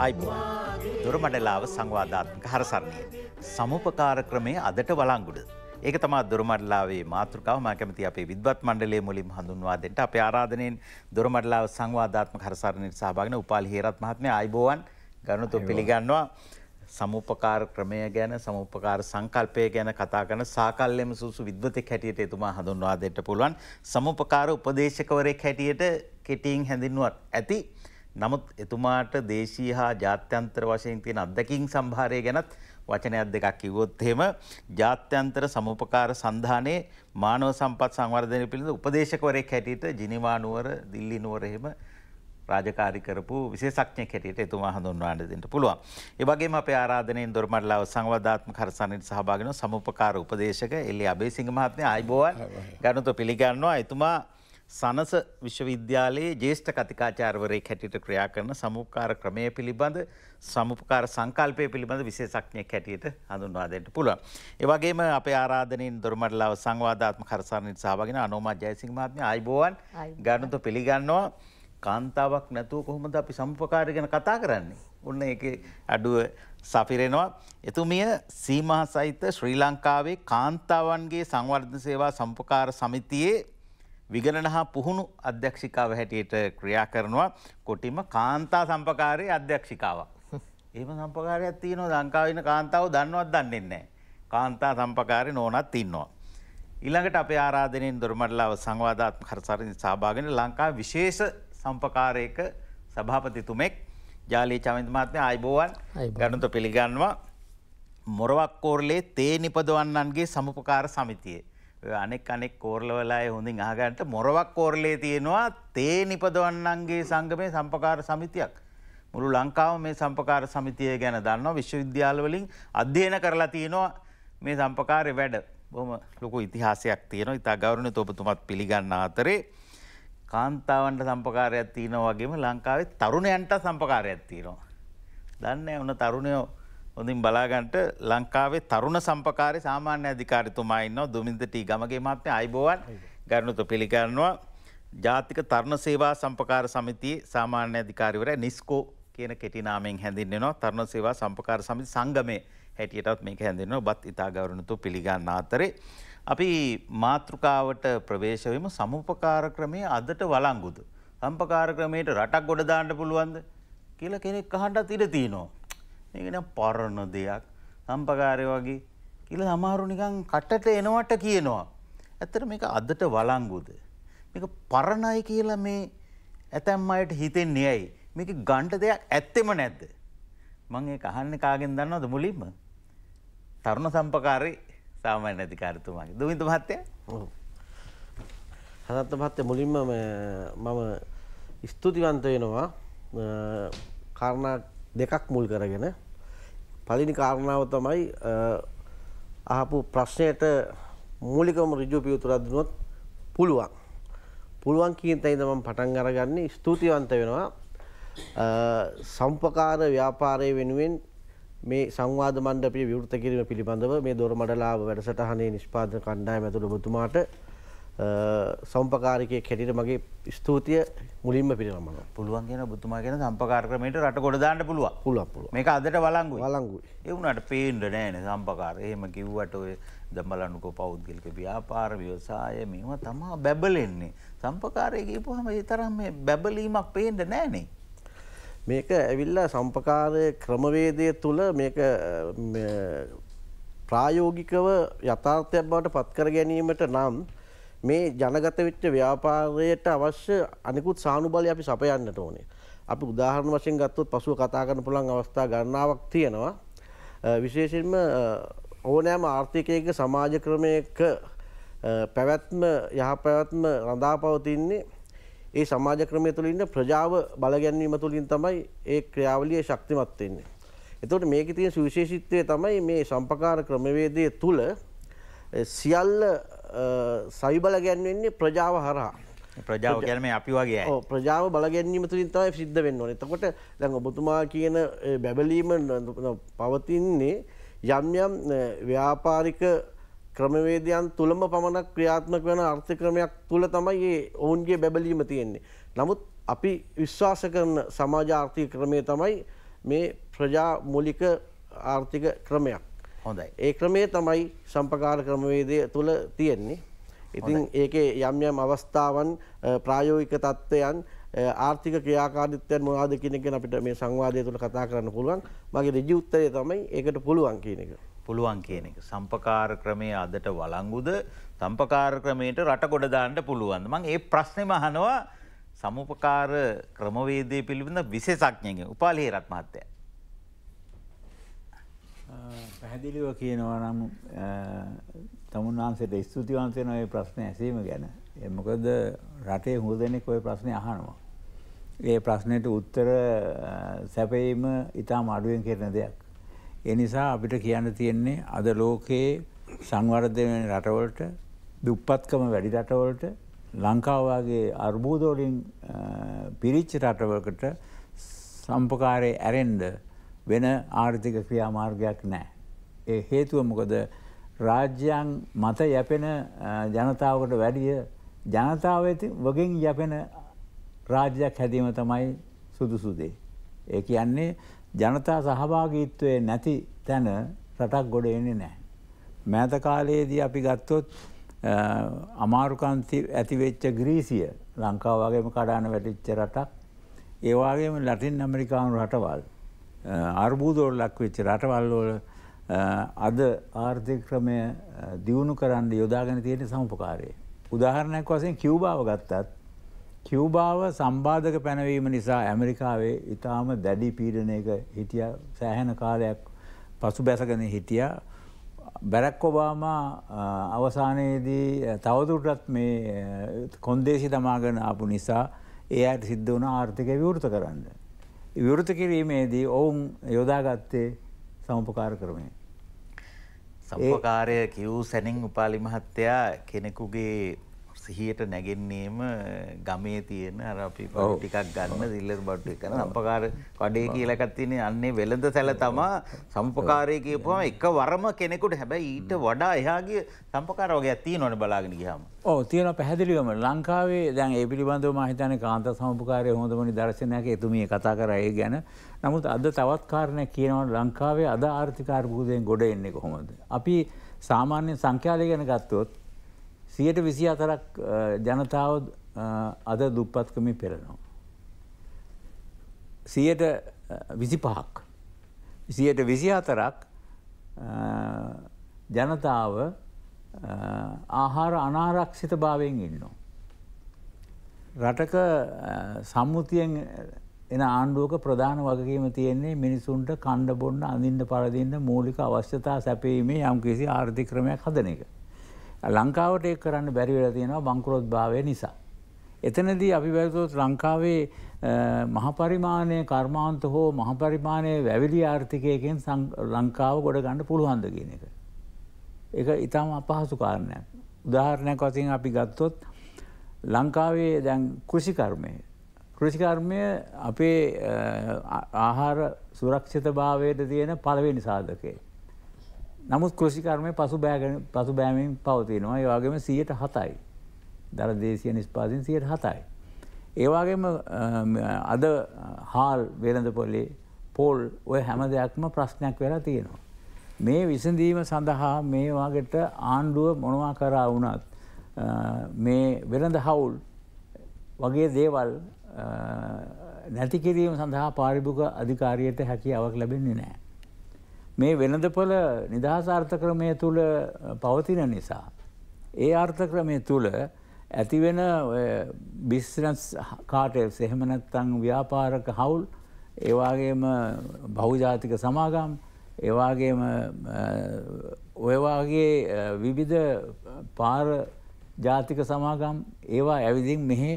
අයිබුවන් දොරමඩලාව සංවාධාත්මක හරසරණය. සමුපකාර ක්‍රමය අදට වලංගුඩ. ඒක තමා දොරමඩලාවේ මාතෘකාව මකැමති අපේ විද්වත් මණ්ඩලේ මුලින් හඳුන්වා දෙට අප ආරාධනයෙන් දොරමඩලාව සංවාධාත්ම හරසරණයට සහභාගෙන උපාල් හේරත් මහත්මය අයිබෝවන් ගණුතු පිළිගන්නවා. සමුපකාර ක්‍රමය ගැන සමුපකාර සංකල්පය ගැන කතා කරන සාකල්යම සුසු විද්වතෙක් හැටියට එතුමා හඳුන්වා දෙට පුළුවන් සමුපකාර උපදේශකවරෙක් හැටියට කෙටියෙන් හැඳින්නුවත් ඇති නමුත් එතුමාට දේශී හා ජාත්‍යන්තර වශයෙන් තියෙන අත්දැකින් සම්භාරය ගැනත් වචනයක් දෙකක් කිව්වොත් එහෙම ජාත්‍යන්තර සමුපකාර සන්ධානයේ මානව සම්පත් සංවර්ධනය පිළිබඳ උපදේශකවරයෙක් හැටියට ජිනීවා නුවර, දිල්ලි නුවර එහෙම රාජකාරී කරපු විශේෂඥයෙක් හැටියට එතුමා හඳුන්වන්න දෙන්න පුළුවන්. ඒ වගේම අපේ ආරාධනෙන් දොරමඩලාව සංවාදාත්මක හර්සන්නට සහභාගී වෙන සමුපකාර උපදේශක එල්ලි අබේසිංහ මහත්මයා ආයිබෝවන් ගනුත පිළිගන්නවා. එතුමා සනස විශ්වවිද්‍යාලයේ ජේෂ්ඨ කතිකාචාර්වරයෙක් හැටියට ක්‍රියා කරන සමුපකාර ක්‍රමය පිළිබඳ සමුපකාර සංකල්පය පිළිබඳ විශේෂඥයෙක් හැටියට හඳුන්වා දෙන්න පුළුවන්. ඒ වගේම අපේ ආරාධනෙන් දොරමඩලාව සංවාදාත්මක හරසරණයට සහභාගී වන අනෝමා ජයසිංහ මහත්මිය ආයිබෝවන් ගනුතු පිළිගන්නවා. කාන්තාවක් නැතුව කොහොමද අපි සමුපකාරය ගැන කතා කරන්නේ? ඔන්න ඒකේ අඩුව සපිරෙනවා. එතුමිය සීමා සහිත ශ්‍රී ලංකාවේ කාන්තාවන්ගේ සංවර්ධන සේවා සම්පකාර සමිතියේ විගණන හා පුහුණු අධ්‍යක්ෂිකාව හැටියට ක්‍රියා කරනවා කොටිම කාන්තා සම්පකාරයේ අධ්‍යක්ෂිකාවක්. ඒම සම්පකාරයක් තියනො ලංකාවන්න කාන්තාව දන්නවත් දන්නෙන්නේ. කාන්තා සම්පකාරය නෝනත් ඉන්නවා. ඉළඟට අප ආරාධනයෙන් දුරමටලාව සංවාධාත් කරසරින් සභාගෙන ලංකා විශේෂ සම්පකාරයක සභාපතිතුමෙක් ජාලී චමින්තමාත්මය අයිබෝවන් ගණුත පිළිගන්නවා මොරවක්කෝරලේ තේ නිපදවන්නන්ගේ සමපකාර සමිතියේ. අනෙක් අනෙක් කෝර්ලවලාය හොඳින් අහගන්නට මොරවක් කෝර්ලේ තියෙනවා තේ නිපදවන්නන්ගේ සංගමය සම්පකාර සමිතියක්. මුළු ලංකාව මේ සම්පකාර සමිතිය ගැන දන්නවා විශ්වවිද්‍යාලවලින් අධ්‍යයන කරලා තියෙනවා මේ සම්පකාරය වැඩ බොම ලොකු ඉතිහාසයක් තියෙනවා ඉතා ගෞරණ තොපතුමත් පිළිගන්න අතරේ කාන්තාවන්ට සම්පකාරයක් තියෙනවා වගේම ලංකාවේ තරුණයන්ට සම්පකාරයක් තියෙනවා. දන්න ඔන්න තරුණයෝ හොඳින් බලාගන්ට ලංකාවේ තරුණ සම්පකාරය සාමාන්‍ය අධිකාරිතුමයින්න දුමින්දටී ගමගේ මත්‍ය අයිබෝවන් ගරනුතු පිළිගන්නවා ජාතික තරුණ සේවා සම්පකාර සමිති සාමාන්‍ය අධිකාරිවර නිස්කෝ කියන කෙටිනාමෙන් හැඳින්නවා තරුණ සේවා සම්පකාර සමි සංගමය හැටියටත් මේක හැඳින්නවා බත් ඉතා ගවරුණුතු පිළිගන්න අතරේ. අපි මාතෘකාවට ප්‍රවේශවම සමුපකාර ක්‍රමය අදට වලංගුද. සම්පකාර ක්‍රමයට රටක් ගොඩදාන්නට පුළුවන්ද කියල කෙනෙක් කහන්ටත් ඉඩ තියනවා. මේකන පරණ දෙයක් සම්පකාරය වගේ කියල සමහරු නිකං කටට එනවට කියනවා. ඇත්තට මේක අදට වලංගුද. මේක පරණයි කියලා මේ ඇතැම් අයට හිතෙන් නියයි මේක ගණ්ට දෙයක් ඇත්තෙම නැද්ද. මං ඒ අහන්න කාගෙන් දන්නවද මුලින්ම. තරුණ සම්පකාරය සාමාන්‍ය ඇතිකාරතුමාගේ දුමිත මහත්තය හදත්ත මහත්තය මුලින්ම මම ස්තුතිවන්ත වෙනවා කාරණා දෙකක් මුල් කරගෙන පළවෙනි කාරණාව තමයි අහපු ප්‍රශ්නයට මූලිකම ඍජු පිළිතුරක් දුනොත් පුළුවන්. පුළුවන් කියන තැනින් මම පටන් අරගන්නේ ස්තුතිවන්ත වෙනවා. සම්පකාර ව්‍යාපාරයේ වෙනුවෙන් මේ සංවාද මණ්ඩපය විවෘත කිරීම පිළිබඳව මේ දොරමඩලාව වැඩසටහනේ නිෂ්පාදන කණ්ඩායම ඇතුළු ඔබතුමාට සම්පකාරකය කැටිට මගේ ස්තුතිය මුලින්ම පිරිනමන පුළුවන් කියන බුතුමා කියෙන සම්පකාරකමට රට ගොඩදාන්න පුළුව පුල පුල මේ අදට වලංගු වලංගු එවුණට පේන්ට නෑන සම්පකාර එහෙම කිව්වට ඔය දම්බලනුක පෞද්ගලික ව්‍යාපාර ව්‍යවසාය මේම තමා බැබලෙන්නේ සම්පකාරය කියපුහම තරම් මේ බැබලීමක් පේන්ට නෑනේ මේක ඇවිල්ලා සම්පකාරය ක්‍රමවේදය තුළ මේක ප්‍රායෝගිකව යථාර්ථයක් බවට පත්කර ගැනීමට නම් මේ ජනගත වෙච්ච ව්‍යාපාරයට අවශ්‍ය අනිකුත් සානුබලය අපි සපයන්නට ඕනේ. අපි උදාහරණ වශයෙන් ගත්තොත් පසුව කතා කරන්න පුළුවන් අවස්ථා ගණනාවක් තියෙනවා. විශේෂයෙන්ම ඕනෑම ආර්ථිකයක සමාජ ක්‍රමයක පැවැත්ම යහපැවැත්ම රඳා පවතින්නේ ඒ සමාජ ක්‍රමය තුළ ඉන්න ප්‍රජාව බලගැන්වීම තුළින් තමයි ඒ ක්‍රියාවලිය ශක්තිමත් වෙන්නේ. එතකොට මේකේ තියෙන සුවිශේෂීත්වය තමයි මේ සම්පකාර ක්‍රමවේදය තුළ සියල්ල සවිබල ගැන්වෙන්නේ ප්‍රජාව හරහා. ප්‍රජාව ගැනම අපි වගේ ප්‍රජාව බලගැනීම තුරින් තමයි සිද්ධ වෙන්න ඕන එතකොට දැන් ඔබතුමා කියන බැබලීම පවතින්නේ යම් යම් ව්‍යාපාරික ක්‍රමවේදයන් තුළම පමණක් ක්‍රියාත්මක වෙන අර්ථක්‍රමයක් තුළ තමයි ඒ ඔවුන්ගේ බැබලීම තියෙන්නේ. නමුත් අපි විශ්වාස කරන සමාජ ආර්ථික ක්‍රමය තමයි මේ ප්‍රජා මූලික ආර්ථික ක්‍රමයක්. හොඳයි. ඒ ක්‍රමයේ තමයි සම්පකාර ක්‍රමවේදය තුල තියෙන්නේ. ඉතින් ඒකේ යම් යම් අවස්ථාවන් ප්‍රායෝගික தත්ත්වයන් ආර්ථික ක්‍රියාකාරීත්වයන් මොනවද කියන එක අපිට මේ සංවාදය තුළ කතා කරන්න පුළුවන්. මගේ ඍජු උත්තරය තමයි ඒකට පුළුවන් කියන එක. පුළුවන් කියන එක. සම්පකාර ක්‍රමයේ අදට වළංගුද සම්පකාර ක්‍රමයට රට ගොඩ දාන්න පුළුවන්. මම ඒ ප්‍රශ්නේම අහනවා සමුපකාර ක්‍රමවේදය පිළිබඳ විශේෂඥයෙක් උපාලි හේරත් මහත්තයා. පැහැදිලිව කියනවා නම් තමුන්නාන්සේට ස්තුතිවන්ත වෙනවා මේ ප්‍රශ්නේ ඇසීම ගැන. මොකද රටේ හුඟ දෙනෙක් ওই ප්‍රශ්නේ අහනවා. ඒ ප්‍රශ්නෙට උත්තර සැපෙයිම ඊටම අඩුවෙන් කරන දෙයක්. ඒ නිසා අපිට කියන්න තියෙන්නේ අද ලෝකයේ සංවර්ධනය වෙන රටවලට දුප්පත්කම වැඩි රටවලට ලංකාව වගේ අර්බුද වලින් පිරිච්ච රටවලකට සම්පකාරයේ ඇරෙන්න වෙන ආර්ථික ක්‍රියාමාර්ගයක් නෑ. ඒ හේතුව මොකද රාජ්‍යයන් මත යැපෙන ජනතාවට වැඩිය ජනතාව ඇති වගෙන් යැපෙන රාජ්‍යයක් හැදීම තමයි සුදුසුදේ. ඒ කියන්නේ ජනතා සහභාගීත්වය නැති තැන රටක් ගොඩ එන්නේ නෑ. මෑත කාලයේදී අපි ගත්තොත් අමාරුකන්ති ඇතිවෙච්ච ග්‍රීසිය ලංකාවගේම කඩාන වැටිච්ච රටක් ඒවාගේම ලටින් ඇමරිකානු රටවල් අර්බූදෝල් ලක්වෙච්ච රටවල්වල අද ආර්ථික ක්‍රමය දියුණු කරන්න යොදාගෙන තියෙන සමුපකාරය. උදාහරණයක් වසයෙන් කිව්බාව ගත්තත් කිව්බාව සම්බාධක පැනවීම නිසා ඇමරිකාවේ ඉතාම දැඩි පීඩනයක හිටිය සෑහෙන කාලයක් පසු බැසගෙන හිටිය බැරක් ඔබාමා අවසානයේදී තවදුරටත් මේ කොන්දේශි තමාගෙන ආපු නිසා ඒ අයට සිද්ධ වන ආර්ථික විවෘත කරන්න. විවෘත කිරීමේදී ඔවුන් යොදාගත්තේ සමපකාර කරමය. සම්පකාරය කිව් සැනින් උපාලි මහත්තයා කෙනෙකුගේ සිහියට නැගෙන්නේම ගමේ තියෙන අර අපි ටිකක් ගන්න සිල්ලර බඩ්ඩු කරන සම්පකාර කඩේ කියලා එකක් තියෙන්නේ අන්නේ වෙළඳ සැල තමා සම්පකාරය කියපුවම එකවරම කෙනෙකුට හැබැයි ඊට වඩා එහා ගිය සම්පකාර වගේක් තියෙනවනේ බලාගෙන ගියාම. ඔව් තියෙනවා පැහැදිලිවම ලංකාවේ දැන් ඒ පිළිබඳව මම හිතන්නේ කාන්ත සම්පකාරයේ හොඳම නිදර්ශනයක් එතුමිය කතා කරා ඒ ගැන. නමුත් අද තවත් කාරණයක් කියනවා ලංකාවේ අද ආර්ථික අර්බුදයෙන් ගොඩ එන්නේ කොහොමද? අපි සාමාන්‍ය සංඛ්‍යාලය ගැන ගත්තොත් සියයට විසි අතරක් ජනතාව අද දුප්පත්කමි පෙරනවා. සියයට විසි පහක්. සියයට විසි අතරක් ජනතාව ආහාර අනාරක්ෂිත භාවයෙන් ඉන්නවා. රටක සම්මුතියෙන් එන ආණ්ඩුවක ප්‍රධාන වගකීම තියෙන්නේ මිනිසුන්ට කණ්ඩ බොන්න අඳින්ට පරදින්න මූලික අවශ්‍යතා සැපීමේ යම් කිසි ආර්ථික්‍රමයක් හදන එක. ලංකාවට ඒ කරන්න බැරි වෙලා තියෙනවා බංකුරොත් භාවය නිසා. එතනදී අපි වැදතුත් ලංකාවේ මහපරිමාණය කර්මාන්ත හෝ මහපරිමාණය වැවිලි ආර්ථිකයකෙන් ලංකාව ගොඩ ගණඩ පුළුවන්ද කියන එක. එක ඉතාම අපහසු කාරණයක්. උදාහරණයක් වතින් අපි ගත්තොත් ලංකාවේ දැන් කෘෂිකර්මය. කෘෂිකර්මය අපේ ආහාර සුරක්ෂිත භාවයට තියෙන පළවෙනි සාධකය. නමුත් කෘෂිකර්මය පසු බෑගෙන පසු බෑමෙන් පවතිනවා ඒවාගේම සියයට හතයි. දර දේශය නිස්පාතින් සියයට හතයි. ඒවාගේම අද හාල් වෙළඳ පොල්ලේ පෝල් ඔය හැම දෙයක්ම ප්‍රශ්නයක් වෙලා තියෙනවා. මේ විසඳීම සඳහා මේවාගට ආණ්ඩුව මොනවා කරා වුණත් මේ වෙළඳ හවුල් වගේ දේවල් නැතිකිරීම සඳහා පාරිභුක අධිකාරියට හැකි අවක් ලැබෙන්නේ නෑ. මේ වෙළඳපොළ නිදහස අර්ථක්‍රමය තුළ පවතින නිසා. ඒ අර්ථක්‍රමය තුළ ඇතිවෙන බිස්නස් කාටෙල් සෙහෙමනැත්තං ව්‍යාපාරක හවුල් ඒවාගේම බහුජාතික සමාගම් ඒවාගේම ඔයවාගේ විවිධ පාර ජාතික සමාගම් ඒවා ඇවිදින් මෙහෙ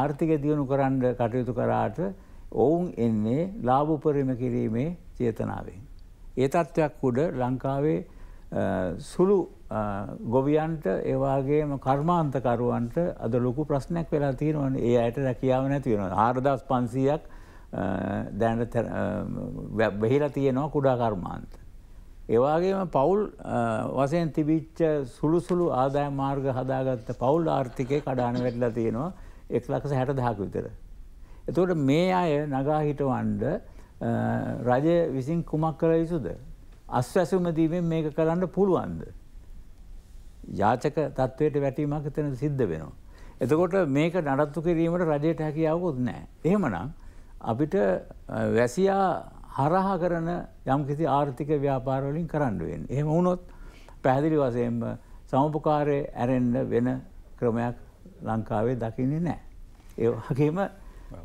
ආර්ථික දියුණු කරන්න කටයුතු කරාට ඔවුන් එන්නේ ලාභපරිම කිරීමේ චේතනාවෙන්. ඒ තත්ත්වයක් උඩ ලංකාවේ සුළු ගොවියන්ට ඒවාගේම කර්මාන්තකරුවන්ට අද ලොකු ප්‍රශ්නයක් වෙලා තියෙනවන ඒ අයට රැකියාව නැතිවෙන ආරදස් පන්සීයක් දැනට බෙහිලා තියෙනවා කුඩා කර්මාන්ත. ඒවාගේම පවුල් වසයෙන් තිබිච්ච සුළුසුළු ආදාය මාර්ග හදාගත්ත පවුල් ආර්ථිකය කඩාන වැටලා තියෙනවා එක් ලක්ස හැට දහක් විතර. එතුවට මේ අය නගා හිටවන්ඩ රජය විසින් කුමක් කළ යුතුද. අස්වැසුම දීමෙන් මේක කරන්න පුළුවන්ද. යාචක තත්ත්වයට වැටීමක් එතන සිද්ධ වෙනවා. එතකොට මේක නඩත්තු කිරීමට රජයට හැකියාවකුත් නෑ. එහෙමනම් අපිට වැසියා හරහා කරන යම්කිසි ආර්ථික ව්‍යාපාරවලින් කරන්න වෙන්. එහෙම වුණොත් පැහැදිලි වසයෙන්ම සමපකාරය ඇරෙන්ඩ වෙන ක්‍රමයක් ලංකාවේ දකින්නේ නෑ. ඒ හගේම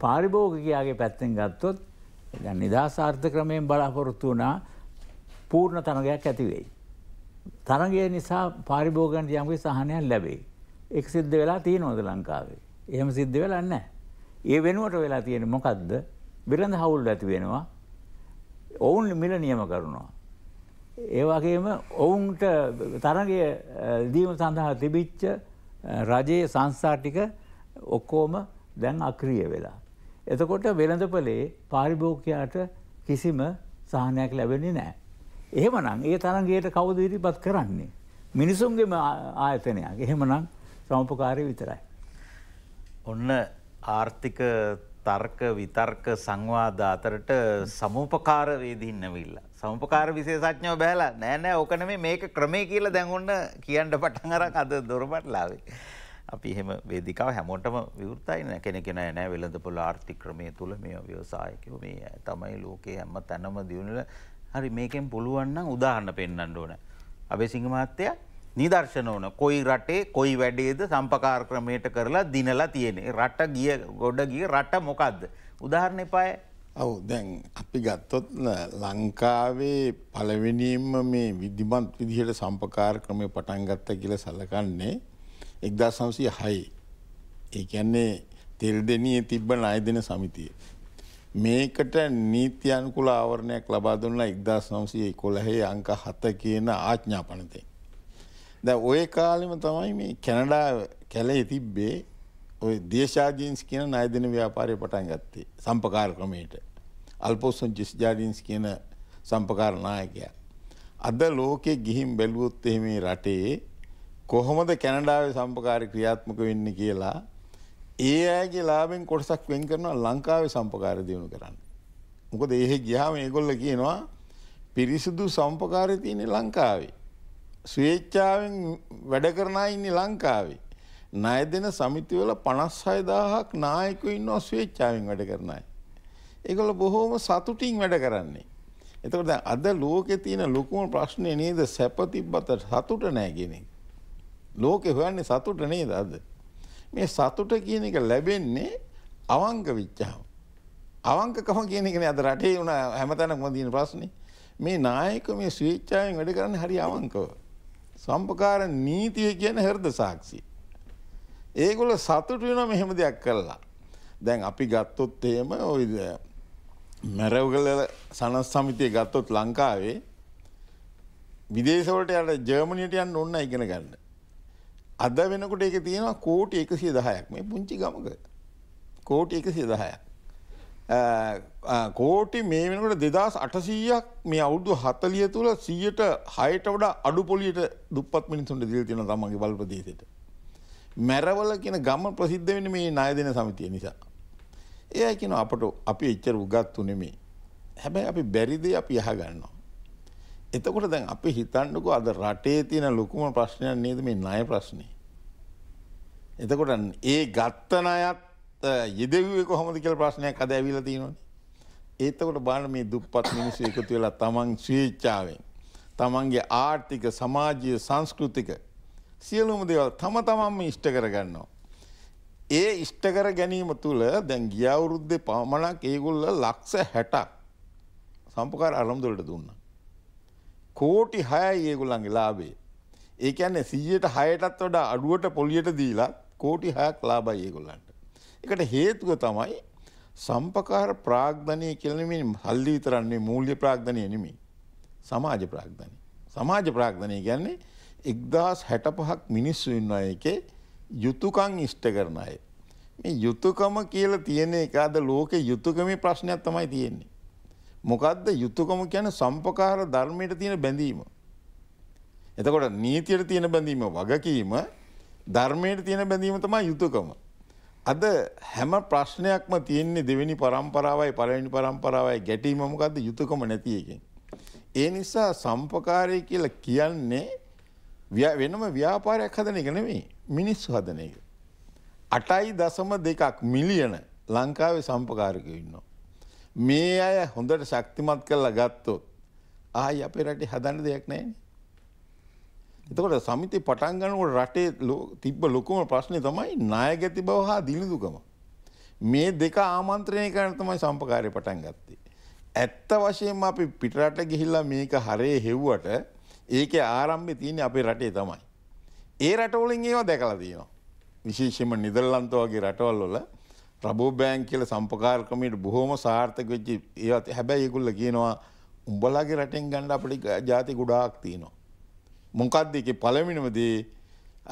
පාරිභෝගකයාගේ පැත්තෙන් ගත්තොත් නිදහස් ආර්ථ ක්‍රමයෙන් බලාපොරොත්තු වනා පූර්ණ තනගයක් ඇතිවෙයි. තරගය නිසා පාරිභෝගන්ට යම්ගේ සහනයක් ලැබේ. එක් සිද්ධ වෙලා තිය නොද ලංකාවේ. එහෙම සිද්ධ වෙලන්න. ඒ වෙනුවට වෙලා තියෙන මොකක්ද බිරඳ හවුල් ඇති වෙනවා ඔවුන් මිල නියම කරුණවා. ඒවගේම ඔවුන්ට තරගය දීම සඳහා තිබිච්ච රජයේ සංස්ථාටික ඔක්කෝම දැන් අක්‍රිය වෙලා. එතකොට වෙළඳපලේ පාරිභෝගකයාට කිසිම සහනයක් ලැබෙන්නේ නෑ. එහෙමනම් ඒ තරන්ගේට කවුද ඉරිපත් කරන්නේ. මිනිසුන්ගේම ආයතනයක් එහෙමනම් සමපකාරය විතරයි. ඔන්න ආර්ථික තර්ක විතර්ක සංවාද අතරට සමූපකාරවේදින්නවිල්ල. සමපකාර විශේෂඥෝ බැහලා නෑනෑ ඕකන මේ මේක ක්‍රමය කියලා දැඟන්න කියන්න පටන් අරක් අද දොරපටලාවේ. අපි එහෙම වේදිකාව හැමෝටම විවෘතයි නෑ කෙනෙක් නෑ නෑ වෙළඳපොළ ආර්ථික ක්‍රමයේ තුල මේ ව්‍යවසායිකයෝ මේ තමයි ලෝකේ හැම තැනම දිනුනලා හරි මේකෙන් පුළුවන් නම් උදාහරණ පෙන්වන්න ඕන. අපේ සිංහ මහත්තයා නිදර්ශන ඕන. කොයි රටේ කොයි වැඩේද සම්පකාර ක්‍රමයට කරලා දිනලා තියෙන්නේ. රට ගිය ගොඩ ගිය රට මොකද්ද? උදාහරණ එපාය. ඔව් දැන් අපි ගත්තොත් ලංකාවේ පළවෙනියෙන්ම මේ විධිමත් විදිහට සම්පකාර ක්‍රමය පටන් ගත්තා කියලා සැලකන්නේ එක්දා සංසය හයි ඒ ඇන්නේ තෙල් දෙනී තිබ්බ අය දෙන සමිතිය. මේකට නීතියන්කුල ආවරණයක් ලබා දුන්නා එක්දා සංසය කොළහේ අංක හත කියන ආච්ඥාපනතේ. ද ඔය කාලෙම තමයි මේ කැනඩා කැලේ තිබ්බේ ඔය දේශාජීන්ස් කියන නයදන ව්‍යාපාරය පටන් ගත්තේ සම්පකාර ක්‍රමයට. අල්පෝසොන් ජිස්ජාඩීන්ස් කියන සම්පකාර නායකයා. අද ලෝකෙ ගිහිම් බැලුවොත් එහෙ මේ රටේ කොහොමද කැනඩාවේ සම්පකාරි ක්‍රියාත්මක වෙන්න කියලා ඒ අයගේ ලාබෙන් කොටසක් වෙන් කරනවා ලංකාවේ සම්පකාර දියුණු කරන්න. මොකද එහෙ ගියාම ඒගොල්ල කියනවා පිරිසිදු සම්පකාරය තියන්නේ ලංකාවේ. ස්වේච්ඡාවෙන් වැඩ කරනා ඉන්නේ ලංකාවේ. ණය දෙන සමිතිවල 56000ක් නායකයෝ ඉන්නවා ස්වේච්ඡාවෙන් වැඩ කරන අය. ඒගොල්ල බොහොම සතුටින් වැඩ කරන්නේ. එතකොට දැන් අද ලෝකේ තියෙන ලොකුම ප්‍රශ්නේ නේද සැප තිබ්බට සතුට නැහැ කියන එක. ලෝකෙ හොයන්නේ සතුට නේද අද? මේ සතුට කියන එක ලැබෙන්නේ අවංක විච්ඡාව. අවංකකම කියන එකනේ අද රටේ උන හැමතැනම තියෙන ප්‍රශ්නේ. මේ නායක මේ ස්වේච්ඡාවෙන් වැඩ කරන්නේ හරි අවංකව. සම්පකාර නීතිය කියන්නේ හෘද සාක්ෂිය. ඒගොල්ල සතුට වෙනවා මෙහෙම දෙයක් කළා. දැන් අපි ගත්තොත් එහෙම ওই මැරවගල සනස් සමිතිය ගත්තොත් ලංකාවේ විදේශවලට යට ජර්මනියට යන්න ඕන ඉගෙන ගන්න. අද වෙනකොට ඒක තියෙනවා කෝටි 110ක් මේ පුංචි ගමක. කෝටි 110ක්. කෝටි මේ වෙනකොට 2800ක් මේ අවුරුදු 40 තුල 106ට වඩා අඩු පොලියට දුප්පත් මිනිසුන්ට දීලා තියෙනවා තමන්ගේ බල ප්‍රදේශයට. මැරවල කියන ගම ප්‍රසිද්ධ වෙන්නේ මේ ණය දෙන සමිතිය නිසා. එයා කියනවා අපට අපි එච්චර උගත්තු නෙමෙයි. හැබැයි අපි බැරිද අපි අහගන්නවා. එතකොට දැන් අපි හිතන්නකෝ අද රටේ තියෙන ලොකුම ප්‍රශ්නයක් නේද මේ ණය ප්‍රශ්නේ. එතකොට ඒ ගත්ත ණයත් යෙදෙව්වේ කොහොමද කියලා ප්‍රශ්නයක් අද ඇවිල්ලා තියෙනවනේ. ඒතකොට බලන්න මේ දුප්පත් මිනිස්සු එකතු වෙලා තමන් ස්වේච්ඡාවෙන් තමන්ගේ ආර්ථික සමාජීය සංස්කෘතික සියලුම දේවල් තම තමන්ම ඉෂ්ට කරගන්නවා. ඒ ඉෂ්ට කර ගැනීම තුල දැන් ගිය අවුරුද්දේ පමණක් ඒගොල්ල ලක්ෂ 60ක් සම්පකාර අරමුදලට දුන්නා. කෝටි හයයි ඒගොල්ලන්ගේ ලාභේ. ඒ කියන්නේ 100ට 6ටත් වඩා අඩුවට පොලියට දීලා කෝටි 6ක් ලාභයි ඒගොල්ලන්ට. ඒකට හේතුව තමයි සම්පකාර ප්‍රාග්ධනය කියලා නෙමෙයි හල්ලි විතරක් නෙමෙයි මූල්‍ය ප්‍රාග්ධනය නෙමෙයි. සමාජ ප්‍රාග්ධනය. සමාජ ප්‍රාග්ධනය කියන්නේ 1065ක් මිනිස්සු ඉන්න එකේ යුතුයකම් ඉෂ්ට කරන අය. මේ යුතුයකම කියලා තියෙන එක අද ලෝකේ යුතුයකමේ ප්‍රශ්නයක් තමයි තියෙන්නේ. මොකක්ද යුතුකම කියන සම්පකාර ධර්මයට තියෙන බැඳීම. එතකොට නීතියට තියෙන බැඳීම වගකීම ධර්මයට තියෙන බැඳීම තමයි යුතුකම. අද හැම ප්‍රශ්නයක්ම තියෙන්නේ දෙවෙනි පරම්පරාවයි පළවෙනි පරම්පරාවයි ගැටීම මොකද්ද යුතුකම නැති එකෙන්. ඒ නිසා සම්පකාරය කියලා කියන්නේ වෙනම ව්‍යාපාරයක් හදන එක නෙමෙයි මිනිස්සු හදන එක. 8.2ක් මිලියන ලංකාවේ සම්පකාරකයෝ ඉන්නවා. මේ අය හොඳට ශක්තිමත් කරලා ගත්තොත් ආයි අපේ රටේ හදන්න දෙයක් නැහැ. එතකොට සමිති පටන් ගන්නකොට රටේ තිබ්බ ලොකුම ප්‍රශ්නේ තමයි නායකති බව හා දිලිඳුකම. මේ දෙක ආමන්ත්‍රණය කරන තමයි සම්පකාරය පටන් ගත්තේ. ඇත්ත වශයෙන්ම අපි පිටරට ගිහිල්ලා මේක හරේ හෙව්වට ඒකේ ආරම්භය තියෙන්නේ අපේ රටේ තමයි. ඒ රටවලින් ඒවා දැකලා තියෙනවා. විශේෂයෙන්ම නිදර්ලන්ත වගේ රටවල් වල ප්‍රබෝබෑන් කියල සම්පකාරකමට බොහොම සාර්ථක වෙච්චි ඒත් හැබැයි ඒකුල්ල කියනවා උඹලාගේ රටෙන් ගණ්ඩ අපටි ජාති ගොඩාක් තියනවා. මොකක්ද එක පළමිනමදේ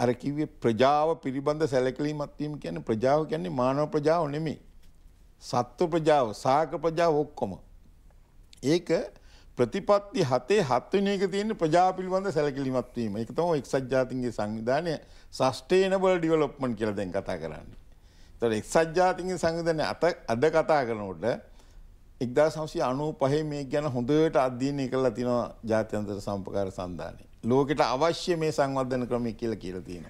අර කිවේ ප්‍රජාව පිළිබඳ සැලකලීමත්වීම කියන ප්‍රජාව කියන්නේ මානව ප්‍රජාව නෙමේ. සත්ව ප්‍රජාව සාක ප්‍රජාව ඔක්කොම. ඒක ප්‍රතිපත්ති හතේ හත්වනක තියෙන ප්‍රජා පිළිබඳ සැලකිලිමත්වීම එකතම එක්සත් ජාතින්ගේ සංවිධානය සස්ටේනබල් ඩිවලොප්මන් කියලදැන් කතා කරන්න. තොට එක්සත් ජාතිකින් සංවිධනය අත අද කතා කරනකොට එක්දා සංසය අනු පහේ මේ ගැන හොඳට අධ්‍යීනය කරලා තිනවා ජාත්‍යන්තර සම්පකාර සන්ධානය. ලෝකෙට අවශ්‍ය මේ සංවර්ධන ක්‍රමය කියල කියලතින.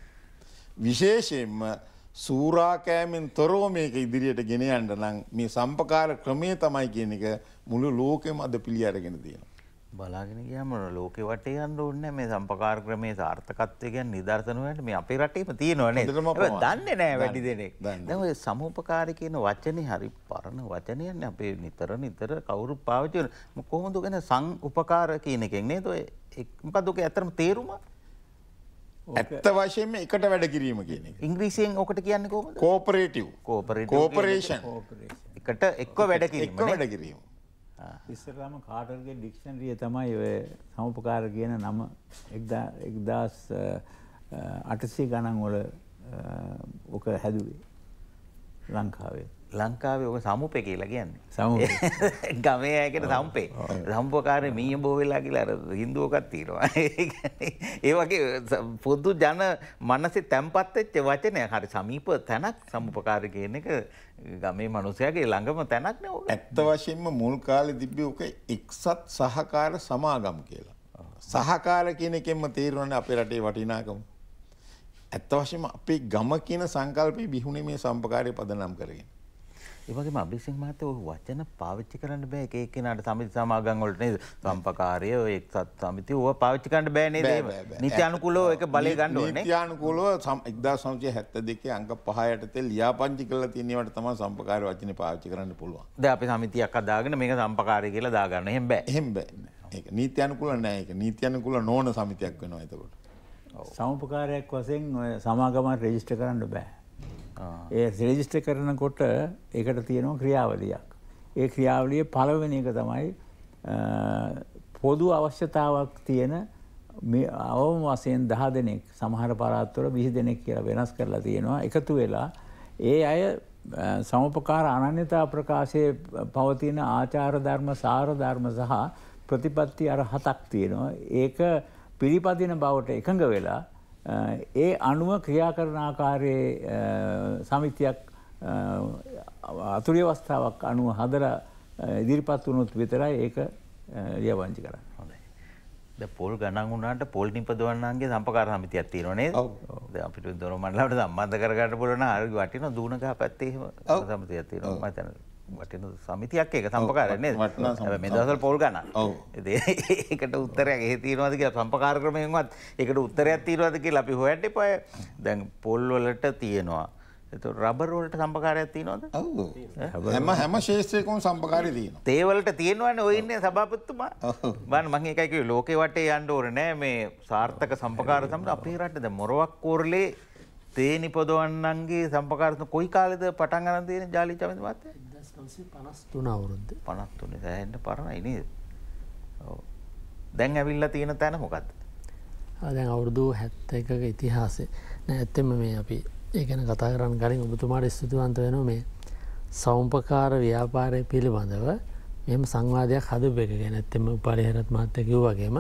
විශේෂයෙන්ම සූරාකෑමෙන් තොරෝ මේක ඉදිරියට ගෙන අන්ට නම් මේ සම්පකාර ක්‍රමය තමයි කියන එක මුළු ලෝකෙම අද පිළි අරගෙන තියෙනවා. බලාගෙන ගියාම ලෝකෙ වටේ යන්න ඕනේ මේ සම්පකාර ක්‍රමයේ සාර්ථකත්වය කියන්නේ නිදර්ශන වලට මේ අපේ රටේම තියෙනව නේද? දන්නේ නැහැ වැඩි දෙනෙක්. දැන් ඔය සමූපකාරී කියන වචනේ හරි පරණ වචනයන්නේ අපේ නිතර නිතර කවුරු පාවිච්චි කරන කොහොමද ඔකන සංඋපකාර කියන එකෙන් නේද ඔය මොකද ඔක ඇත්තටම තේරුම? ඇත්ත වශයෙන්ම එකට වැඩ කිරීම කියන එක. ඉංග්‍රීසියෙන් ඔකට කියන්නේ කොහොමද? කෝපරේටිව්. කෝපරේටිව්. කෝපරේෂන්. එකට එක්ක වැඩ කිරීම. එක්ක වැඩ කිරීම. ඉස්සරලාම කාටර්ගේ ඩික්ෂන්රිය තමයි ඔය සමපකාර කියන නම එක්දස් අටසේ ගණන් වල ඕක හැදුවේ ලංකාවේ. ලංකාවේ ඔක සමුපය කියලා කියන්නේ ගමේ ඇකට සම්පේ සම්පකාරය මීය බෝවෙලා කියලා හින්දුවකත් තීරවා ඒ වගේ පොදු ජන මනසි තැන්පත්තච්ච වචනය හරි සමීප තැනක් සමුපකාර කියන එක ගමේ මනුසයගේ ළඟම තැනක් නව ඇත්ත වශයෙන්ම මුල් කාලි තිබ්බි ඕක එක්සත් සහකාර සමාගම් කියලා සහකාර කියන එකෙන්ම තේරුණන අපේ රටේ වටිනාකම ඇත්ත වශයෙන්ම අපේ ගම කියන සංකල්පය බිහුණේ මේ සම්පකාරය පදනම් කරගෙන ඒවගේම අභිසිං මහත්තයා ওই වචන පාවිච්චි කරන්න බෑ එක එක්කෙනාට සමිති සමාගම් වලට නේද? සම්පකාරය එක්සත් සමිතිය ඕවා පාවිච්චි කරන්න බෑ නේද? නීති අනුකූලව ඒක බලය ගන්න ඕනේ. නීති අනුකූලව 1972 අංක 5 යටතේ ලියාපදිංචි කරලා තියෙන ඒවට තමයි සම්පකාරය වචනේ පාවිච්චි කරන්න පුළුවන්. දැන් අපි සමිතියක් අදාගෙන මේක සම්පකාරය කියලා දාගන්න. එහෙම බෑ. එහෙම බෑ. ඒක නීති අනුකූල නෑ. ඒක නීති අනුකූල නොවන සමිතියක් වෙනවා එතකොට. සමපකාරයක් වසයෙන් සමාගමන් රෙජිස්ට කරන්න බෑ ඒ සිරජිස්ට කරනකොට එකට තියෙනවා ක්‍රියාවලියක්. ඒ ක්‍රියාවලිය පලවෙෙන එක තමයි පොදු අවශ්‍යතාවක් තියෙන අවම වසයෙන් දහ දෙනෙක් සමහර පරාත්වර විසි දෙනෙක් කියලා වෙනස් කරලා තියෙනවා එකතු වෙලා ඒ අය සමපකාර අනන්‍යතා ප්‍රකාශය පවතින ආචාර ධර්ම සාර ධර්ම සහ ප්‍රතිපත්ති අර හතක් තියෙනවා. ඒක පිළිපදින බවට එකඟ වෙලා ඒ අනුව ක්‍රියා කරන ආකාරයේ සමිතියක් අතුරිය අවස්ථාවක් අනුව හදර ඉදිරිපත් වුණොත් විතරයි ඒක ලියවංචි කරන්න හොඳයි. ද පොල් ගණන් වුණාට පොල් නිපදවන්නන්ගේ සම්පකාර සමිතියක් තියෙනවා නේද? ඔව්. අපිට දොරමණ්ඩලවට සම්බන්ධ කරගන්න පුළුවන් නම් හරි වටිනවා දූණගහ පැත්තේ එහෙම සමිතියක් තියෙනවා මම හිතන්නේ. වටන සමිතියක් ඒක සම්පකාරන මෙදසල් පොල් ගන ඒකට උත්තරයක් ඒතිීරවාද කියලා සම්පකාර ක්‍රමයෙන්වත් එකට උත්තරයක් තීරවාද කියලා අපි හොයට පය දැන් පොල්වලට තියෙනවා. රබරෝලට සම්පකාරයක් තියනොද හැම හැම ශේෂත්‍රයකම සම්පකාරය තියන තේවලට තියෙනවන ඔයින්න සභාපත්තුමා බන් මං එකක ලෝකෙ වටේ අන්ඩ ඕන නෑ මේ සාර්ථක සම්පකාර සමට අපේ රටද මොරවක් කෝරලේ තේ නිපොදවන්නන්ගේ සම්පකාරත කොයි කාලෙද පටන් අන තියෙන ජාලි චමත මත්තේ පනස්තුන අවුරුද්ද පනත්තුන සෑහෙන්ට පරණයි නේද දැන් ඇවිල්ලා තියෙන තැන මොකක්ද දැන් අවුරුදු හැත්ත එකක ඉතිහාසේ නෑ ඇත්තෙම මේ අපි ඒකන කතා කරන්න ගලින් ඔබතුමාට ස්තුතිවන්ත වෙන මේ සෞම්පකාර ව්‍යාපාරය පිළිබඳව මෙම සංවාධයක් හද බෙක ගැන ඇත්තෙම පරිහරත් මත්තකව වගේම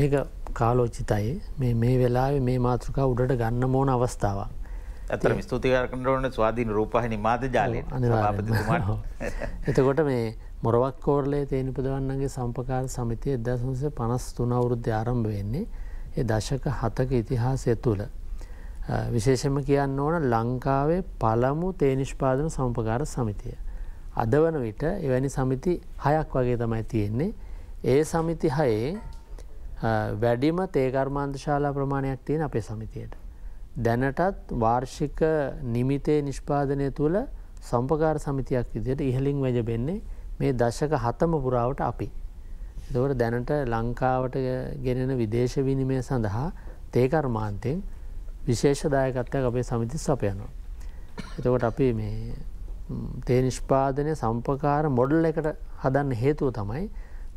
මේක කාලෝචිතයි මේ වෙලා මේ මාතෘකා උඩට ගන්න මෝන අවස්ථාවක් ඇතර ස්තුතිකරනට ස්වාධීන රූපහනි මාත ජාලය අනිවාපතිතුමාට එතකොට මේ මොරවක් කෝරලේ තේනි පුදවන්නගේ සම්පකාර සමිතිය එදසන්ස පනස් තුනවුරුද්ධ ආරම්භ වෙන්නේ ඒ දශක හතක ඉතිහාසය තුළ. විශේෂම කියන්න ඕන ලංකාවේ පළමු තේනිෂ්පාදන සම්පකාර සමිතිය. අද වන විට එවැනි සමිති හයක් වගේ තමයි තියෙන්නේ. ඒ සමිති හයේ වැඩිම තේකර්මාන්ත ශාලා ප්‍රමාණයක් තියෙන අපේ සමිතියට. දැනටත් වාර්ෂික නිමිතේ නිෂ්පාදනය තුළ සම්පකාර සමිතියක් විදියට ඉහලින් වැජබෙන්නේ මේ දශක හතම පුරාවට අපි. දවට දැනට ලංකාවට ගෙනෙන විදේශ විනිමය සඳහා තේකර්මාන්තයෙන් විශේෂදායකත්වයක් අපේ සමිති සපයනවා. එතකොට අපි මේ තේනිෂ්පාදනය සම්පකාර මොඩල් එකට හදන්න හේතුව තමයි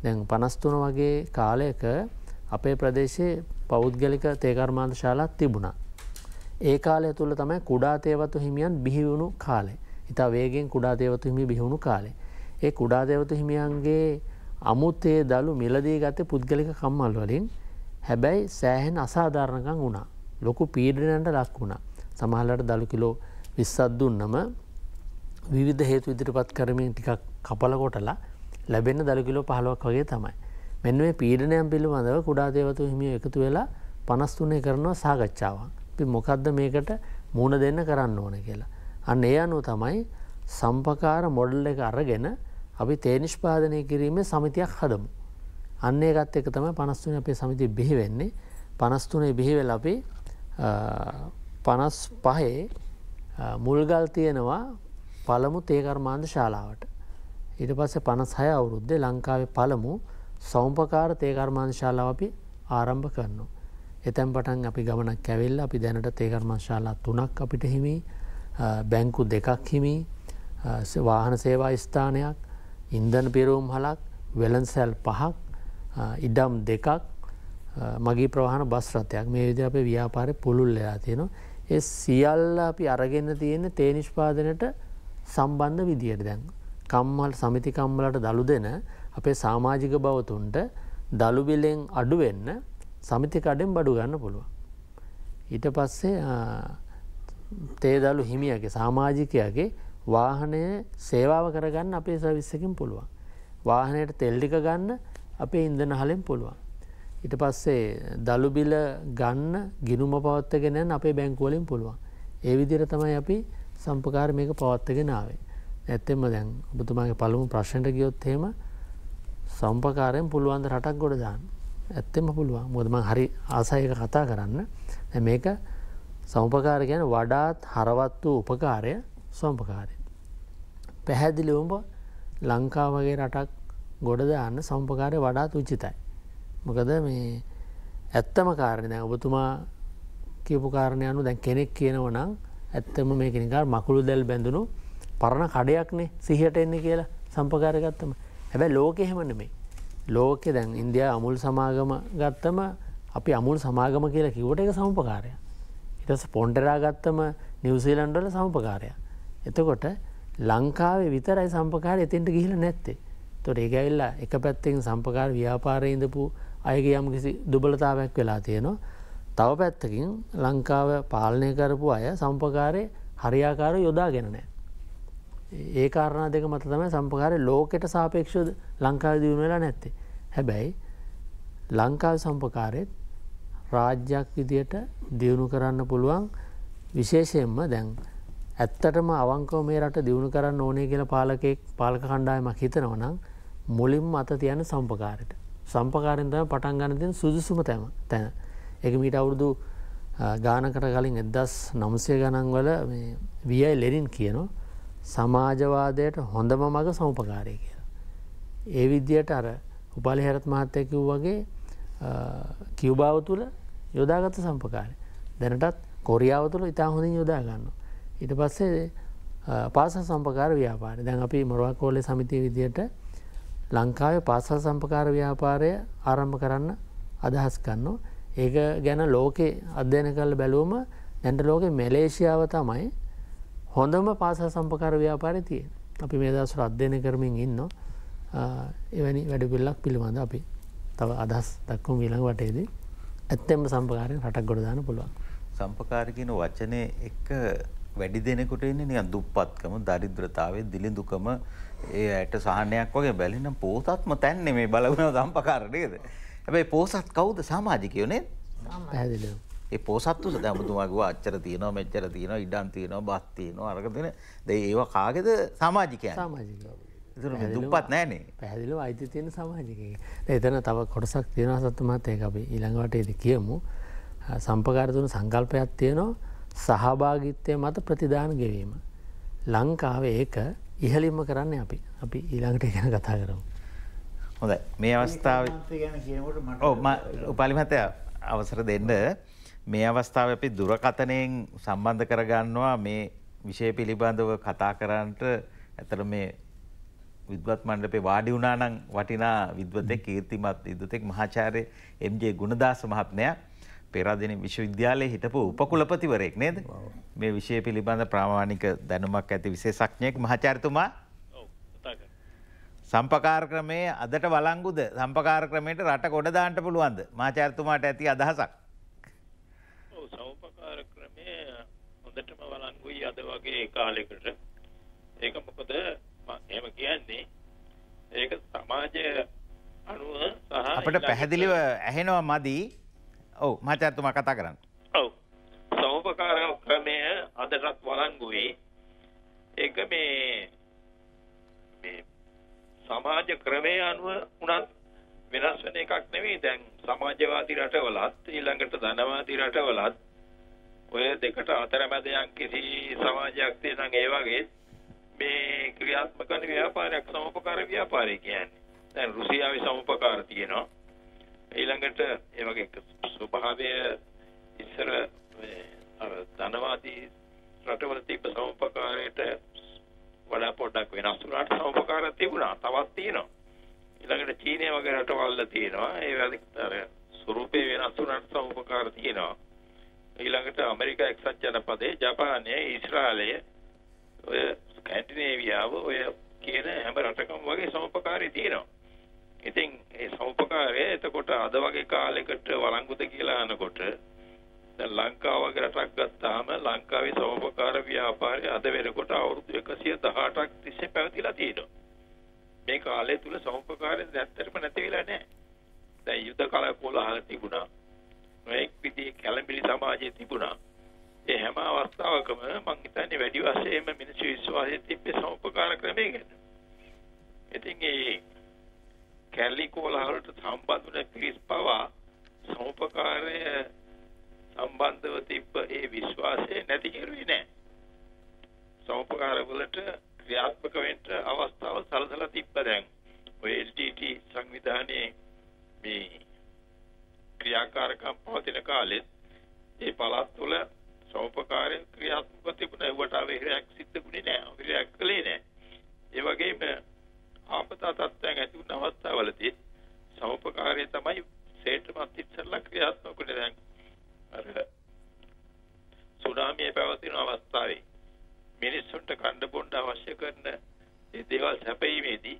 දැන් පනස්තුන වගේ කාලයක අපේ ප්‍රදේශයේ පෞද්ගලික තේකර්මාන්ත ශාලාත් තිබුණා. ඒ කාලය තුළ තමයි කුඩා තේවතු හිමියන් බිහිවුණු කාලේ. ඉතා වේගෙන් කුඩා තේවතු හිමි බිහුණු කාලේ. ඒ කුඩා තේවතු හිමියන්ගේ අමුත්තේ දළු මිලදී ගත පුද්ගලික කම්මල් වලින් හැබැයි සෑහෙන් අසාධාරණකං වුණා. ලොකු පීඩනන්ට ලක් වුණා. සමහල්ලට දළු කිලෝ විස්සත් දුන්නම විවිධ හේතු ඉදිරිපත් කරමින් ටිකක් කපලකොටලා ලැබෙන දළකිලෝ පහලොක් වගේ තමයි. මෙන්න මේ පීඩනයම් පිළිබඳව කුඩාතේවතු හිමිය එකතු වෙලා පනස්තුනය කරනවා සාගච්ඡාවන්. අපි මොකක්ද මේකට මුණ දෙන්න කරන්න ඕන කියලා. අන්න ඒ අනුව තමයි සම්පකාර මොඩල් එක අරගෙන අපි තේනිෂ්පාදනය කිරීමේ සමිතියක් හදමු. අන්නේ ගත් එක තමයි පනස්තුන අපේ සමිති බිහි වෙන්නේ පනස්තුනේ බිහිවෙල අපි පනස් පහේ මුල්ගල් තියෙනවා පළමු තේකර්මාන්ද ශාලාවට. ඊට පස්සේ පනස් හය අවුරුද්දේ ලංකාවේ පළමු සෞම්පකාර තේකර්මාන්ශාලාව අපි ආරම්භ කරනවා. එතැන් පටන් අපි ගමනක් ඇවෙල් අපි දැනට තේකර්මශාලා තුනක් අපිට හිමි බැංකු දෙකක් හිමි වාහන සේවා ස්ථානයක් ඉන්දන පිරුම් හලක් වෙලන්සැල් පහක් ඉඩම් දෙකක් මගේ ප්‍රවාහන බස්රතයක් මේ විදි අපේ ව්‍යාපාරය පුළුල්ලයා තියෙනවා ඒ සියල්ල අපි අරගෙන තියෙන තේනිෂ්පාදනයට සම්බන්ධ විදියට දැන්. කම්මල් සමිතිකම්මලට දළු දෙන අපේ සාමාජික බවතුන්ට දළුබිලෙන් අඩුවෙන්න සමිති කඩෙන් බඩු ගන්න පුළුවන්. ඊට පස්සේ තේදලු හිමියගේ සාමාජිකයාගේ වාහනය සේවාව කරගන්න අපේ සවිස්සකින් පුළුවන්. වාහනයට තෙල්ලික ගන්න අපේ ඉන්දන හලෙන් පුළුවන්. ඉට පස්සේ දළුබිල ගන්න ගිනුම පවත්තගෙනන් අපේ බැංකුවලින් පුළුවන්. ඒ විදිර තමයි අපි සම්පකාර මේක පවත්තගෙනාවේ. ඇත්තෙම දැන් ඔබතුමාගේ පළමු ප්‍රශ්නට ගියොත් හෙම සම්පකාරයෙන් පුළුවන්ද රටක් ගොඩ දාන්න. ඇත්තෙම පුළුවන් මුොද මං හරි ආසයක කතා කරන්න මේක සම්පකාර ගැන වඩාත් හරවත් වූ උපකාරය සම්පකාරය. පැහැදිලි උඹ ලංකාවගේ රටක් ගොඩදාන්න සම්පකාරය වඩාත් උචිතයි. මොකද මේ ඇත්තම කාරණය දැ ඔබතුමා කියපු කාරණයනු දැන් කෙනෙක් කියනව නම් ඇත්තම මේකනිකාර මකුළු දැල් බැඳුණු පරණ කඩයක්නේ සිහට එන්නේ කියලා සම්පකාරගත්තම හැබැ ලෝකෙ හෙමන මේ ලෝකෙ දැන් ඉන්දයා අමුල් සමාගම ගත්තම අපි අමුල් සමාගම කියලා කිවට එක සමපකාරය. ඉටස පොන්ඩරා ගත්තම නිවසීලන්ඩල සමපකාරය. එතකොට ලංකාවේ විතරයි සම්පකාර එතින්ට ගිහිල නැත්තේ. තොට ඒගැල්ල එක පැත්තෙන් සම්පකාර ව්‍යාපාරය ඉඳපු අයගේ යම් කිසි දුබලතාවයක් වෙලා තියෙනවා. තව පැත්තකින් ලංකාව පාලනය කරපු අය සම්පකාරය හරියාකාර යොදා ගෙනනෑ. ඒ කාරණ දෙක මත තමයි සම්පකාර ලෝකෙට සාපේක්ෂ ලංකාව දියුණ වෙලා නැත්තේ. හැබැයි ලංකාව සම්පකාරයත් රාජ්‍යයක් විදියට දියුණු කරන්න පුළුවන් විශේෂයෙන්ම දැන් ඇත්තටම අවංකව මේ රට දියුණු කරන්න ඕනේ කියලා පාලකෙක් පාලක කණ්ඩායමක් හිතනවනම් මුලින්ම අත තියන සම්පකාරයට. සම්පකාරෙන්දම පටන් ගණතින් සුදුසුම තැම තැන. එක මීට අවුරුදු ගානකට කලින් එදස් නම්සය ගණන්වල වියයි ලෙරින් කියනවා සමාජවාදයට හොඳම මඟ සෞපකාරය කියලා. ඒ විද්‍යයට අර උපලි හැරත් මහත්තයකිව් වගේ කිව්බාව තුළ යොදාගත සම්පකාරය. දැනටත් කොරියාව තුළ ඉතා හොඳින් යොදාගන්න. ඉට පස්සේ පාස සම්පකාර ව්‍යාපාරය දැන් අපි මොරවාකෝලය සමිතිය විදියට ලංකාවේ පාසල් සම්පකාර ව්‍යාපාරය ආරම්භ කරන්න අදහස් කන්නෝ. ඒක ගැන ලෝකේ අධ්‍යයන කල් බැලුවම දැන්ට ලෝකෙ මැලේෂියාව තමයි හොඳම පාසල් සම්පකර ව්‍යාපාරය තියෙන අපි මේ දස් රද්ධයන කරමින් ඉන්න එවැනි වැඩිපිල්ලක් පිළිබඳ අපි තව අදස් දක්කුම් ඊළඟ වටේදී ඇත්තෙම සම්පකාරයෙන් රටක් ගොඩදාන පුළුවන් සම්පකාරකන වචනය එක වැඩි දෙනෙකුට එන්නේ නිකන් දුප්පත්කම දරිද්‍රතාවය දිලිඳුකම ඒ ඇයට සහනයක් වගේ බැලිනම් පෝසත්ම තැන්නේ මේ බලගුණ සම්පකාර නේද. හැබැයි පෝසත් කවුද සමාජිකයෝ නේද? පැහැදිලිව. ඒ පෝසත්තු සදා බුදුමාගුව අච්චර තියෙනවා මෙච්චර තියෙනවා ඉඩම් තියෙනවා බත් තියෙනවා අරක තියෙන දැන් ඒවා කාගේද සමාජිකයන් සමාජිකයන් ඒක දුප්පත් නෑනේ පැහැදිලිව අයිති තියෙන සමාජිකයන් දැන් එතන තව කොටසක් තියෙනවා සත්තු මහත් ඒක අපි ඊළඟ වටේදී කියමු සම්පකාර තුන සංකල්පයක් තියෙනවා සහභාගිත්වය මත ප්‍රතිදාන ගෙවීම ලංකාවේ ඒක ඉහලින්ම කරන්න අපි අපි ඊළඟට ගැන කතා කරමු හොඳ මේ අවස්ථාව උපාලිමතය අවසර දෙන්න මේ අවස්ථාව අපි දුරකථනයෙන් සම්බන්ධ කරගන්නවා මේ විෂය පිළිබඳව කතා කරන්නට ඇතර මේ විද්වත් මණ්ඩපේ වාඩි වුණා නම් වටිනා විද්වතෙක් කීර්තිමත් විද්වතෙක් මහාචාර්ය එම්.ජේ. ගුණදාස මහත්මයා පෙරාදෙණි විශ්වවිද්‍යාලයේ හිටපු උපකුලපතිවරයෙක් නේද? මේ විෂය පිළිබඳ ප්‍රාමාණික දැනුමක් ඇති විශේෂඥයෙක් මහාචාර්යතුමා. සම්පකාර ක්‍රමයේ අදට වළංගුද සම්පකාර ක්‍රමයට රට ගොඩ දාන්න පුළුවන්ද? මහාචාර්යතුමාට ඇති අදහසක්. සෞපකාර ක්‍රමය හොඳටම වලංගුයි අද වගේ කාලෙකට ඒක මොකද එහෙම කියන්නේ ඒක සමාජය අනුව සහ අපිට පැහැදිලිව ඇහෙනවා මදි ඔව් මහත්තයාතුමා කතා කරන්න ඔව් සෞපකාර ක්‍රමය අදටත් වලංගුයි ඒක මේ මේ සමාජ ක්‍රමය අනුව උනත් වෙනස් වෙන එකක් නෙවෙයි දැන් සමාජවාදී රටවලත් ඊළඟට ධනවාදී රටවලත් ඔය දෙකට අතරමැද යම් කිසි සමාජයක් තියෙනවා ඒ වගේ මේ ක්‍රියාත්මක කරන ව්‍යාපාරයක් සමූපකාර ව්‍යාපාරය කියන්නේ. දැන් රුසියාවේ සමූපකාර තියෙනවා. ඊළඟට ඒ වගේ ස්වභාවය ඉස්සර අර ධනවාදී රටවල තිබ්බ සමූපකාරයට වඩා පොඩ්ඩක් වෙනස් වුණාට සමූපකාරය තිබුණා. තවත් තියෙනවා. ඊළඟට චීනය වගේ රටවල් තියෙනවා. ඒ වැඩිතර ස්වරූපේ වෙනස් වුණාට උපකාර තියෙනවා. ඊළඟට ඇමරිකා එක්සත් ජනපදයේ ජපානය, ඊශ්‍රායලය ඔය ස්කැන්ඩිනේවියාව ඔය කියන හැම රටකම වගේ සමපකාරී තියෙනවා. ඉතින් ඒ සමපකාරය එතකොට අද වගේ කාලයකට වළංගුද කියලා අනකොට දැන් ලංකාව වගේ රටක් ගත්තාම ලංකාවේ සමපකාර ව්‍යාපාරය අද වෙනකොට අවුරුදු 118ක් තිස්සේ පැවතිලා තියෙනවා. මේ කාලය තුල සමුපකාරයෙන් දැත්තටම නැති වෙලා නැහැ. දැන් යුද කාලය කොලහල තිබුණා. මේක විදිහේ කැළඹිලි සමාජයේ තිබුණා. ඒ හැම අවස්ථාවකම මම හිතන්නේ වැඩි වශයෙන්ම මිනිස් විශ්වාසයේ තිබ්බ සමුපකාර ක්‍රමය ගැන. ඉතින් ඒ කැළි කොලහලට සම්බන්ධුන පිරිස් පවා සමුපකාරය සම්බන්ධව තිබ්බ ඒ විශ්වාසය නැති කෙරුවේ නැහැ. සමුපකාර වලට ක්‍රියාත්මක වෙන්න අවස්ථාව සලසලා තිබ්බ දැන්. ඔය LTT සංවිධානයේ මේ ක්‍රියාකාරකම් පවතින කාලෙත් ඒ පළාත් තුළ සෝපකාරී ක්‍රියාත්මක තිබුණා ඒවට අවිරයක් සිද්ධුුනේ නැහැ. අවිරයක් කළේ නැහැ. ඒ වගේම ආපදා තත්ත්වයන් ඇති වුණ අවස්ථාවලදී සෝපකාරී තමයි සේටමත් ඉස්සෙල්ලා ක්‍රියාත්මක වෙන්නේ දැන්. අර සුනාමිය පැවතින අවස්ථාවේ මිනිස්සුන්ට කන්න බොන්න අවශ්‍ය කරන ඒ දේවල් සැපීමේදී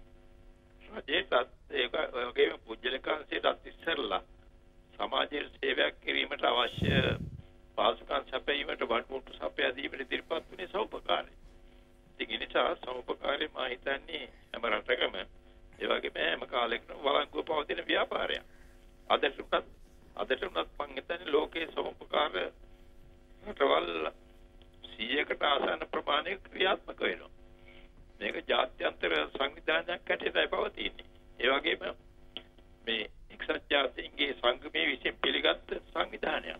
රජයටත් ඒක වගේම පුජ්‍යලකංශයටත් ඉස්සෙල්ලා සමාජයේ සේවයක් කිරීමට අවශ්‍ය පාසුකම් සැපීමට වටමුට්ටු සපයා දීමට ඉදිරිපත් වුණේ සෞපකාරය. ඉතින් ඒ නිසා සෞපකාරය මා හිතන්නේ හැම රටකම ඒ වගේම හැම කාලයකම වළංගුව පවතින ව්‍යාපාරයක්. අදට උනත් අදට උනත් මං හිතන්නේ ලෝකයේ සෞපකාර රටවල් 100කට ආසන්න ප්‍රමාණයක ක්‍රියාත්මක වෙනවා. මේක ජාත්‍යන්තර සංවිධානයක් හැටියටයි පවතින්නේ. ඒ වගේම මේ එක්සත් ජාතීන්ගේ සංගමයේ විසින් පිළිගත් සංවිධානයක්.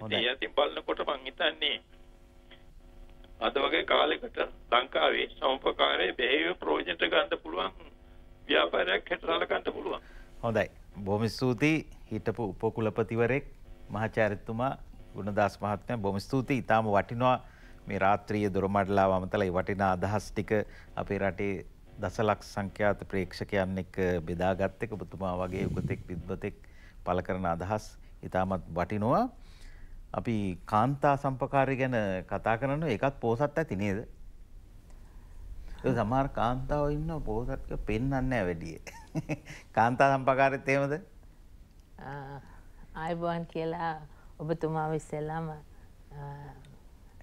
හොඳයි. ඒකෙන් බලනකොට මම හිතන්නේ අද වගේ කාලයකට ලංකාවේ සමුපකාරයේ බෙහෙවිය ප්‍රොජෙක්ට් ගන්න පුළුවන් ව්‍යාපාරයක් හැටියට සලකන්න පුළුවන්. හොඳයි. බොහොම ස්තුතියි හිටපු උපකුලපතිවරෙක් මහාචාර්යතුමා ගුණදස් මහත්මය බොම ස්තුතියි ඉතාම වටිනවා මේ රාත්‍රිය දොරමඩලා අමතලයි වටිනා අදහස් ටික අපේ රටේ දසලක් සංඛ්‍යාත ප්‍රේක්ෂකයන් එක් බෙදාගත් එක ඔබතුමා වගේ උගතෙක් විද්වතෙක් පළ කරන අදහස් ඉතාමත් වටිනවා. අපි කාන්තා සම්පකාරය ගැන කතා කරන එකත් පෝසත් ඇති නේද. සමාර් කාන්තාව ඉන්න පෝසත්ක පෙන්න්න වැඩිය. කාන්තා සම්පකාරත් ඒමද ආයබුවන් කියලා ඔබතුමාව ඉස්සෙල්ලාම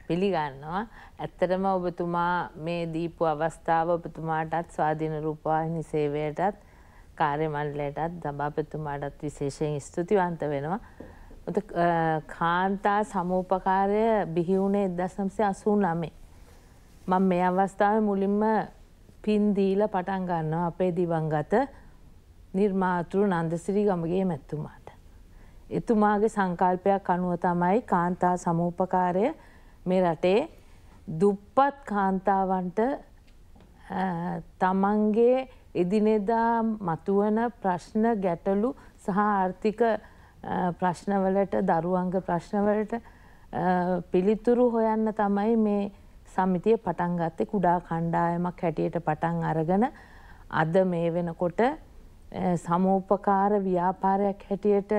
පිළිගන්නවා. ඇත්තටම ඔබතුමා මේ දීපු අවස්ථාව ඔබතුමාටත් ස්වාධීන රූපවාහිනී සේවයටත් කාර්ය මණ්ඩලයටත් සභාපතිතුමාටත් විශේෂයෙන් ස්තුතිවන්ත වෙනවා. මොකද කාන්තා සමූපකාරය බිහි වුණේ 1989. මම මේ අවස්ථාවේ මුලින්ම පින් දීලා පටන් ගන්නවා අපේ දිවංගත නිර්මාතෘ නන්දසිරි ගමගේ මැතිතුමාට. එතුමාගේ සංකල්පයක් අනුව තමයි කාන්තා සමූපකාරය මේ රටේ දුප්පත් කාන්තාවන්ට තමන්ගේ එදිනෙදා මතුවන ප්‍රශ්න ගැටලු සහ ආර්ථික ප්‍රශ්නවලට දරුවංග ප්‍රශ්නවලට පිළිතුරු හොයන්න තමයි මේ සමිතිය පටන් ගත්තේ කුඩා කණ්ඩායමක් හැටියට පටන් අරගෙන අද මේ වෙනකොට සමූපකාර ව්‍යාපාරයක් හැටියට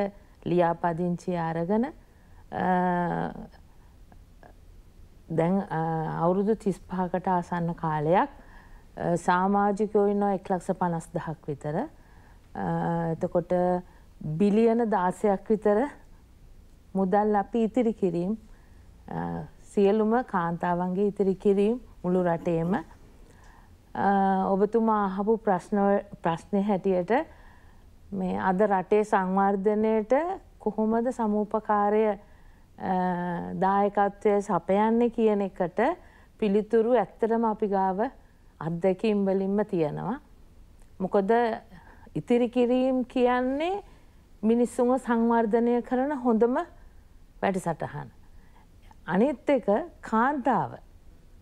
ලියාපදිංචි අරගෙන දැන් අවුරුදු තිස්පාකට ආසන්න කාලයක් සාමාජිකයෝ ඉන්න එක් ලක්ස පනස් දහක් විතර එතකොට බිලියන දාසයක් විතර මුදල් අපි ඉතිරි කිරීම් සියලුම කාන්තාවන්ගේ ඉතිරි කිරීම් මුළු රටේම ඔබතුමා අහපු ප්‍රශ්නය හැටියට මේ අද රටේ සංවර්ධනයට කොහොමද සමූපකාරය දායකත්වය සපයන්නේ කියන එකට පිළිතුරු ඇත්තටම අපි ගාව අත්දැකීම් වලින්ම තියෙනවා. මොකද ඉතිරි කිරීම් කියන්නේ මිනිස්සුන්ව සංවර්ධනය කරන හොඳම වැඩසටහන. අනිත් එක කාන්තාව.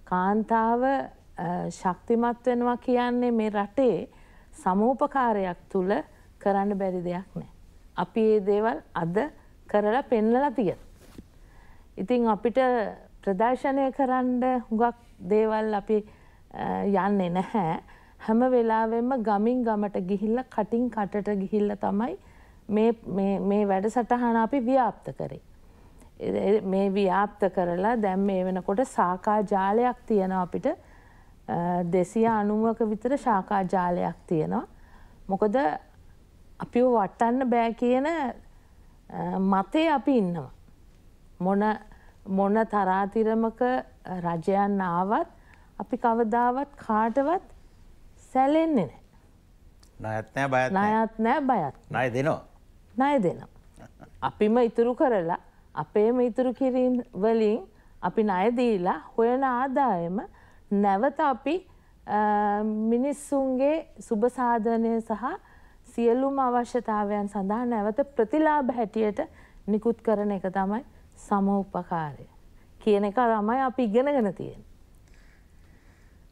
කාන්තාව ශක්තිමත් වෙනවා කියන්නේ මේ රටේ සමූපකාරයක් තුළ කරන්න බැරි දෙයක් නෑ. අපි ඒ දේවල් අද කරලා පෙන්නලා තියෙන. ඉතින් අපිට ප්‍රදර්ශනය කරන්න හුඟක් දේවල් අපි යන්නේ නැහැ. හැම වෙලාවෙම ගමින් ගමට ගිහිල්ල කටින් කටට ගිහිල්ල තමයි මේ වැඩ සටහන අපි ව්‍යාප්ත කරේ. මේ ව්‍යාප්ත කරලා දැම් මේ වෙනකොට සාකා ජාලයක් තියෙනවා අපිට දෙසිය අනුවක විතර ශාකා ජාලයක් තියෙනවා. මොකද අපිව වටන්න බෑ කියන මතේ අපි ඉන්නවා. මොන මොන තරාතිරමක රජයන් ආවත් අපි කවදාවත් කාටවත් සැලෙන්නේ නෑ. නයත් නෑ බයත් නයත් නෑ බයත්. ණය දෙනවා. ණය දෙනවා. අපිම ඉතුරු කරලා අපේම ඉතුරු කිරීම වලින් අපි ණය දීලා හොයන ආදායම නැවත අපි මිනිස්සුන්ගේ සුබ සාධනය සහ සියලුම අවශ්‍යතාවයන් සඳහා නැවත ප්‍රතිලාභ හැටියට නිකුත් කරන එක තමයි සමෝපකාරය. කියන එක තමයි අපි ඉගෙනගෙන තියෙන්නේ.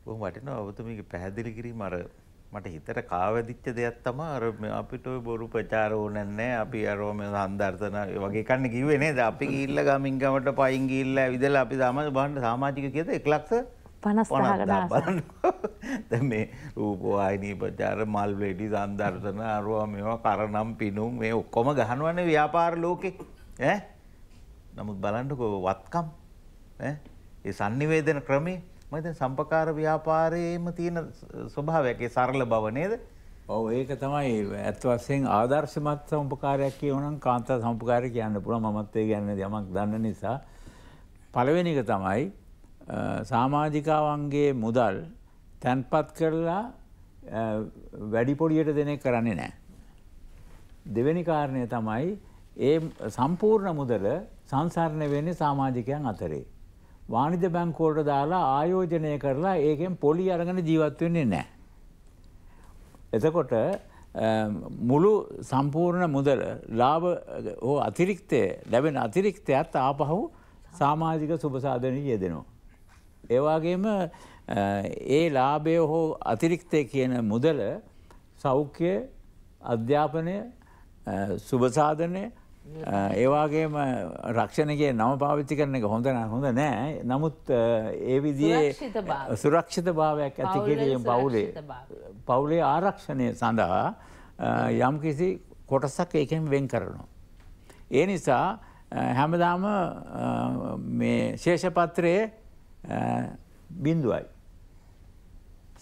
බොහොම වටිනවා ඔබතුමීගේ පැහැදිලි කිරීම අර මට හිතට කාවැදිච්ච දෙයක් තමයි අර අපිට ওই බොරු ප්‍රචාර ඕනේ නැහැ. අපි අර මේ සම්දර්ශන වගේ කන්නේ කිව්වේ නේද? අපි ගිහිල්ලා ගමින් ගමට පයින් ගිහිල්ලා ඇවිදලා අපි සමාජ බහන්න සමාජික කියද 1 ලක්ෂ පනස්දාකට මේ රූපවාහිනී ප්‍රචාර මල් වෙඩි සන්දර්ශන අරුවා මේවා කරනම් පිනුම් මේ ඔක්කොම ගහනවන ව්‍යාපාර ලෝකෙ ඈ නමුත් බලන්නකෝ වත්කම් ඒ sannivedana ක්‍රමේ මම හිතන්නේ සම්පකාර ව්‍යාපාරයේම තියෙන ස්වභාවයකේ සරල බව නේද? ඔව් ඒක තමයි ඇත්ත වශයෙන් ආදර්ශමත් සම්පකාරයක් කියනනම් කාන්තා සම්පකාරය කියන්න පුළුවන් මමත් ඒ කියන්නේ යමක් දන්න නිසා පළවෙනි එක තමයි සාමාජිකාවන්ගේ මුදල් තැන්පත් කරලා වැඩිපොඩියට දෙනෙක් කරන්නේ නෑ. දෙවැනි කාරණය තමයි ඒ සම්පූර්ණ මුදල සංසරණය වෙන්නේ සාමාජිකයන් අතරේ. වානිජ බැංකෝලට දාලා ආයෝජනය කරලා ඒකෙන් පොලි අරගෙන ජීවත් වෙන්නේ නෑ. එතකොට මුළු සම්පූර්ණ මුදල ලාභ හෝ අතිරික්තය ලැබෙන අතිරික්තයත් ආපහු සාමාජික සුභසාධනී යෙදෙනවා. ඒවාගේම ඒ ලාභය හෝ අතිරික්තය කියන මුදල සෞඛ්‍ය අධ්‍යාපනය සුභසාධනය ඒවාගේම රක්ෂණගේ නම පාවිච්චි කරන එක හොඳන හොඳ නෑ නමුත් ඒ විදියේ සුරක්ෂිත භාවයක් ඇති කිරීම පවුලේ පවුලේ ආරක්ෂණය සඳහා යම් කිසි කොටසක් ඒකෙන් වෙන් කරනවා. ඒ නිසා හැමදාම මේ ශේෂපත්‍රයේ බිඳුවයි.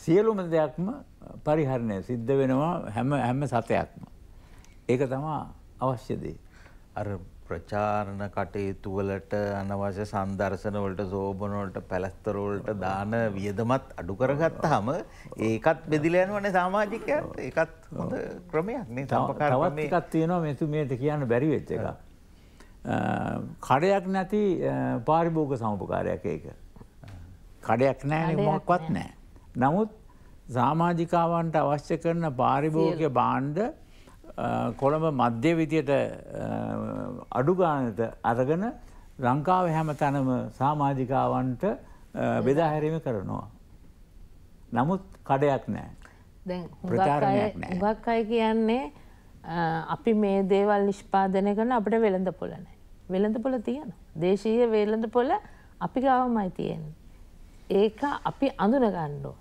සියලුම දෙයක්ම පරිහරණය සිද්ධ වෙනවා හැම හැම සතයක්ම. ඒක තමා අවශ්‍යදේ. අර ප්‍රචාරණ කටයුතු වලට අනවශ්‍ය සංදර්ශන වලට සෝබන වලට පැලස්තර වලට දාන වියදමත් අඩු කරගත්තාම ඒකත් බෙදිලා යනවනේ සමාජිකයන්ට ඒකත් හොඳ ක්‍රමයක් නේ සම්පකාර ක්‍රමයක්. තවත් එකක් තියෙනවා මේ මේට කියන්න බැරි වෙච්ච එකක්. කඩයක් නැති පාරිභෝගික සමුපකාරයක් ඒක. කඩයක් නෑ මොක්වත් නෑ. නමුත් සාමාජිකාවන්ට අවශ්‍ය කරන පාරිභෝග බාණ්ඩ කොළඹ මධ්‍ය විදියට අඩුගානට අරගෙන ලංකාව හැම තැනම සාමාජිකාවන්ට බෙදාහැරීම කරනවා. නමුත් කඩයක් නෑ. දැන් ගක් අය කියන්නේ අපි මේ දේවල් නිෂ්පාදනය කරන අපට වෙළඳ පොල නෑ. වෙළඳ පොල තියෙන. දේශීය වෙළඳ පොල අපි ගාවමයි තියෙන්නේ. ඒක අපි අඳුනගණ්ඩෝ.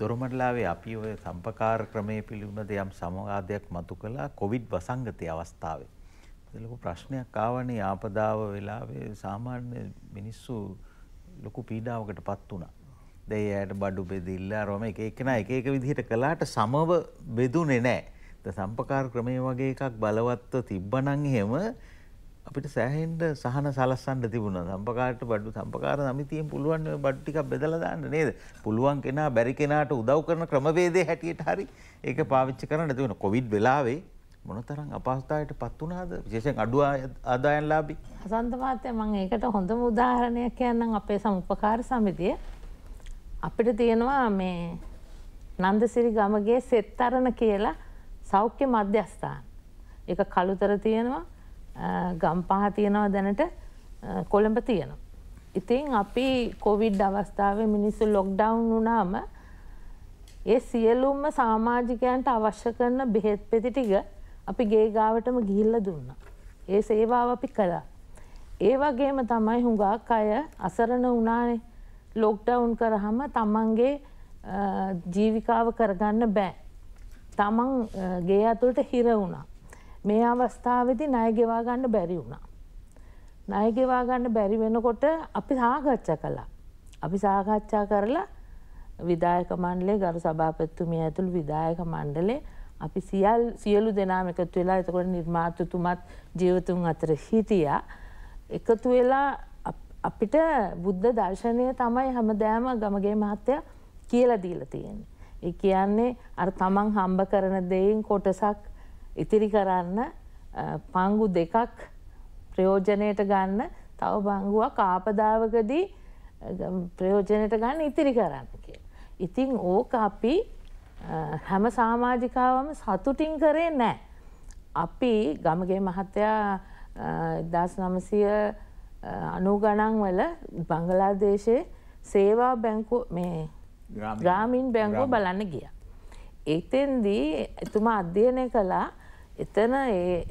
දොරමටලාවේ අපි ඔය සම්පකාර ක්‍රමය පිළිබඳ යම් සමවාදයක් මතු කලා කොවිඩ් වසංගතය අවස්ථාවේ. ලොකු ප්‍රශ්නයක් ආවනේ ආපදාව වෙලාවේ සාමාන්‍ය මිනිස්සු ලොකු පීඩාවකට පත් වුණා. දැයි ඇයට බඩු බෙදිල්ලා රොම එක එකන එක එක විදිහට කලාට සමව බෙදුනේ නෑ. ද සම්පකාර ක්‍රමය වගේ එකක් බලවත්ව තිබ්බනං හෙම අපිට සෑහෙන්ට සහන සලස්සන්න තිබුණා. සම්පකාරට බඩු සම්පකාර සමිතියෙන් පුළුවන් ඔය බඩු ටිකක් බෙදලා දාන්න නේද? පුළුවන් කෙනා බැරි කෙනාට උදව් කරන ක්‍රමවේදයේ හැටියට හරි ඒක පාවිච්චි කරන්න නැති වුණා. කොවිඩ් වෙලාවේ මොනතරම් අපහසුතාවයට පත් වුණාද? විශේෂයෙන් අඩු ආදායම් ලාභී. හසන්ත මහත්තයා මම ඒකට හොඳම උදාහරණයක් කියන්නම් අපේ සමුපකාර සමිතිය. අපිට තියෙනවා මේ නන්දසිරි ගමගේ සෙත්තරණ කියලා සෞඛ්‍ය මධ්‍යස්ථාන. ඒක කළුතර තියෙනවා ගම්පහ තියෙනවා දැනට කොළඹ තියෙන. ඉතින් අපි කොවිඩ් අවස්ථාවේ මිනිස්සු ලොක්ඩවුන් වුනාම ඒ සියලුම්ම සාමාජිකයන්ට අවශ්‍ය කරන බෙහෙත් පෙති ටික අපි ගේ ගාවටම ගිහිල්ලා දුන්නා. ඒ සේවාව අපි කළා. ඒ වගේම තමයි හුඟක් අය අසරණ වුණානේ ලොක්ඩවුන් කරාම තමන්ගේ ජීවිකාව කරගන්න බෑ. තමන් ගේ ඇතුළට හිර වුණා. මේ අවස්ථාවේදී ණය ගෙවා ගන්න බැරි වුණා. ණය ගෙවා ගන්න බැරි වෙනකොට අපි සාකච්ඡා කළා. අපි සාකච්ඡා කරලා විධායක මණ්ඩලේ ගරු සභාපතිතුමිය ඇතුළු විධායක මණ්ඩලේ අපි සියල් සියලු දෙනාම එකතු වෙලා එතකොට නිර්මාතතුමත් ජීවතුන් අතර හිටියා. එකතු වෙලා අපිට බුද්ධ දර්ශනය තමයි හැමදෑම ගමගේ මහත්තයා කියලා දීලා තියෙන්නේ. ඒ කියන්නේ අර තමන් හම්බ කරන දෙයින් කොටසක් ඉතිරි කරන්න පංගු දෙකක් ප්‍රයෝජනයට ගන්න තව බංගුවක් ආපදාවකදී ප්‍රයෝජනයට ගන්න ඉතිරි කරන්න කිය. ඉතිං ඕක අපි හැම සාමාජිකාවම සතුටින් කරේ නෑ. අපි ගමගේ මහත්තයා දස් නමසය අනුගණන් වල බංගලාදේශයේ සේවා බැංකු මේ ග්‍රාමීන් බැංකෝ බලන්න ගිය. එතෙන්දී එතුමා අධ්‍යයනය කලා එතන ඒ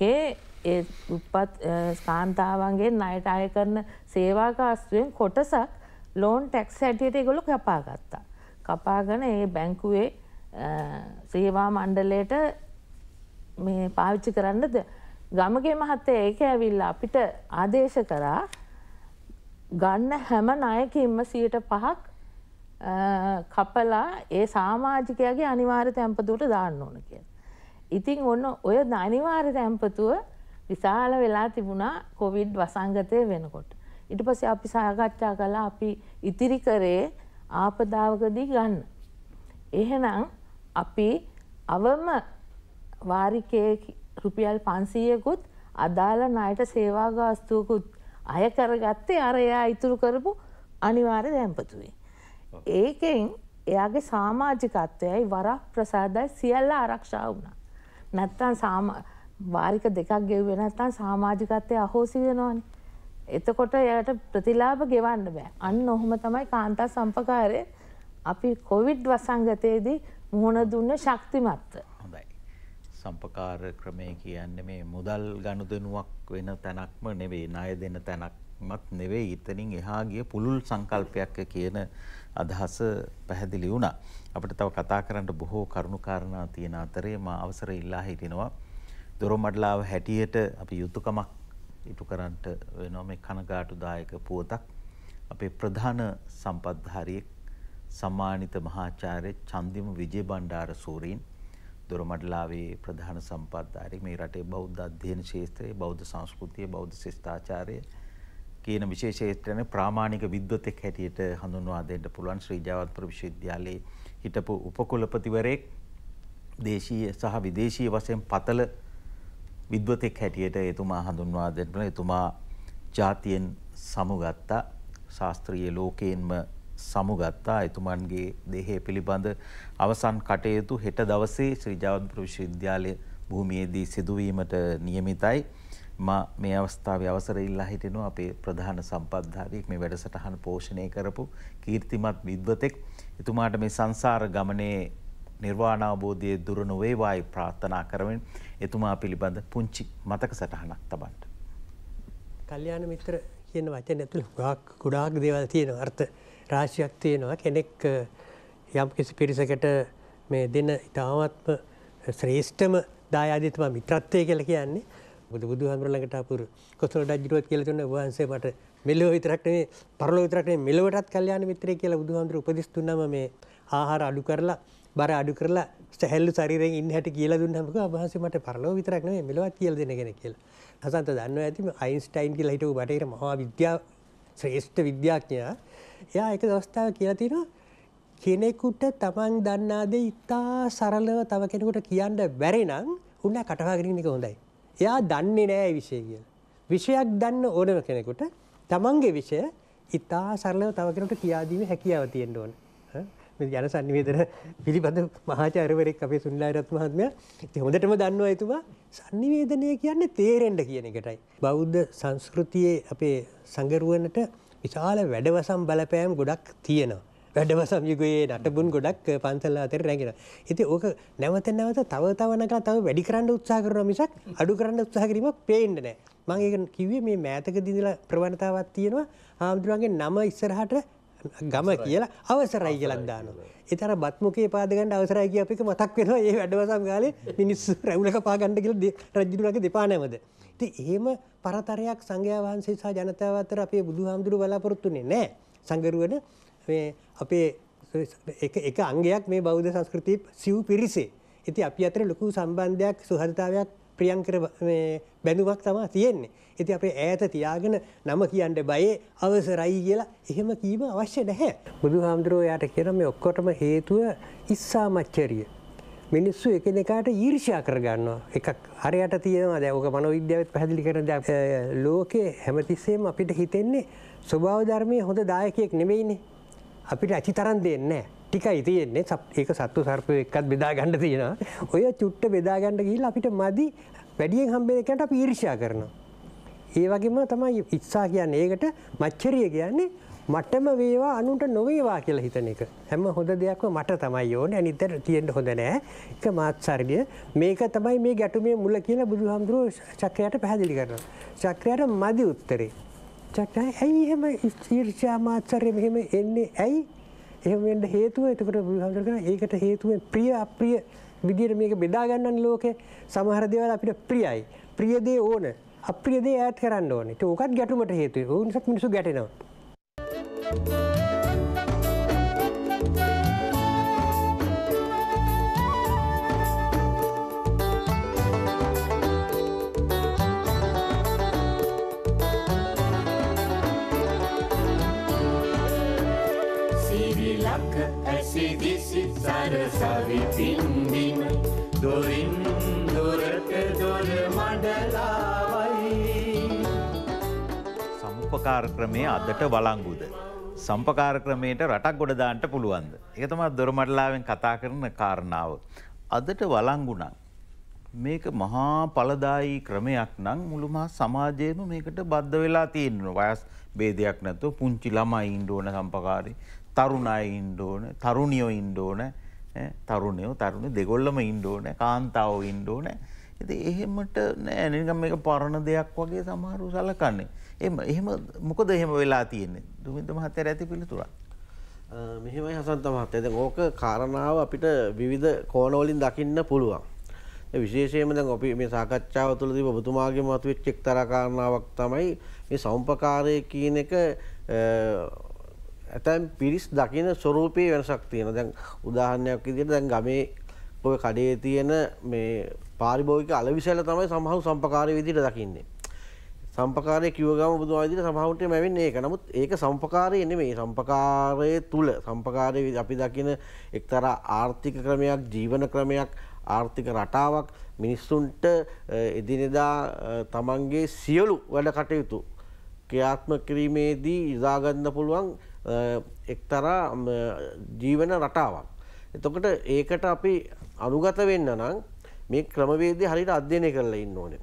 ඒ උපත් ස්කාන්තාවන්ගේ අයට අය කරන සේවාකාස්තුවෙන් කොටසක් ලෝන් ටැක්ස් හැටියට ගොලු කපා ගත්තා. කපාගන ඒ බැංකුවේ සේවා මණ්ඩලයට මේ පාවිච්චි කරන්නද ගමගේ මහත්තේ ඒක ඇවිල්ල අපිට ආදේශ කරා ගන්න හැම නායකින්ම සියට පහක් කපලා ඒ සාමාජිකයාගේ අනිවාර්ය තැම්පදුවට දාන්න ඕන කියලා. ඉතින් ඔන්න ඔය අනිවාර්ය තැම්පතුව විශාල වෙලා තිබුණා කොවිඩ් වසංගතය වෙනකොට. ඊට පස්සේ අපි සාකච්ඡා කළා අපි ඉතිරි කරේ ආපදාවකදී ගන්න. එහෙනම් අපි අවම වාරිකයේ රුපියල් 500කුත් අදාළ ණයට සේවා ගාස්තුවකුත් අය කරගත්තේ අර එයා ඉතුරු කරපු අනිවාර්ය දැම්පතුවේ. ඒකෙන් එයාගේ සමාජිකත්වයයි වරක් ප්‍රසාදයි සියල්ල ආරක්ෂා වුණා. නැත්තම් සාම වාරික දෙකක් ගෙව්වේ නැත්තම් සමාජිකත්වය අහෝසි වෙනවනේ. එතකොට එයාට ප්‍රතිලාභ ගෙවන්න බෑ. අන්න ඔහොම තමයි කාන්තා සම්පකාරය අපි කොවිඩ් වසංගතයේදී මුහුණ දුන්න ශක්තිමත්ව. හොඳයි. සම්පකාර ක්‍රමය කියන්නේ මේ මුදල් ගනුදෙනුවක් වෙන තැනක්ම නෙවෙයි ණය දෙන තැනක්මත් නෙවෙයි ඉතනින් එහා ගිය පුළුල් සංකල්පයක් කියන අදහස පැහැදිලි වුණා. අපිට තව කතා කරන්න බොහෝ කරුණු කාරණා තියෙන අතරේ මා අවසර ඉල්ලා හිටිනවා දොරමඩලාව හැටියට අපි යුතුයකමක් ඉටු කරන්නට වෙනවා මේ කනගාටුදායක පුවතක් අපේ ප්‍රධාන සම්පත්ධාරියෙක් සම්මානිත මහාචාර්ය චන්දිම විජේබණ්ඩාර සූරීන් දොරමඩලාවේ ප්‍රධාන සම්පත්ධාරී මේ රටේ බෞද්ධ අධ්‍යයන ශාස්ත්‍රයේ බෞද්ධ සංස්කෘතිය බෞද්ධ ශිෂ්ටාචාරය කියන විශේෂ ක්ෂේත්‍රනේ ප්‍රාමාණික විද්වතෙක් හැටියට හඳුන්වා දෙන්න පුළුවන් ශ්‍රී ජයවත්පුර විශ්වවිද්‍යාලයේ හිටපු උපකුලපතිවරයෙක් දේශීය සහ විදේශීය වශයෙන් පතල විද්වතෙක් හැටියට එතුමා හඳුන්වා දෙන්න එතුමා ජාතියෙන් සමුගත්තා ශාස්ත්‍රීය ලෝකයෙන්ම සමුගත්තා එතුමන්ගේ දෙහේ පිළිබඳ අවසන් කටයුතු හෙට දවසේ ශ්‍රීජාවන්පුර විශ්වවිද්‍යාලය භූමියේදී සිදුවීමට නියමිතයි. මා මේ අවස්ථාවේ අවසර ඉල්ලා හිටිනවා අපේ ප්‍රධාන සම්පත්ධාරියෙක් මේ වැඩසටහන පෝෂණය කරපු කීර්තිමත් විද්වතෙක් එතුමාට මේ සංසාර ගමනේ නිර්වාණ අවබෝධයේ දුර නොවේවායි ප්‍රාර්ථනා කරමින් එතුමා පිළිබඳ පුංචි මතක සටහනක් තබන්න. කල්යාණ මිත්‍ර කියන වචනේ ඇතුළේ ගොඩාක් ගොඩාක් දේවල් තියෙනවා. අර්ථ රාශියක් තියෙනවා. කෙනෙක් යම් කිසි පිරිසකට මේ දෙන ඉතාමත්ම ශ්‍රේෂ්ඨම දායාදය තමයි මිත්‍රත්වය කියලා කියන්නේ. බුදු බුදුහාමුදුරුවෝ ළඟට ආපු කොසල් රජුරුවත් කියලා දුන්න වහන්සේ මට මෙලෝ විතරක් නෙවෙයි පරලෝ විතරක් නෙවෙයි මෙලොවටත් කල්යාණ මිත්‍රය කියලා බුදුහාමුදුරු උපදෙස් දුන්නම මේ ආහාර අඩු කරලා බර අඩු කරලා සැහැල්ලු ශරීරයෙන් ඉන්න හැටි කියලා දුන්නාම කිව්වා අභාසය මට පරලෝ විතරක් නෙවෙයි මෙලොවත් කියලා දෙන කෙනෙක් කියලා. හසන්ත දන්නවා ඇති මේ අයින්ස්ටයින් කියලා හිටපු බටහිර මහා විද්‍යා ශ්‍රේෂ්ඨ විද්‍යාඥයා එයා එක දවස්තාව කියලා තිනවා කෙනෙකුට තමන් දන්නා දේ ඉතා සරලව තව කෙනෙකුට කියන්න බැරි නම් උන්න කටවාගෙන ඉන්න එක හොඳයි. එයා දන්නේ නෑ ඒ විෂය කියලා. විෂයක් දන්න ඕනම කෙනෙකුට තමන්ගේ විෂය ඉතා සරලව තව කෙනෙකුට කියා දීමේ හැකියාව තියෙන්න ඕන. මේ යන sannivedana පිළිබඳ මහාචාර්යවරයෙක් අපේ සුනිලායරත් මහත්මයා ඉතින් හොඳටම දන්නවා එතුමා sannivedanaya කියන්නේ තේරෙන්න කියන එකටයි. බෞද්ධ සංස්කෘතියේ අපේ සංගරුවනට විශාල වැඩවසම් බලපෑම් ගොඩක් තියෙනවා. වැඩවසම් යුගයේ නටබුන් ගොඩක් පන්සල් අතර රැගෙන. ඉතින් ඕක නැවත නැවත තව තව නගලා තව වැඩි කරන්න උත්සාහ කරනවා මිසක් අඩු කරන්න උත්සාහ කිරීමක් පේන්නේ නැහැ. මං ඒක කිව්වේ මේ මෑතක දිඳලා ප්‍රවණතාවක් තියෙනවා හාමුදුරුවන්ගේ නම ඉස්සරහට ගම කියලා අවසරයි කියලන්දානවා. එතර බත්මකේ පාදගන්න අවසරයි කිය අපික මතක් වෙනවා ඒ වැඩවසම් ගාල මිනිස් රැවුලක පාගණ්ඩ කියල රජ්ජිරුලක දෙපා නැමද. ති එහෙම පරතරයක් සංඝයා වහන්සේ සහ ජනතාව අතර අපේ බුදු හාමුදුරු බලාපොරොත්තුනේ නෑ සංගරුවන අපේ එක අංගයක් මේ බෞද්ධ සංස්කෘතිය සිව් පිරිසේ. ඇති අපි අතර ලොකු සම්බන්ධයක් සුහදතාවයක් ප්‍රියංකර බැඳුමක් තමා තියෙන්නේ. ඇති අපේ ඈත තියාගෙන නම කියන්න බයේ අවසරයි කියලා එහෙම කීම අවශ්‍ය නැහැ. බුදු හාමුදුරුවෝ යට කියන මේ ඔක්කොටම හේතුව ඉස්සාමච්චරිය. මිනිස්සු එකනෙකාට ඊර්ෂා කරගන්නවා එකක් හරියට තියෙනවා දැවක මනොවිද්‍යාවත් පැදිලි කරන ලෝකයේ හැමතිස්සේම අපිට හිතෙන්නේ ස්වභාව ධර්මය හොඳ දායකයෙක් නෙමෙයිනේ අපිට ඇති තරන් දෙන්නේ නැහැ ටිකයි තියෙන්නේ සප් ඒක සත්තු සර්පය එක්කත් බෙදා ගණඩ තියෙනවා ඔය චුට්ට බෙදාගණ්ඩ ගිල් අපිට මදි වැඩියෙන් හම්බේකට අප ඊර්ෂා කරනවා. ඒ වගේම තමයි ඉත්සා කියන්න ඒකට මච්චරිය කියන්නේ මටම වේවා අනුන්ට නොවේවා කියලා හිතන එක. හැම හොඳ දෙයක්ම මට තමයි ඕන ඇනිතර තියෙන්ට හොඳ නෑ එක මාත් සරිය මේක තමයි මේ ගැටුමේ මුල කියලා බුදු හාමුදුරුව චක්‍රයට පැහැදිලි කරන. චක්‍රයට මදි උත්තරේ. චක්‍රය ඇයි එහෙම ඊර්ෂා මාත්සරය මෙහෙම එන්නේ ඇයි එහෙම වෙන්න හේතුව එතකොට බුදුහාමුදුරුවෝ කියනවා ඒකට හේතුවෙන් ප්‍රිය අප්‍රිය විදියට මේක බෙදා ගන්නන් ලෝකේ සමහර දේවල් අපිට ප්‍රියයි. ප්‍රිය දේ ඕන. අප්‍රිය දේ ඈඩ් කරන්න ඕනේ. ඒක උකත් ගැටුමට හේතුයි. ඒ නිසා මිනිස්සු ගැටෙනවා. සරසවි පින්දිම දොරින් දොරට දොර මඩලාවයි සම්පකාර ක්‍රමය අදට වලංගුද. සම්පකාර ක්‍රමයට රටක් ගොඩදාන්ට පුළුවන්ද. එක තමා දොරමඩලාවෙන් කතා කරන කාරණාව. අදට වලංගුණන්. මේක මහා පලදායි ක්‍රමයක් නම් මුළුමහා සමාජයම මේකට බද්ධ වෙලා තියෙන්න්න වයස් බේදයක් නැතුව පුංචි ළමයි ඉන්ඩෝන සම්පකාරි තරුණයි ඉන්ඩෝන තරුණියෝ ඉන්ඩෝන තරුණයෝ තරුණ දෙගොල්ලම ඉන්ඩෝන කාන්තාව ඉන්ඩෝන ඇති එහෙමට නෑ නිකම් මේ පරණ දෙයක් වගේ සමහරු සලකන්නේ එම එහෙම මොකද එහෙම වෙලා තියෙන්නේ දුමින්දම හත්තර ඇති පිළිතුරක් මෙහෙමයි හසන්ත මහත්තයද ඕක කාරණාව අපිට විවිධ කෝනෝලින් දකින්න පුළුවන් විශේෂයම දැන් අපි මේ සාකච්ඡාව තුළදී ඔබතුමාගේ මතුවෙච්ච එක්තරා කාරණාවක් තමයි මේ සම්පකාරය කියන එක ඇතැම් පිරිස් දකින ස්වරූපය වෙනසක් තියෙන දැන් උදාහරණයක් ඉදිට දැන් ගමේ ඔය කඩේ තියෙන මේ පාරිභෝගික අලවිසල තමයි සමහු සම්පකාරය විදිට දකින්නේ. සම්පකාරය කිවගම බුදුවාදිට සමහුට මැවින් ඒක නමුත් ඒක සම්පකාරය එන මේ සම්පකාරය තුළ සම්පකාරය අපි දකින එක්තර ආර්ථික ක්‍රමයක් ජීවන ක්‍රමයක් ආර්ථික රටාවක් මිනිස්සුන්ට එදිනෙදා තමන්ගේ සියලු වැඩ කටයුතු ක්‍රියාත්ම කිරීමේදී ඉදාගන්න පුළුවන් එක්තරා ජීවන රටාවක්. එතකොට ඒකට අපි අනුගත වෙන්න නම් මේ ක්‍රමවේදය හරිට අධ්‍යයනය කරලා ඉන්න ඕනේ.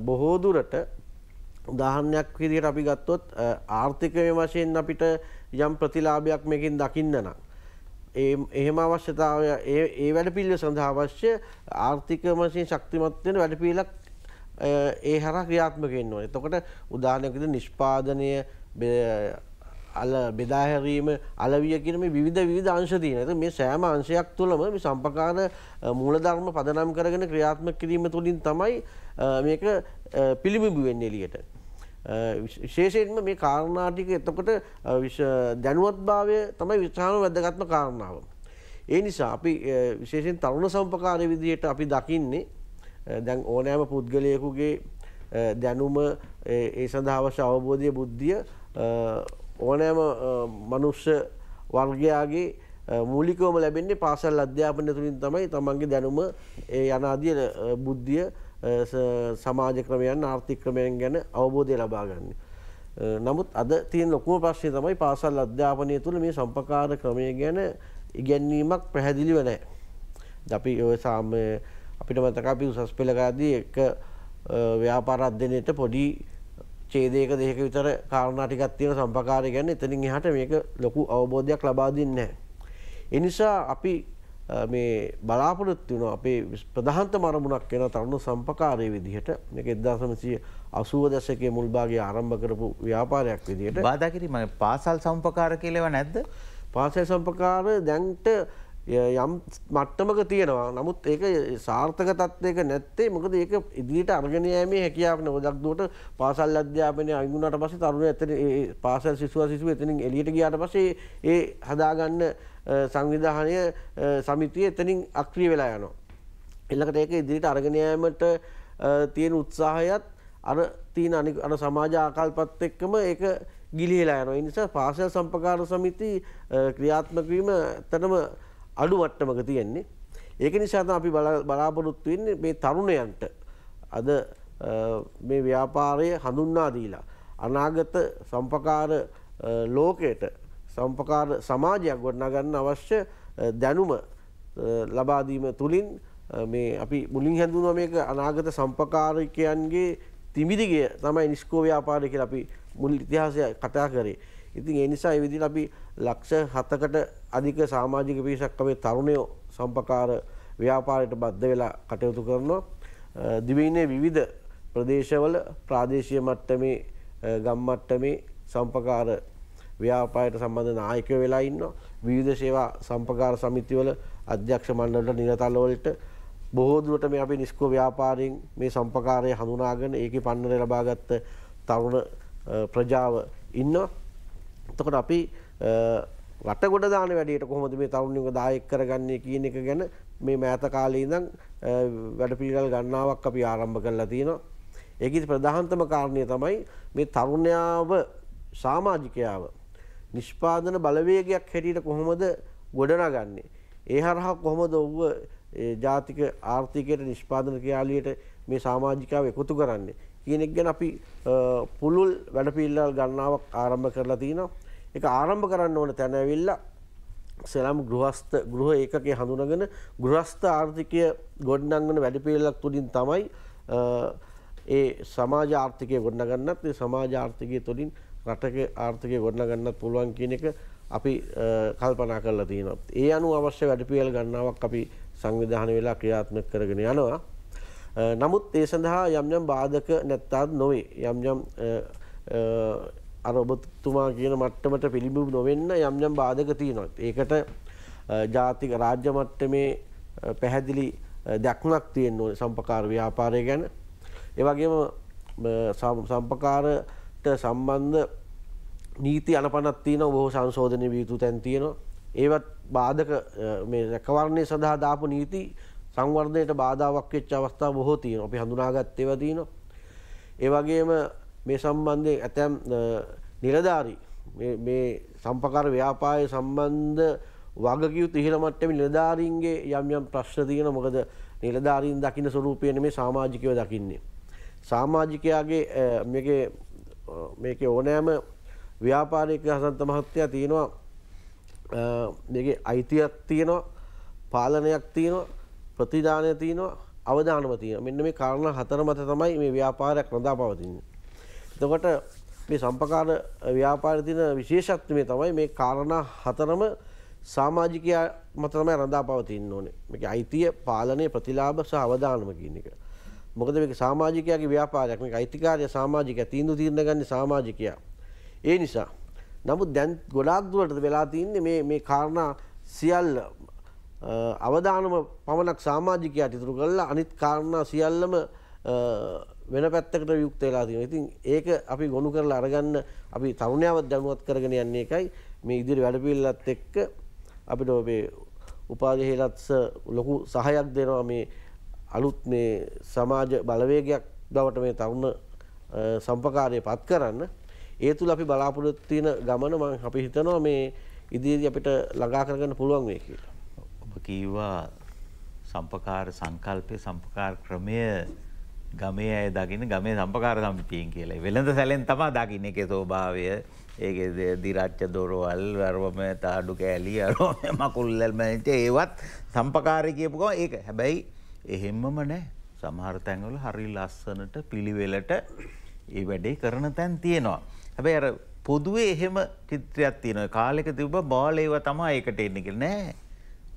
බොහෝ දුරට උදාහරණයක් විදිහට අපි ගත්තොත් ආර්ථිකය වශයෙන් අපිට යම් ප්‍රතිලාභයක් මේකෙන් දකින්න නම් ඒ එහෙම අවශ්‍යතාවය ඒ වැඩපිළිවෙල සඳහා අවශ්‍ය ආර්ථික වශයෙන් ශක්තිමත් වෙන වැඩපිළිවෙලක් ඒ හරහා ක්‍රියාත්මක වෙන්න ඕනේ. එතකොට උදාහරණයක් විදිහට නිෂ්පාදනය අල බෙදාහැරීම අලවිය කියන මේ විවිධ විවිධ අංශ තියෙන. ඒක මේ සෑම අංශයක් තුළම මේ සම්පකාර මූලධර්ම පදනම් කරගෙන ක්‍රියාත්මක කිරීම තුළින් තමයි මේක පිළිඹු වෙන්නේ එළියට. විශේෂයෙන්ම මේ කාරණා ටික එතකොට දැනුවත්භාවය තමයි විචාරණ වැදගත්ම කාරණාව. ඒ නිසා අපි විශේෂයෙන් තරුණ සම්පකාරය විදිහට අපි දකින්නේ දැන් ඕනෑම පුද්ගලයෙකුගේ දැනුම ඒ සඳහා අවශ්‍ය අවබෝධය බුද්ධිය ඕනෑම මනුෂ්‍ය වර්ගයාගේ මූලිකෝම ලැබෙන්නේ පාසල් අධ්‍යාපනය තුළින් තමයි තමන්ගේ දැනුම ඒ යනාදිය බුද්ධිය සමාජ ක්‍රමයන් ආර්ථික ක්‍රමයන් ගැන අවබෝධය ලබාගන්න. නමුත් අද තියෙන් ලොකුම ප්‍රශ්නය තමයි පාසල් අධ්‍යාපනය තුළ මේ සම්පකාර ක්‍රමය ගැන ඉගැන්වීමක් පැහැදිලිව නෑ. අපි ඔය සාම අපිට මතක අපි උසස් පෙළකාදී එක ව්‍යාපාර අධ්‍යනයට පොඩි චේදයක දෙක විතර කාරණටිකත්තියන සම්පකාරය ගැන එතනින් එහට මේක ලොකු අවබෝධයක් ලබාදන්න. එනිසා අපි මේ බලාපොරොත්තු වන අපේ ප්‍රධහන්ත මරමුණක් කෙන තරුණු සම්පකාරය විදිහට එක එදදාසමසිය අසුව දශකය මුල්බාගේ ආරම්භ කරපු ව්‍යාපාරයක් විදිහට බාධකිරීම පාසල් සම්පකාර කියලව නැද්ද පාසය සම්පකාර දැන්ට යම් මට්ටමක තියෙනවා නමුත් ඒක සාර්ථක තත්වයක නැත්තේ මොකද ඒක ඉදිරිට අර්ගනයමේ හැකියාවක් නොදක් දුවට පාසල් අධ්‍යාපනය අයිගුණට පස තරුණ ඇතන පාසල් සිසුව සිසුව එතනින් එලියට ගියාට පසේ ඒ හදාගන්න සංවිධානය සමිතිය එතනින් අක්‍රී වෙලා යනවා. එල්ලකට ඒක ඉදිරිට අර්ගනයමට තියෙන උත්සාහයත් අර තියන අනි අන සමාජ ආකල්පත් එක්කම ඒක ගිලිහිලා යනවා නිසා පාසල් සම්පකාර සමිති ක්‍රියාත්මකවීම තනම අඩු මට්ටමක තියෙන්නේ. ඒක නිසාත අපි බලාපොරොත්තු වෙන්නේ මේ තරුණයන්ට අද මේ ව්‍යාපාරය හඳුන්නා දීලා. අනාගත සම්පකාර ලෝකයට සම්පකාර සමාජයක් ගොඩනගන්න අවශ්‍ය දැනුම ලබාදීම තුළින් මේ අපි මුලින් හැඳුන මේක අනාගත සම්පකාරකයන්ගේ තිමිදිගේ තමයි නිස්කෝව්‍යාපාරය කියලා අපි මුල් ඉතිහාසය කතා කරේ. ඉතින් ඒ නිසා ඒ විදිහට අපි ලක්ෂ 7කට අධික සමාජික පිරිසක් අපේ තරුණයෝ සම්පකාර ව්‍යාපාරයට බද්ධ වෙලා කටයුතු කරනවා. දිවයිනේ විවිධ ප්‍රදේශවල ප්‍රාදේශීය මට්ටමේ ගම් මට්ටමේ සම්පකාර ව්‍යාපාරයට සම්බන්ධ නායකයෝ වෙලා ඉන්නවා. විවිධ සේවා සම්පකාර සමිතිවල අධ්‍යක්ෂ මණ්ඩලවලට නිරතල්වලට බොහෝ දුරට මේ අපි නිස්කෝ ව්‍යාපාරයෙන් මේ සම්පකාරය හඳුනාගෙන ඒකේ පන්නරය ලබාගත් තරුණ ප්‍රජාව ඉන්නවා. එතකොට අපි වට ගොඩ දාන වැඩට කොහොමද මේ තරුණික දායෙක් කරගන්නේ කියන එක ගැන මේ මෑත කාලේ ඉඳන් වැඩ පිළිවෙල ගණනාවක් අපි ආරම්භ කරලා තියෙනවා. ඒකේ ප්‍රධානතම කාරණය තමයි මේ තරුණයාව සමාජිකයාව නිෂ්පාදන බලවේගයක් හැටියට කොහොමද ගොඩනගන්නේ? ඒ හරහා කොහොමද ඔව්ව ජාතික ආර්ථිකයට නිෂ්පාදන ක්‍රියාවලියට මේ සමාජිකාව එකතු කරන්නේ කියන එක ගැන අපි පුළුල් වැඩ පිළිවෙල ගණනාවක් ආරම්භ කරලා තිනවා. ඒක ආරම්භ කරන්න ඕන තැන ඇවිල්ලා සෙලම් ගෘහස්ත ගෘහ ඒකකේ හඳුනගෙන ගෘහස්ත ආර්ථිකය ගොඩනංගන වැඩපිළිවෙලක් තුලින් තමයි ඒ සමාජ ආර්ථිකය ගොඩනගන්නත් ඒ සමාජ ආර්ථිකය තුලින් රටක ආර්ථිකය ගොඩනගන්නත් පුළුවන් කියන එක අපි කල්පනා කරලා තියෙනවා. ඒ අනුව අවශ්‍ය වැඩපිළිවෙල ගන්නවක් අපි සංවිධානය වෙලා ක්‍රියාත්මක කරගෙන යනවා. නමුත් ඒ සඳහා යම් යම් බාධක නැත්තත් නොවේ. යම් යම් අර ඔබතුමා කියන මට්ටමට පිළිබිඹු නොවෙන්න යම් යම් බාධක තියෙනවා. ඒකට ජාතික රාජ්‍ය මට්ටමේ පැහැදිලි දැක්මක් තියෙන්න ඕනේ සම්පකාර ව්‍යාපාරය ගැන. ඒ වගේම සම්පකාරට සම්බන්ධ නීති අනපනක් තියෙනවා. බොහෝ සංශෝධන විය යුතු තැන් තියෙනවා. ඒවත් බාධක මේ රැකවරණය සඳහා දාපු නීති සංවර්ධනයට බාධාවක් වෙච්ච අවස්ථා බොහෝ තියෙනවා. අපි හඳුනාගත් ඒවා තියෙනවා. ඒ වගේම මේ සම්බන්ධය ඇතැම් නිලධාරි මේ සම්පකර ව්‍යාපාය සම්බන්ධ වගකියුත් ඉහළ මට්ටම නිලධාරීන්ගේ යම් යම් ප්‍රශ්න තියෙන මොකද නිලධාරීන් දකින්න ස්වරූපය නෙමේ සමාජිකයෝ දකින්නේ. සමාජිකයාගේ මේක ඕනෑම ව්‍යාපාරයක හසන්ත මහත්තයා තියෙනවා මේගේ අයිතියක් තියෙනවා පාලනයක් තියෙනවා ප්‍රතිධානය තියෙනවා අවධානම තියෙනවා මෙන්න මේ කාරණා හතර මත තමයි මේ ව්‍යාපාරයක් රඳා පවතින්නේ එතකොට මේ සම්පකාර ව්‍යාපාරතින විශේෂත්වය තමයි මේ කාරණා හතරම සාමාජිකයා මතනම රඳා පවතින්න ඕනේ මේක අයිතිය පාලනය ප්‍රතිලාභ සහ අවදානම කියන එක. මොකද මේක සමාජිකයාගේ ව්‍යාපාරයක් මේක අයිතිකාරය සමාජිකයා තීන්දුව తీරන ගන්නේ සමාජිකයා. ඒ නිසා නමුත් දැන් ගොඩාක් දුරට වෙලා තින්නේ මේ මේ කාරණා සියල්ල අවදානම පමණක් සමාජිකයාට ඉතුරු කරලා අනිත් කාරණා සියල්ලම වෙන පැත්තකට යුක්ත වෙලා තියෙනවා. ඉතින් ඒක අපි ගොනු කරලා අරගන්න අපි තරුණයව දැනුවත් කරගෙන යන්නේ එකයි මේ ඉදිරි වැඩපිළිවෙලත් එක්ක අපිට මේ උපාධි හේලත්ස ලොකු සහයක් දෙනවා මේ අලුත් මේ සමාජ බලවේගයක් බවට මේ තරුණ සම්පකාරය පත් කරන්න. ඒ තුල අපි බලාපොරොත්තු තියෙන ගමන මම අපි හිතනවා මේ ඉදිරියේ අපිට ළඟා කරගන්න පුළුවන් වෙයි කියලා. ඔබ කීවා සම්පකාර සංකල්පය සම්පකාර ක්‍රමය ගමේ ඇය දකින්න ගමේ සම්පකාර සමිතියෙන් කියලා. වෙළඳ සැලෙන් තමා දකින්න එකේ ස්වභාවය. ඒකේ දිරච්ච දොරවල් අරවම තාඩු කෑලි අරවම මකුල්ලල් මැනිට ඒවත් සම්පකාරය කියපු ගමන් ඒක හැබැයි එහෙම්මම නැහැ. සමහර තැන්වල හරි ලස්සනට පිළිවෙලට ඒ වැඩේ කරන තැන් තියෙනවා. හැබැයි අර පොදුවේ එහෙම චිත්‍රයක් තියෙනවා. කාලෙක තිබ්බ බාලේව තමයි ඒකට එන්නේ කියලා නෑ.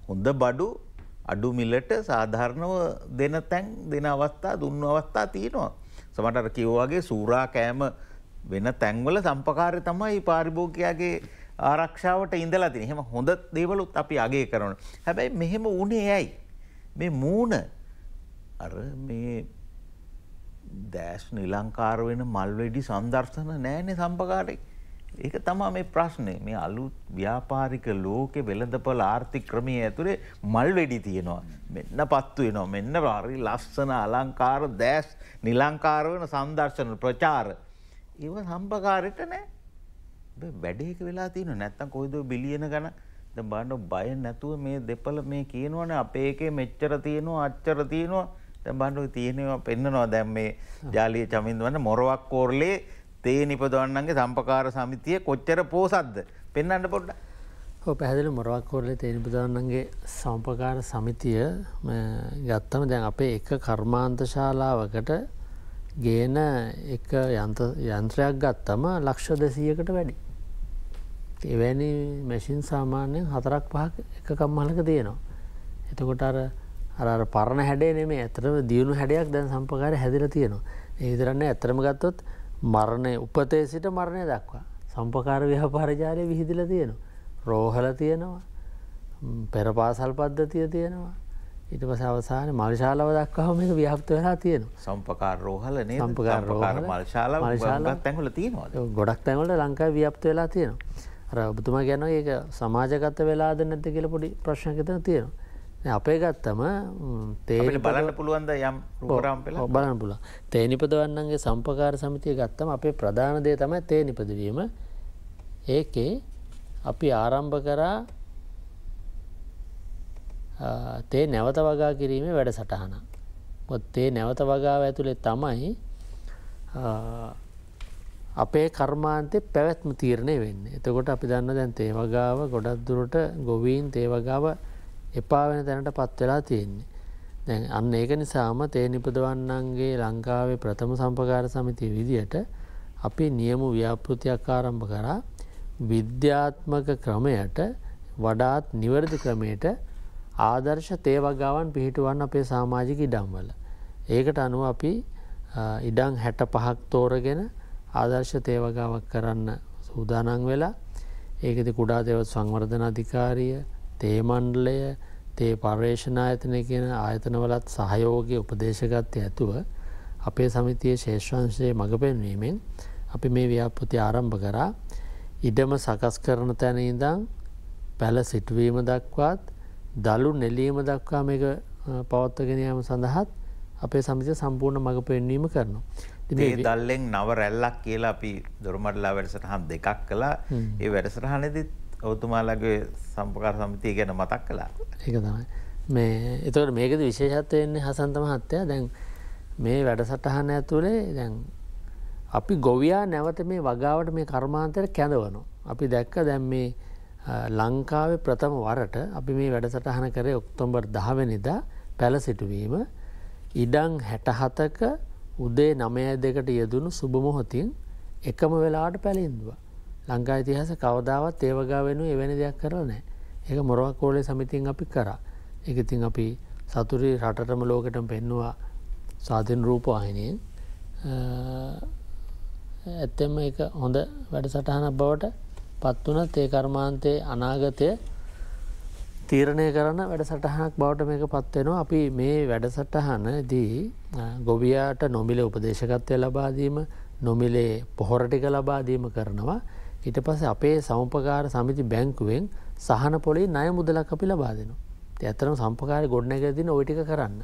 හොඳ බඩු අඩු මිලට සාධාරණව දෙන තැන් දෙන අවස්ථා දුන්න අවස්ථා තියෙනවා. සමට කිව්වාගේ සූරා කෑම වෙන තැන්වල සම්පකාරය තමයි පාරිභෝගකයාගේ ආරක්ෂාවට ඉඳලා තින හෙම හොඳ දේවලුත් අපි අගේ කරන. හැබැයි මෙහෙම උනේ ඇයි. මේ මූුණ අර මේ දැස් නිලංකාර වෙන මල්වෙඩි සම්දර්ශන නෑනෙ සම්පකාරෙක්. ඒක තමා මේ ප්‍රශ්නය මේ අලුත් ව්‍යාපාරික ලෝකෙ වෙළඳපල ආර්ථික ක්‍රමය ඇතුරේ මල් වැඩි තියෙනවා මෙන්න පත්තු වෙනවා මෙන්න රරි ලස්සන අලංකාර දැස් නිලංකාර වන සංදර්ශන ප්‍රචාර ඒව සම්පකාරයට නෑ වැඩේක වෙලා තියන නැත්තම් කොයිද බිලියන ගන බන්න බය නැතුව මේ දෙපල මේ කියනවන අපේ එකේ මෙච්චර තියෙනවා අච්චර තියෙනවා බණ්ඩු තියෙනවා පෙන්න්නනවා දැම් මේ ජාලිය චමින් වන්න මොරවක් කෝරලේ තේ නිපදවන්නන්ගේ සම්පකාර සමිතිය කොච්චර පෝසද්ද පෙන්න්නට පොඩ්ඩ. පැහැදිලි මොරවක් කොරල තේනිපදවන්නන්ගේ සම්පකාර සමිතිය ගත්තම දැන් අපේ එක කර්මාන්ත ශාලාවකට ගේන එක යන්ත්‍රයක් ගත්තම ලක්ෂ දෙසීයකට වැඩි. එවැනි මැසින් සාමාන්‍යයෙන් හතරක් පහක් එක කම්මලක තියෙනවා. එතකොට අර අර පරණ හැඩේ නෙමේ ඇතරම දියුණු හැඩයක් දැන් සම්පකාර හැදිල තියෙනවා. ඒ විතරන්න ඇතරම ගත්තොත් මරණය උපතේ සිට මරණය දක්වා. සම්පකාර ව්‍යහපාරජාලය විහිදිල තියෙනවා. රෝහල තියෙනවා පෙරපාසල් පද්ධතිය තියෙනවා. ඉට පස අවසාන මල්ශාලව දක්වාම මේ ව්‍යහප්ත වෙලා තියෙනවා සම්පකාර රෝහල සම්පකාර රෝහල මල්ශාල මල්ශාල තැහල තියෙනවා ගොඩක් තැන්වලට ලංකා ව්‍යප්ත වෙලා තියෙනවා. ඔබතුමා ගැන ඒ සමාජගත වෙලාද නැත කියල පොඩි ප්‍රශ්නකතන තියෙනවා. අපේ ගත්තම තේට බලන්න පුළුවන්ද යම් රෝරම් පෙල බලන්න පුල තේ නිපදවන්නන්ගේ සම්පකාර සමිතිය ගත්තම අපේ ප්‍රධානදය තමයි තේ නිපදවීම ඒකේ අපි ආරම්භ කරා තේ නැවත වගා කිරීම වැඩ සටහන. තේ නැවත වගාව ඇතුළේ තමයි අපේ කර්මාන්තය පැවැත්ම තීරණය වෙන්න එතකොට අපි දන්න දැන් තේවගාව ගොඩක් දුරට ගොවීන් තේවගාව එපා වෙන තැනට පත් වෙලා තියෙන්නේ. දැන් අන්න ඒක නිසාම තේ නිපදවන්නන්ගේ ලංකාවේ ප්‍රථම සම්පකාර සමිති විදියට අපි නියම ව්‍යාපෘතියක් ආරම්භ කරා විද්‍යාත්මක ක්‍රමයට වඩාත් නිවැරදි ක්‍රමයට ආදර්ශ තේවගාවන් පිහිටුවන් අපේ සාමාජික ඉඩම්වල. ඒකට අනුව අපි ඉඩං හැට පහක් තෝරගෙන ආදර්ශ තේවගාවක් කරන්න සූදානන් වෙලා ඒකෙති කුඩා දෙවත් සංවර්ධන අධිකාරිය තේමණ්ඩලය තේ පර්යේෂණ ආයතනය කියන ආයතනවලත් සහයෝගය උපදේශකත්ය ඇතුව අපේ සමිතිය ශේෂ්වංශයේ මඟ පෙන්වීමෙන් අපි මේ ව්‍යාපෘති ආරම්භ කරා ඉඩම සකස් කරන තැන ඉඳං පැල සිටුවීම දක්වාත් දළු නෙලීම දක්වා මේක පවත්වගෙනයම සඳහත් අපේ සමිත සම්පූර්ණ මඟ පෙන්වීම කරනවා. ඒ දල්ලෙන් නව රැල්ලක් කියලා අපි දොරමටලා වැඩසටහන් දෙකක් කලා ඒ වැඩසටහනදත් ඔවතුමාලගේ සම්පකාර සමිතිය ගැන මතක් කලා ඒක තමයි මේ එතකට මේකද විශේෂත්වයන්නේ හසන්ත මහත්තයා දැන් මේ වැඩසටහන ඇතුළේ දැන් අපි ගොවයා නැවත මේ වගාවට මේ කර්මාන්තයට කැඳවනු. අපි දැක්ක දැන් මේ ලංකාවේ ප්‍රථම වරට අපි මේ වැඩසටහන කරේ ඔක්තොම්බර් දහවනිදා පැලසිටුවීම ඉඩං හැටහතක උදේ නමය දෙකට යෙදුණු සුබමොහොතින් එකම වෙලාට පැළින්දවා. ලංකා ඉතිහාස කවදාවත් ඒවගා වෙනු එවැනි දෙයක් කරනෑ ඒක මොරවක් කෝලේ සමිතින් අපි කරා එකතින් අපි සතුරි රටටම ලෝකටම පෙන්නවා සාධන රූපවාහිනයෙන් ඇත්තෙම එක හොඳ වැඩසටහන බවට පත්වනත් ඒ කර්මාන්තයේ අනාගතය තීරණය කරන්න වැඩසටහනක් බවට මේක පත්වෙනවා අපි මේ වැඩසටහන දී ගොවියාට නොමිල උපදේශකත්වය ලබාදීම නොමිලේ පොහොරටික ලබාදීම කරනවා ඊට පස්සේ අපේ සම්පකාර සමිති බැංකුවෙන් සහන පොලේ ණය මුදලක් අපි ලබා දෙනවා. ඇත්තටම සම්පකාරය ගොඩනැගගෙන ওই ටික කරන්න.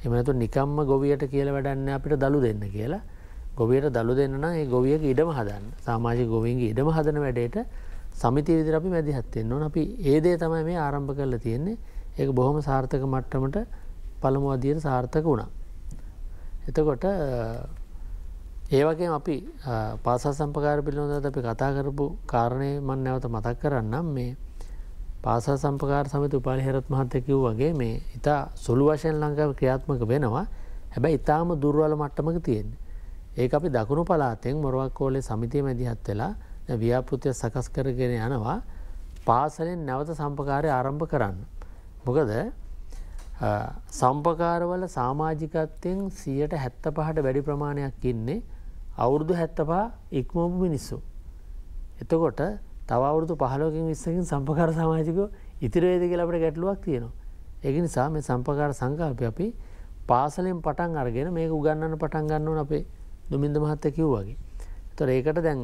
එහෙම නැතු නිකම්ම ගොවියට කියලා වැඩන්නේ අපිට දලු දෙන්න කියලා. ගොවියට දලු දෙන්න නම් ඒ ගොවියක ඉඩම හදන්න. සමාජික ගොවීන්ගේ ඉඩම හදන වැඩේට සමිතිය විදිහට අපි මැදිහත් වෙන්න ඕන. අපි ඒ දේ තමයි මේ ආරම්භ කරලා තියෙන්නේ. ඒක බොහොම සාර්ථක මට්ටමට පළමු අදියර සාර්ථක වුණා. එතකොට ඒවගේ අපි පාසා සම්පකාර පිළිබඳ අපි කතා කරපු කාරණය මන් නැවත මතක් කරන්නම් මේ පාසා සම්පකාර සමති උපාලිහෙරත් මහත්තකිව් වගේ මේ ඉතා සුළු වශයෙන් ලංකාව ක්‍රියාත්මක වෙනවා හැබැයි ඉතාම දුර්වල මට්ටමක තියෙන්. ඒක අපි දකුණු පලාතෙන් මොරුවක් කෝලේ සමිතිය මැදිහත් වෙලා ව්‍යාපෘතිය සකස් කරගෙන යනවා පාසලෙන් නැවත සම්පකාරය ආරම්භ කරන්න. මොකද සම්පකාරවල සාමාජිකත්වයෙන් සියයට හැත්ත පහට වැඩි ප්‍රමාණයක් ඉන්නේ අවුරුදු හැත්තපා ඉක්මෝපු මිනිස්සු. එතකොට තව අවුරුදු පහලෝකින් විස්සකින් සම්පකාර සමාජිකෝ ඉතිරේද කියලට ගැටලුවක් තියෙනවා. ඒක නිසා මේ සම්පකාර සංකල්පය අපි පාසලෙන් පටන් අරගෙන මේක උගන්නන්න පටන් ගන්නවන අපේ දුමින්ද මහත්ත කිව්වාගේ. තොර ඒකට දැන්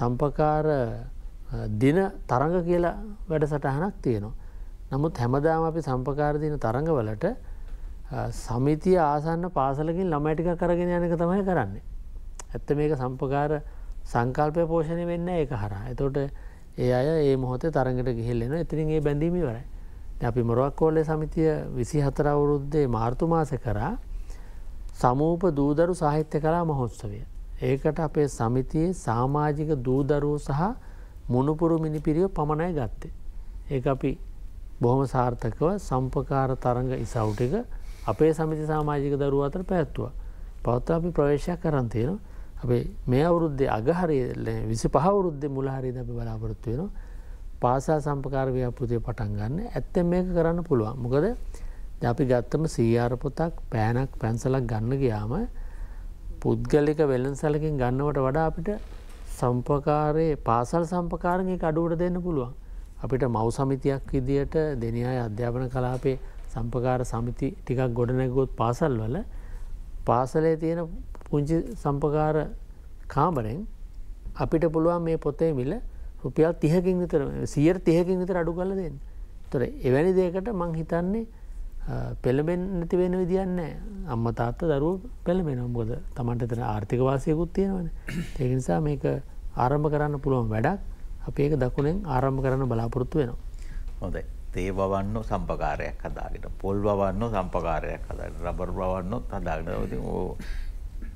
සම්පකාර දින තරඟ කියලා වැඩ සටහනක් තියෙනවා. නමුත් හැමදාම අපි සම්පකාරදින තරඟවලට සමිතිය ආසන්න පාසලකින් ළමයිටික කරගෙන යනක තමයි කරන්නේ. ඇත්ත මේක සම්පකාර සංකල්පය පෝෂණය වෙන්න එක හරා. එතොට ඒ අය ඒ මොහොත තරගට ගිහිල්ලෙන එතිරින්ගේ බැඳීමීවරයි. අපි මොරක් කෝල්ලේ සමිතිය විසි හතර අවුරුද්දේ මාර්තුමාස කරා සමූප දූදරු සාහිත්‍ය කලා මහොත්සවය. ඒකට අපේ සමිතියේ සාමාජික දූදරූ සහ මුණුපුරු මිනිපිරිය පමණයි ගත්තේ. ඒ අපි බොහොම සාර්ථකව සම්පකාර තරග ඉසව්ටික අපේ සමිති සාමාජික දරුව අතර පැත්තුව. පවත්ත අපි ප්‍රවේශයක් කරන්තියෙනවා අපේ මේ අවුරුද්දේ අගහරය විසි පහවුරුද්දේ මුලහරි දැබ බලාපොරොත්තු වෙන පාසා සම්පකාරව්‍යාපෘතිය පටන් ගන්න ඇත්ත මේක කරන්න පුළුවන් මොකද අපි ගත්තම සීආර පොතක් පෑනක් පැන්සලක් ගන්න ගියාම පුද්ගලික වෙලන් සැලකින් ගන්නවට වඩා අපිට සම්පකාරයේ පාසල් සම්පකාරණය අඩුවට දෙන්න පුළුවන් අපිට මව් සමිතියක් විදියට දෙනයාය අධ්‍යාපන කලාපේ සම්පකාර සමිති ටිකක් ගොඩනැගොත් පාසල් වල පාසලේ තියෙන පුංචි සම්පකාර කාමරෙන් අපිට පුළුවන් මේ පොතේ මිල රුපියල් තිහකින් විතර සියර් තියකින් විතර අඩු කල දෙන්න තොර එවැනි දේකට මං හිතන්නේ පෙළබෙන් නැතිවෙන විදින්නේ අම්ම තාත්ත දරුව පෙළමෙන බොද තමන්ට එතන ආර්ථික වාසයකුත් තියෙනවන ඒනිසා මේක ආරම්භ කරන්න පුළුවන් වැඩක් අප ඒක දකුණෙන් ආරම්භ කරන්න බලාපොරොත්තු වෙනවා. හොඳයි තේ වවන්න සම්පකාරයක් හදාගෙන පොල් වවන්න සම්පකාරයක් හදාගෙන රබර් වවන්න හදාගෙන ඕ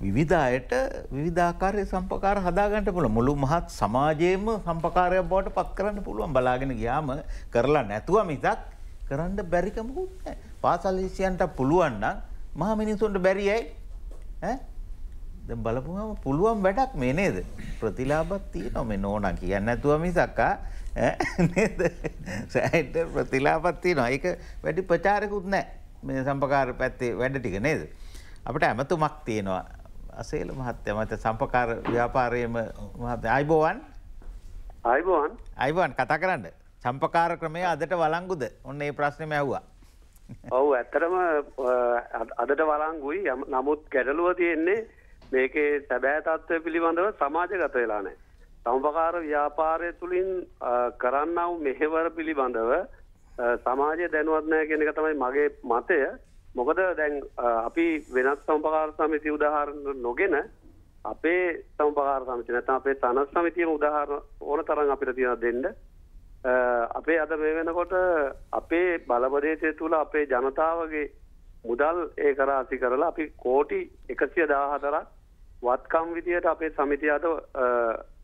විවිධ අයට විධාකාරය සම්පකාර හදාගන්නට පුළ මුළු මහත් සමාජයේම සම්පකාරය බවට පත් කරන්න පුළුවන් බලාගෙන ගියාම කරලා නැතුව මිතක් කරන්න බැරිකමකුත් පාසල්ලිසියන්ට පුළුවන්න මහ මිනිසුන්ට බැරියයි බලපුහම පුළුවන් වැඩක් මේ නේද ප්‍රතිලාබත් තිය නොම නෝන කියන්න ඇතුව මිසක්කා නේද සෑට ප්‍රතිලාපත්තිය නොයක වැඩි ප්‍රචාරකුත් නෑ මේ සම්පකාර පැත්තේ වැඩ ටික නේද අපට ඇමතුමක් තියෙනවා අසේල මහත්තය මත සම්පකාර ව්‍යාපාරයම මහත අයිබෝවන් අයිබෝන් අයිබන් කතා කරන්න සම්පකාර ක්‍රමය අදට වලංගුද ඔන්න ඒ ප්‍රශ්නම ඇව්වා ඔවු ඇත්තරම අදට වලංගුයි නමුත් ගැටලුව තියෙන්නේ මේකේ සැබෑ තත්ත්වය පිළිබඳව සමාජගත වෙලානෑ. සම්පකාර ව්‍යාපාරය තුළින් කරන්නව මෙහෙවර පිළිබඳව සමාජය දැනුවත්නෑ කෙනෙක තමයි මගේ මතය මොකද දැන් අපි වෙනත් සම්පකාර සමිති උදාහරණ නොගෙන අපේ සම්පකාර සමිති නැත්නම් අපේ සනත් සමිතියම උදාහරණ ඕන තරම් අපිට තියලා දෙන්න අපේ අද මේ වෙනකොට අපේ බලපදේශය තුල අපේ ජනතාවගේ මුදල් ඒ කරාසි කරලා අපි කෝටි එකසිය දාහතරක් වත්කම් විදියට අපේ සමිතිය අද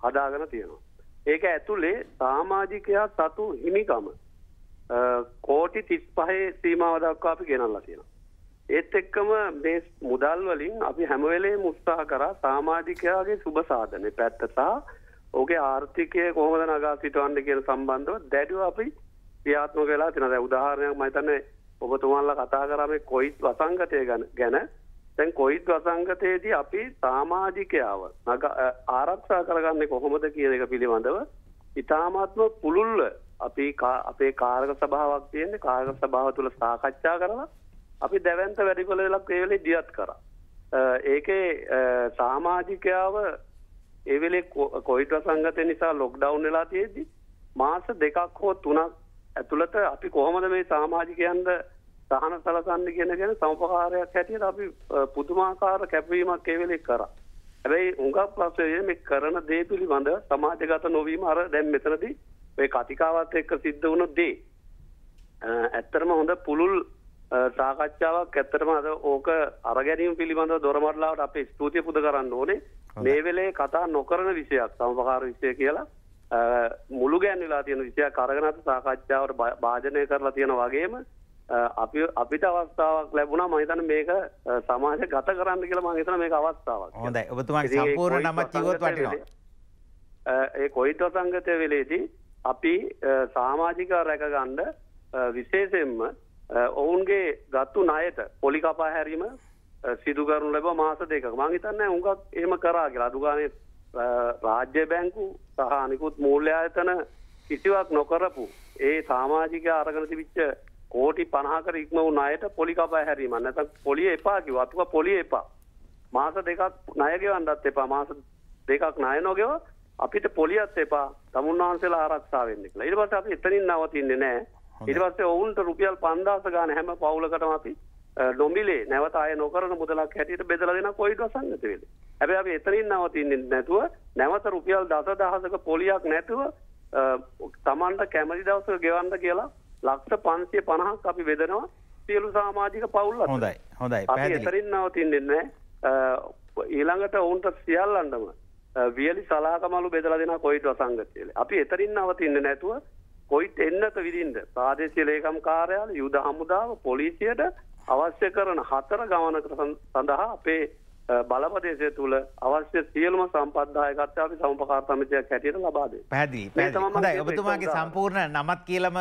හදාගෙන තියෙනවා. ඒක ඇතුලේ සාමාජිකයා සතු හිමිකම කෝටි තිස් පහේ සීමාව දක්වා අපි ගෙනල්ලා තියෙනවා. ඒත් එක්කම මේ මුදල් වලින් අපි හැම වෙලේම උත්සාහ කරා සමාජිකයාගේ සුබ සාධනේ පැත්ත සහ ඔහුගේ ආර්ථිකය කොහොමද නගා සිටවන්නේ කියන සම්බන්ධව දැඩිව අපි ක්‍රියාත්මක වෙලා තියෙනවා. දැන් උදාහරණයක් මම හිතන්නේ ඔබතුමාලා කතා කරා මේ කොයිත් වසංගතය ගැන දැන් කොයිත් වසංගතයේදී අපි සමාජිකයාව ආරක්ෂා කරගන්නේ කොහොමද කියන එක පිළිබඳව ඉතාමත්ම පුළුල්ව අපි අපේ කාර්ක සභාවක් තියෙන්නේ කාර්ක සභාව තුළ සාකච්ඡා කරලා අපි දැවන්ත වැඩිපල වෙලක් ඒවෙලේ දියත් කර ඒකේ සාමාජිකයාව ඒවෙලේ කොයිට සංගත නිසා ලොක් ඩවුන් වෙලා තියේදී මාස දෙකක් හෝ තුනක් ඇතුළත අපි කොහොමද මේ සාමාජිකයන්ද සහන සලසන්න කියන ගැන සම්පකාරයක් හැටියට අපි පුදුමාකාර කැපවීමක් ඒවෙලෙක් කර ඇැයි උඟක් ප්‍රශ්ය මේ කරන දේ පිළිබඳ සමාජගත නොවීම අර දැන් මෙතනදී ඔය කතිකාවත් එක්ක සිද්ධ වුණු දේ ඇත්තරම හොඳ පුළුල් සාකච්ඡාවක් ඇත්තරම අද ඕක අරගැනීම පිළිබඳ දොරමරලාවට අපේ ස්තුතිය පුද කරන්න ඕනේ මේ වෙලේ කතා නොකරන විෂයක් සමපකාර විෂය කියලා මුළු ගැන්වෙලා තියෙන විෂය කරගනත් සාකච්ඡාවට භාජනය කරලා තියෙන වගේම අපි අපිට අවස්ථාවක් ලැබුණා මම හිතන්නේ මේක සමාජ ගත කරන්න කියලා මම හිතන මේක අවස්ථාවක්. හොඳයි. ඔබතුමාගේ සම්පූර්ණ නම කිව්වොත් වටිනවා. ඒ කොයිත් වසංගතය වෙලේදී අපි සමාජිකව රැකගන්න විශේෂයෙන්ම ඔවුන්ගේ ගත්තු නයට පොලිකපා හැරීම සිදුකරු ලැබ මාස දෙක මංහිතන්න උඟක් එහෙම කරා කියලා අදුගානය රාජ්‍ය බැංකු සහ අනිකුත් මූල්‍ය අයතන කිසිවක් නොකරපු ඒ සාමාජික අරගන තිවිච්ච කෝටි පනහකර ඉක්ම වු අයට පොලිකපා හැරීම නැත පොලිය එපාකි වතුව පොලිය එපා මාස දෙකක් නයගවන්නත් එපා මාස දෙකක් නය නොගෙව අපිට පොලියත් එපා තමුන්වහන්සේලා ආරක්ෂාවෙන්නෙක් ඉරපට අපි එතනින් නවතින්නේ නෑ ඉටවස්සේ ඔවුන්ට රුපියල් පන්දහස ගාන හැම පවුලකටම අපි නොමිලේ නැවත අය නොකරන මුදලක් හැටියට බෙදලා දෙන කොයිට වසන්නති වෙලේ. හැබැයි අපි එතනින් නවතින්නේ නැතුව නැවත රුපියල් දස දහසක පොලියක් නැතුව තමන්ට කැමති දවසක ගෙවන්න කියලා ලක්ෂ 550ක් අපි බෙදනවා සියලු සමාජික පවුල් අතර. හොඳයි. හොඳයි. පැහැදිලි. අපි එතනින් නවතින්නේ නැහැ. ඊළඟට ඔවුන්ට සියල්ලන්ටම වියලි සලාකමලු බෙදලා දෙන කොයිට වසංගතියල. අපි එතරින් නවතින්නේ නැතුව කොයිත් එන්නත විදින්ද ප්‍රාදේශීය ලේකම් කාර්යාල යුද හමුදාව පොලිසියට අවශ්‍ය කරන හතර ගමනකට සඳහා අපේ බලපදේශය තුළ අවශ්‍ය සියලුම සම්පද්ධායකත්ව අපි සම්පකාර්තමිතයක් හැටියට ලබාදේ පැදිී පැ ඔබතුමාගේ සම්පූර්ණ නමත් කියලම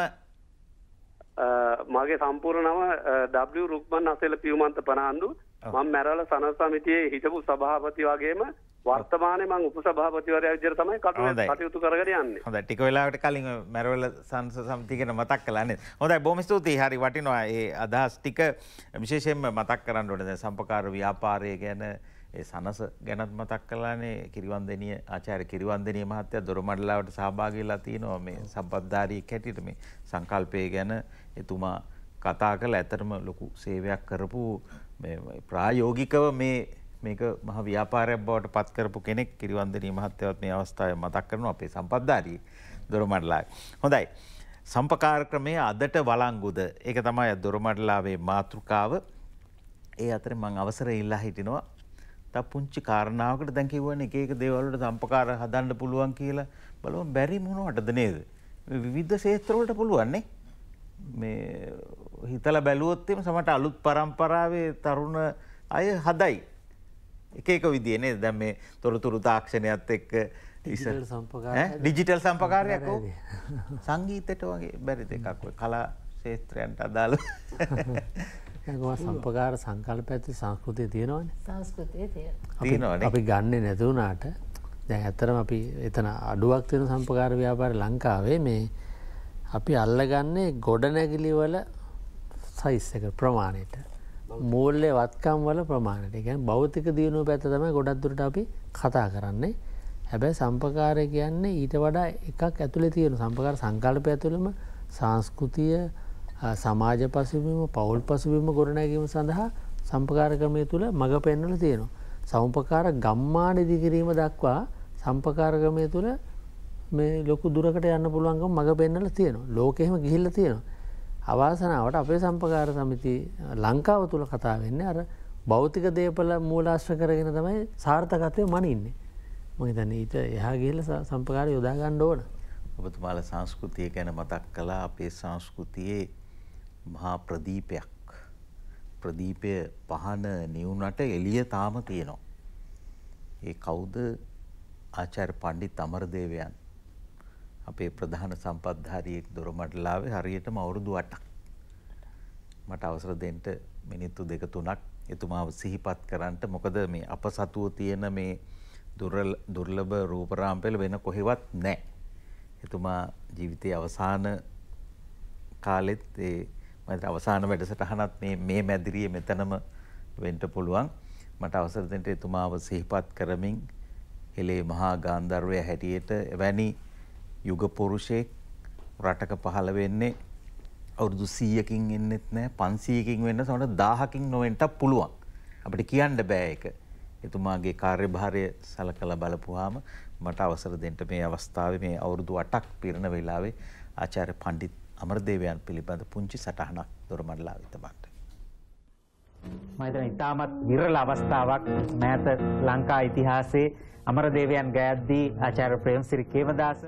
මගේ සම්පූර්ණ නම ඩ රුක්මන් අසෙල පියවමන්ත පනාන්දු මං මැරල සන සමිතියේ හිටපු සභාපති වගේම වර්තමාන මං උප සභාපතිවරය විදිර තමයි කටු කටයුතු කරගෙන යන්නේ. හොඳයි ටික වෙලාවකට කලින් මැරවල සංස සමිතිය ගැන මතක් කළානේ. හොඳයි බොහොම ස්තුතියි. හරි වටිනවා. ඒ අදහස් ටික විශේෂයෙන්ම මතක් කරන්න ඕනේ. දැන් සම්පකාර ව්‍යාපාරය ගැන ඒ සනස ගැනත් මතක් කලානේ කිරිවන්දනිය ආචාර්ය කිරිවන්දනිය මහත්තයා දොරමඩලාවට සහභාගී වෙලා තිනවා මේ සම්පත්දාරී කැටියට මේ සංකල්පය ගැන එතුමා කතා කළා. ඇත්තටම ලොකු සේවයක් කරපු ප්‍රායෝගිකව මේ මේක මහ ව්‍යාපාරයක් බවට පත්කරපු කෙනෙක් කිරිවන්දනී මහත්තයවත් මේ අවස්ථාව මතක් කරනවා අපේ සම්පත්ධාරී දොරමඩලා. හොඳයි. සම්පකාරක්‍රමය අදට වලංගුද ඒක තමයි දොරමඩලාවේ මාතෘකාව ඒ අතර මං අවසර ඉල්ලා හිටිනවා ත පුංචි කාරණාවකට දැකිවන එකක දේවල්ට සම්පකාර හදන්න පුළුවන් කියලා බලව බැරි මුණුවටද නේද. විවිධ සේත්‍රවලට පුළුවන්නේ හිතල බැලුවොත්තෙම සමට අලුත් පරම්පරාවේ තරුණ අය හදයි. එක එක විදිනේ දැම් මේ තොරතුරු තාක්ෂණයත් එක්ක ඩිජිටල් සම්පකාරයක් සංගීතට වගේ බැරි දෙකක් කලා ශේත්‍රයන්ට අදාළ සම්පකාර සංකල්ප ඇති සංස්කෘතිය තියෙනවන තියෙනවන අපි ගන්න නැතුවනාට දැ ඇතරම අපි එතන අඩුවක් තියෙන සම්පකාර ව්‍යාපාර ලංකාවේ මේ අපි අල්ලගන්නේ ගොඩනැගිලිවල සයිස්සක ප්‍රමාණයට මූල්ලය වත්කම් වල ප්‍රමාණයට ගැන බෞතික දියුණු පැත්තතම ගොඩක්දුරට අපි කතා කරන්නේ හැබැයි සම්පකාරය කියන්නේ ඊට වඩා එකක් ඇතුළේ තියෙන සම්පකාර සංකල්පය ඇතුළම සංස්කෘතිය සමාජ පසුවීම පවුල් පසුවීම ගොඩනැගීම සඳහා සම්පකාරකමය තුළ මඟ පෙන්නල තියෙනවා. සම්පකාර ගම්මාන ඉදිකිරීම දක්වා සම්පකාරකමය තුළ මේ ලොකු දුරකට යන්න පුළුවන්ගම මඟ පෙන්නල තියෙනවා ලෝකෙම ගිහිල්ල තියෙනවා. අවාසනාවට අපේ සම්පකාර සමිති ලංකාව තුළ කතා වෙන්න අර බෞතික දේපල මූලාශ්‍ර කරගෙන තමයි සාර්ථකත්වය මනින්නේ මහිතන්න ඊට එහා ගිල්ල සම්පකාර යොදාගණ්ඩ ඕන ඔබතුමාල සංස්කෘතිය ගැන මතක් කලා අපේ සංස්කෘතියේ මහා ප්‍රදීපයක් ප්‍රදීපය පහන නිවුනට එළිය තාම තියෙනවා. ඒ කවුද ආචාර පණ්ඩි තමරදේවයන් අපේ ප්‍රධාන සම්පත්ධාරියෙක් දොරමඩලාවේ හරියටම අවුරුදු 8ක් මට අවසර දෙන්න මිනිත්තු දෙක තුනක් එතුමාව සිහිපත් කරන්නට මොකද මේ අප සතුව තියෙන මේ දුර්ලභ රූපරාම්පෙල වෙන කොහෙවත් නැහැ. එතුමා ජීවිතයේ අවසාන කාලෙත් ඒ මට අවසාන වැඩසටහනත් මේ මේ මැදිරියේ මෙතනම වෙන්න පුළුවන්. මට අවසර දෙන්න එතුමාව සිහිපත් කරමින් හෙලේ මහා ගාන්ධර්වය හැටියට එවැනි යුග පුරුෂයෙක් රටක පහළ වෙන්නේ අවුරුදු සීයකින් එන්නෙත් නෑ පන්සීයකින් වෙන්න සමට දාහකින් නොවෙන්ට පුළුවන් අපට කියන්න බෑ එක එතුමාගේ කාර්යභාරය සල කළ බලපුහාම මට අවසර දෙන්ට මේ අවස්ථාව මේ අවුරුදු අටක් පිරණ වෙලාවේ ආචාර පණ්ඩිත් අමරදේවයන් පිළිබඳ පුංචි සටහනක් දොරමඩලා විතබන්ට. මතන ඉතාමත් විරල අවස්ථාවක් මෑත ලංකා ඉතිහාසේ අමරදේවයන් ගෑද්දී ආචාර ප්‍රයම් සිරි කේමදාස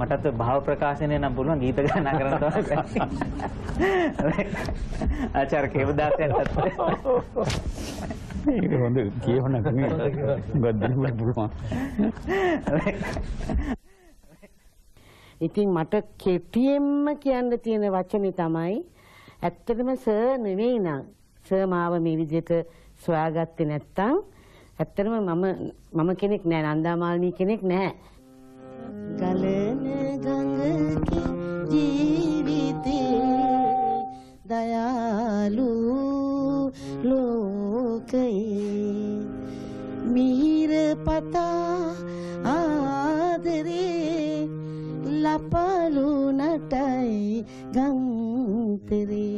මටත් භාව ප්‍රකාශනය නම් පුළුවන් ගීත ගාන කරන්න තමයි. ආචාර්ය කේමදාසයන්ටත්. ඒක හොඳ කියවන ගන්නේ පුළුවන්. ඉතින් මට කෙටියෙන්ම කියන්න තියෙන වචනේ තමයි ඇත්තටම සර් නෙවෙයි නං සර් මාව මේ විදිහට සොයාගත්තේ නැත්තම් ඇත්තටම මම මම කෙනෙක් නෑ නන්දාමාලිනී කෙනෙක් නෑ ගලන ගඟකි ජීවිතේ දයාලු ලෝකයේ මිහිර පතා ආදරේ ලපලු නටයි ගංතරේ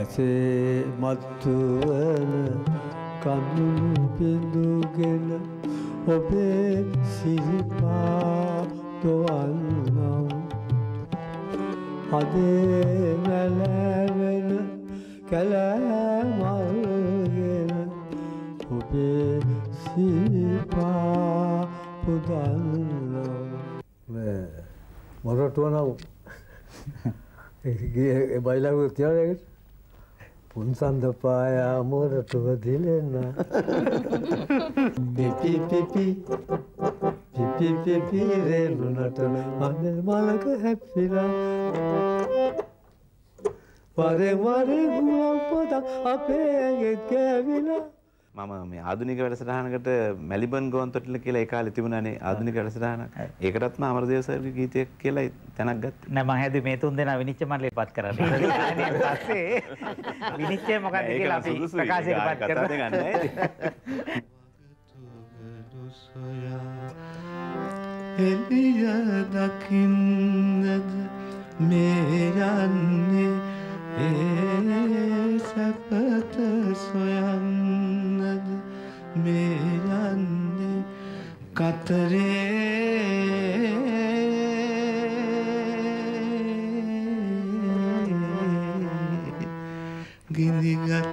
ඇසේ මත්තුවන කඳුළු පිඳුගෙන ඔබේ සිහිපා දොවන්නම් අදේ මැලවෙන කැලෑමල්ගෙන ඔබේ සිහිපා පුදන්නම් මොරටුවනව ඒ බයිලාග තියාරයකට පුන්සන්ද පායාමෝරටුව දිලෙන්න පිපිපිපි පිපිපිපිරේලුනට අනෙල් මලක හැප්පිලා වරෙන් වරේ ගුවන් පොතක් අපේ ඇගෙත් කෑවිලා මම මේ ආධුනික වැඩසටහනකට මැලිබන් ගොන්තොටල කියලා ඒ කාලේ තිබුණානේ ආධුනික වැඩසටහනක්. ඒකටත් මම අමරදේව සර්ගේ ගීතයක් කියලා තැනක් ගත්තා. නෑ මම හැදුවේ මේ තුන් දෙනා විනිශ්චය මණ්ඩලයටපත් කරන්න. ඊට පස්සේ විනිශ්චය මොකක්ද කියලා අපි ප්‍රකාශයටපත් කරනවා. එළිය දකින්නද මේ යන්නේ ඒ සපත සොයන්නේ මේලන්නේ කතරේ ගිනිගත්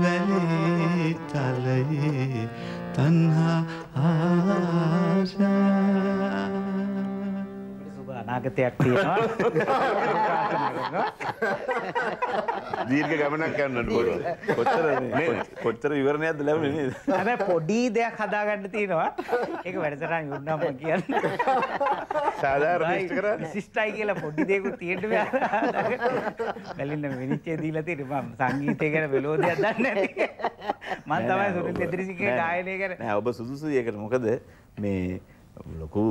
වැලේ තලයේ තන්හා අනාගතයක් තියෙනවා. දීර්ඝ ගමනක් යන්නට පුළුවන්. කොච්චර කොච්චර විවරණයක්ද ලැබුණේ නේද? හැබැයි පොඩි දෙයක් හදාගන්න තියෙනවා. ඒක වැඩසටහන් යුණාම කියන්න. සාධාරණ කරා විශිෂ්ටයි කියලා පොඩි දෙයක්ත් තියෙන්න බෑ. බැලින්න විනිච්චය දීලා තියෙන මම සංගීතය ගැන විලෝදයක් දන්නේ නැති. මම තමයි සුනිල් පෙදරිසිගේ ගායනය ගැන. නෑ ඔබ සුදුසුයි ඒකට මොකද මේ ලොකු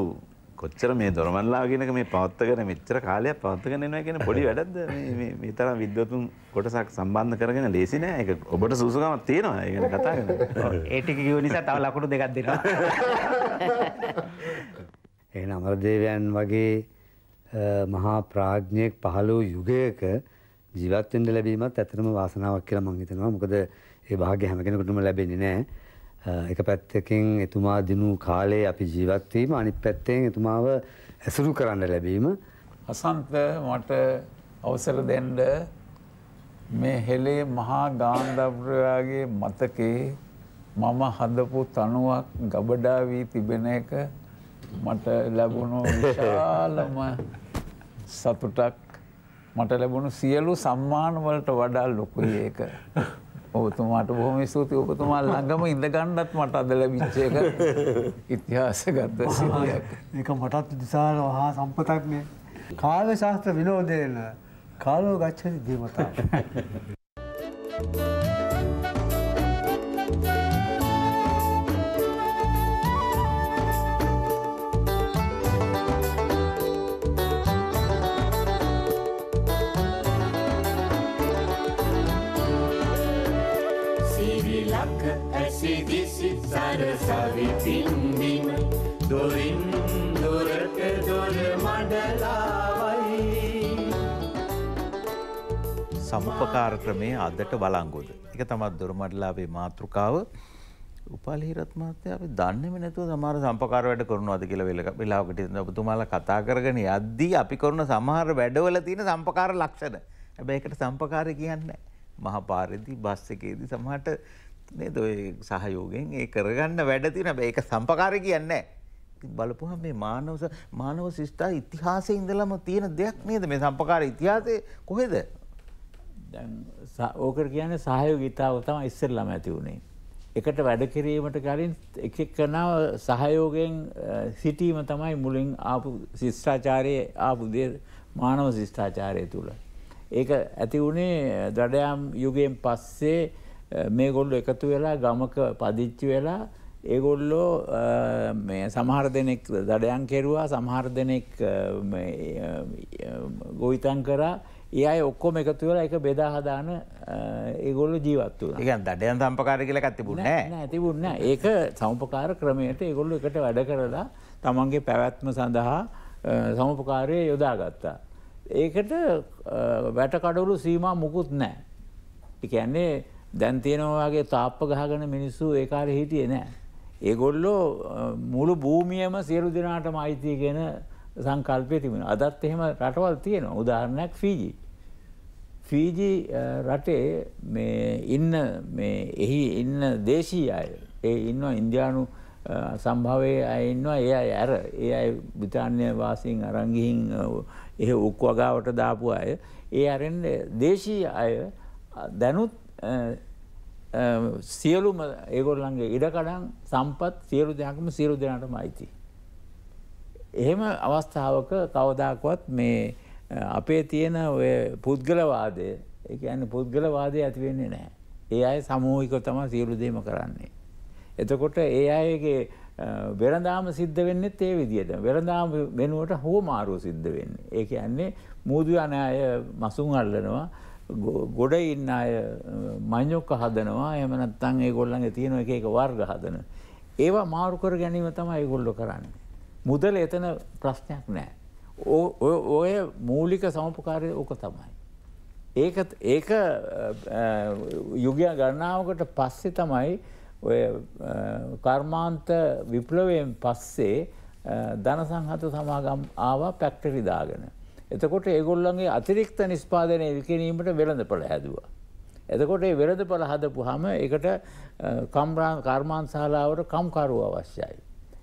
කොච්චර මේ දොරමල්ලාගෙනක මේ පවත්තගෙන මෙච්චර කාලයක් පවත්තගෙන එනවා කියන පොඩි වැඩක්ද මේ මේ තරම් විද්වතුන් කොටසක් සම්බන්ධ කරගෙන ලේසි නෑ ඒක ඔබට සුසුකමක් තියෙනවා ඒ ගැන කතා කරන්න. ඒ ටික කිව්ව නිසා තව ලකුණු දෙකක් දෙනවා. එහෙනම් අමරදේවයන් වගේ මහා ප්‍රඥෙක් පහළ වූ යුගයක ජීවත් වෙන්න ලැබීමත් ඇත්තටම වාසනාවක් කියලා මම හිතනවා. මොකද ඒ භාග්‍ය හැම කෙනෙකුටම ලැබෙන්නේ නැහැ. එක පැත්තකින් එතුමා දිනූ කාලේ අපි ජීවත්වීම අනිත් පැත්තෙන් එතුමාව ඇසුරු කරන්න ලැබීම. හසන්ත මට අවසර දෙන්ඩ මේ හෙලේ මහා ගාන්ධප්‍රයාගේ මතකේ මම හදපු තනුවක් ගබඩා වී තිබෙන එක මට ලැබුණු විශාලම සතුටක් මට ලැබුණු සියලු සම්මානවලට වඩා ලොකුයි ඒක. ඔබතුමාට බොහොම ස්තුතියි ඔබතුමා ළඟම ඉඳ ගන්නත් මට අද ලැබිච්ච එක ඉතිහාසගත සිද්ධියක්. ඒක මටත් විශාල වහා සම්පතක් නේ. කාව්‍ය ශාස්ත්‍ර විනෝදේන කාලෝ ගච්ඡති ධීමතා. Thank you. සරසවි පින්දිම දොරින් දොරට දොර මඩලාවයි සමුපකාර ක්‍රමේ අදට වලංගුද. එක තමත් දොරමඩලාවේ මාතෘකාව උපාලි හිරත් මහත්තයා අපි දන්නේම නැතුව සමහර සම්පකාර වැඩ කරනවාද කියලා වෙලාවකට ඉඳන් ඔබතුමාලා කතා කරගෙන යද්දී අපි කරන සමහර වැඩවල තියෙන සම්පකාර ලක්ෂණ. හැබැයි ඒකට සම්පකාරය කියන්නේ නැහැ. මහපාරේදී බස් එකේදී සමහරට නේද ඔය සහයෝගයෙන් ඒ කරගන්න වැඩ තියෙන හැබැයි ඒක සම්පකාරය කියන්නේ නැහැ. බලපුවහම මේ මානව මානව ශිෂ්ටා ඉතිහාසයේ ඉඳලම තියෙන දෙයක් නේද මේ සම්පකාර ඉතිහාසයේ කොහෙද? දැන් ඕකර කියන්නේ සහයෝගීතාව තමයි ඉස්සෙල්ලාම ඇති වුනේ. එකට වැඩ කිරීමට කලින් එක එකනාව සහයෝගයෙන් සිටීම තමයි මුලින් ආපු ශිෂ්ටාචාරයේ ආපු දේ මානව ශිෂ්ටාචාරය තුල. ඒක ඇති වුනේ දඩයම් යුගයෙන් පස්සේ මේගොල්ලෝ එකතු වෙලා ගමක පදිච්චි වෙලා ඒගොල්ලෝ මේ සමහර දෙනෙක් දඩයන් කෙරුවා සමහර දෙනෙක් ගොවිතන් කරා ඒ අය ඔක්කොම එකතු වෙලා එක බෙදා හදාන ඒගොල්ල ජීවත් වුණා. ඒ කියන්නේ දඩයන් සම්පකාර කියලා එකක් තිබුණේ නැහැ. නෑ තිබුණේ නැහැ. ඒක සම්පකාර ක්‍රමයට ඒගොල්ලෝ එකට වැඩ කරලා තමන්ගේ පැවැත්ම සඳහා සමුපකාරය යොදාගත්තා. ඒකට වැටකඩවලු සීමා මුකුත් නැහැ. ඒ කියන්නේ දැන් තියෙනවාගේ තාප්ප ගහගෙන මිනිස්සු ඒකාල හිටිය නෑ. ඒගොල්ලෝ මුළු භූමියම සියලු දෙනාටම අයිතිය ගෙන සංකල්පය තිබෙන අදත් එහෙම රටවල් තියෙනවා උදාහරණයක් ෆීජි. ෆීජි රටේ මේ ඉන්න එහි ඉන්න දේශී අය ඒ ඉන්න ඉන්දයානු සම්භවය අයන්නවා ඒ අය ඇර ඒ අයි බිතාන්‍ය වාසින් අරංගිහින් එහ උක්වගාවට දාපු අය ඒ අරෙන් දේශී අය දැනුත් සියලුම ඒගොල්ලන්ගේ ඉඩකඩන් සම්පත් සියලු දෙයක්ම සියලු දෙනාටම අයිති. එහෙම අවස්ථාවක කවදාකවත් මේ අපේ තියෙන ඔය පුද්ගලවාදය එක ඇන්න පුද්ගලවාදය ඇතිවෙන්නේ නෑ. ඒ අය සමූහික තම සියලු දේම කරන්නේ. එතකොට ඒ අයගේ වෙරදාම සිද්ධ වෙන්නෙත් ඒ විදියට වෙරදාම වෙනුවට හෝ මාරුව සිද්ධ වෙන්නේ. ඒක ඇන්නේ මුූදු අනය මසුන් අල්ලනවා ගොඩ ඉන්න අය මංයොක්ක හදනවා එමනත්තන් ඒ ගොල්ලන්ගේ තියෙන එක එක වර්ග හදන. ඒවා මාරුකර ගැනීම තමයි ගොල්ලො කරන්න. මුදල එතන ප්‍රශ්නයක් නෑ. ඔය මූලික සමපකාරය ඕක තමයි. ඒ ඒක යුගයා ගණනාවකට පස්සෙ තමයි ඔය කර්මාන්ත විප්ලවයෙන් පස්සේ ධන සංහත සමාගම් ආවා පැක්ටරිදාගෙන. එතකොට ඒගොල්ලන්ගේ අතිරික්ත නිස්පාදනය විකිනීමට වෙළඳ පළ හැදවා. එතකොට ඒ වෙළඳ පළ හදපු හම එකට කර්මාන් සාලාවට කම්කරුව අවශ්‍යයි.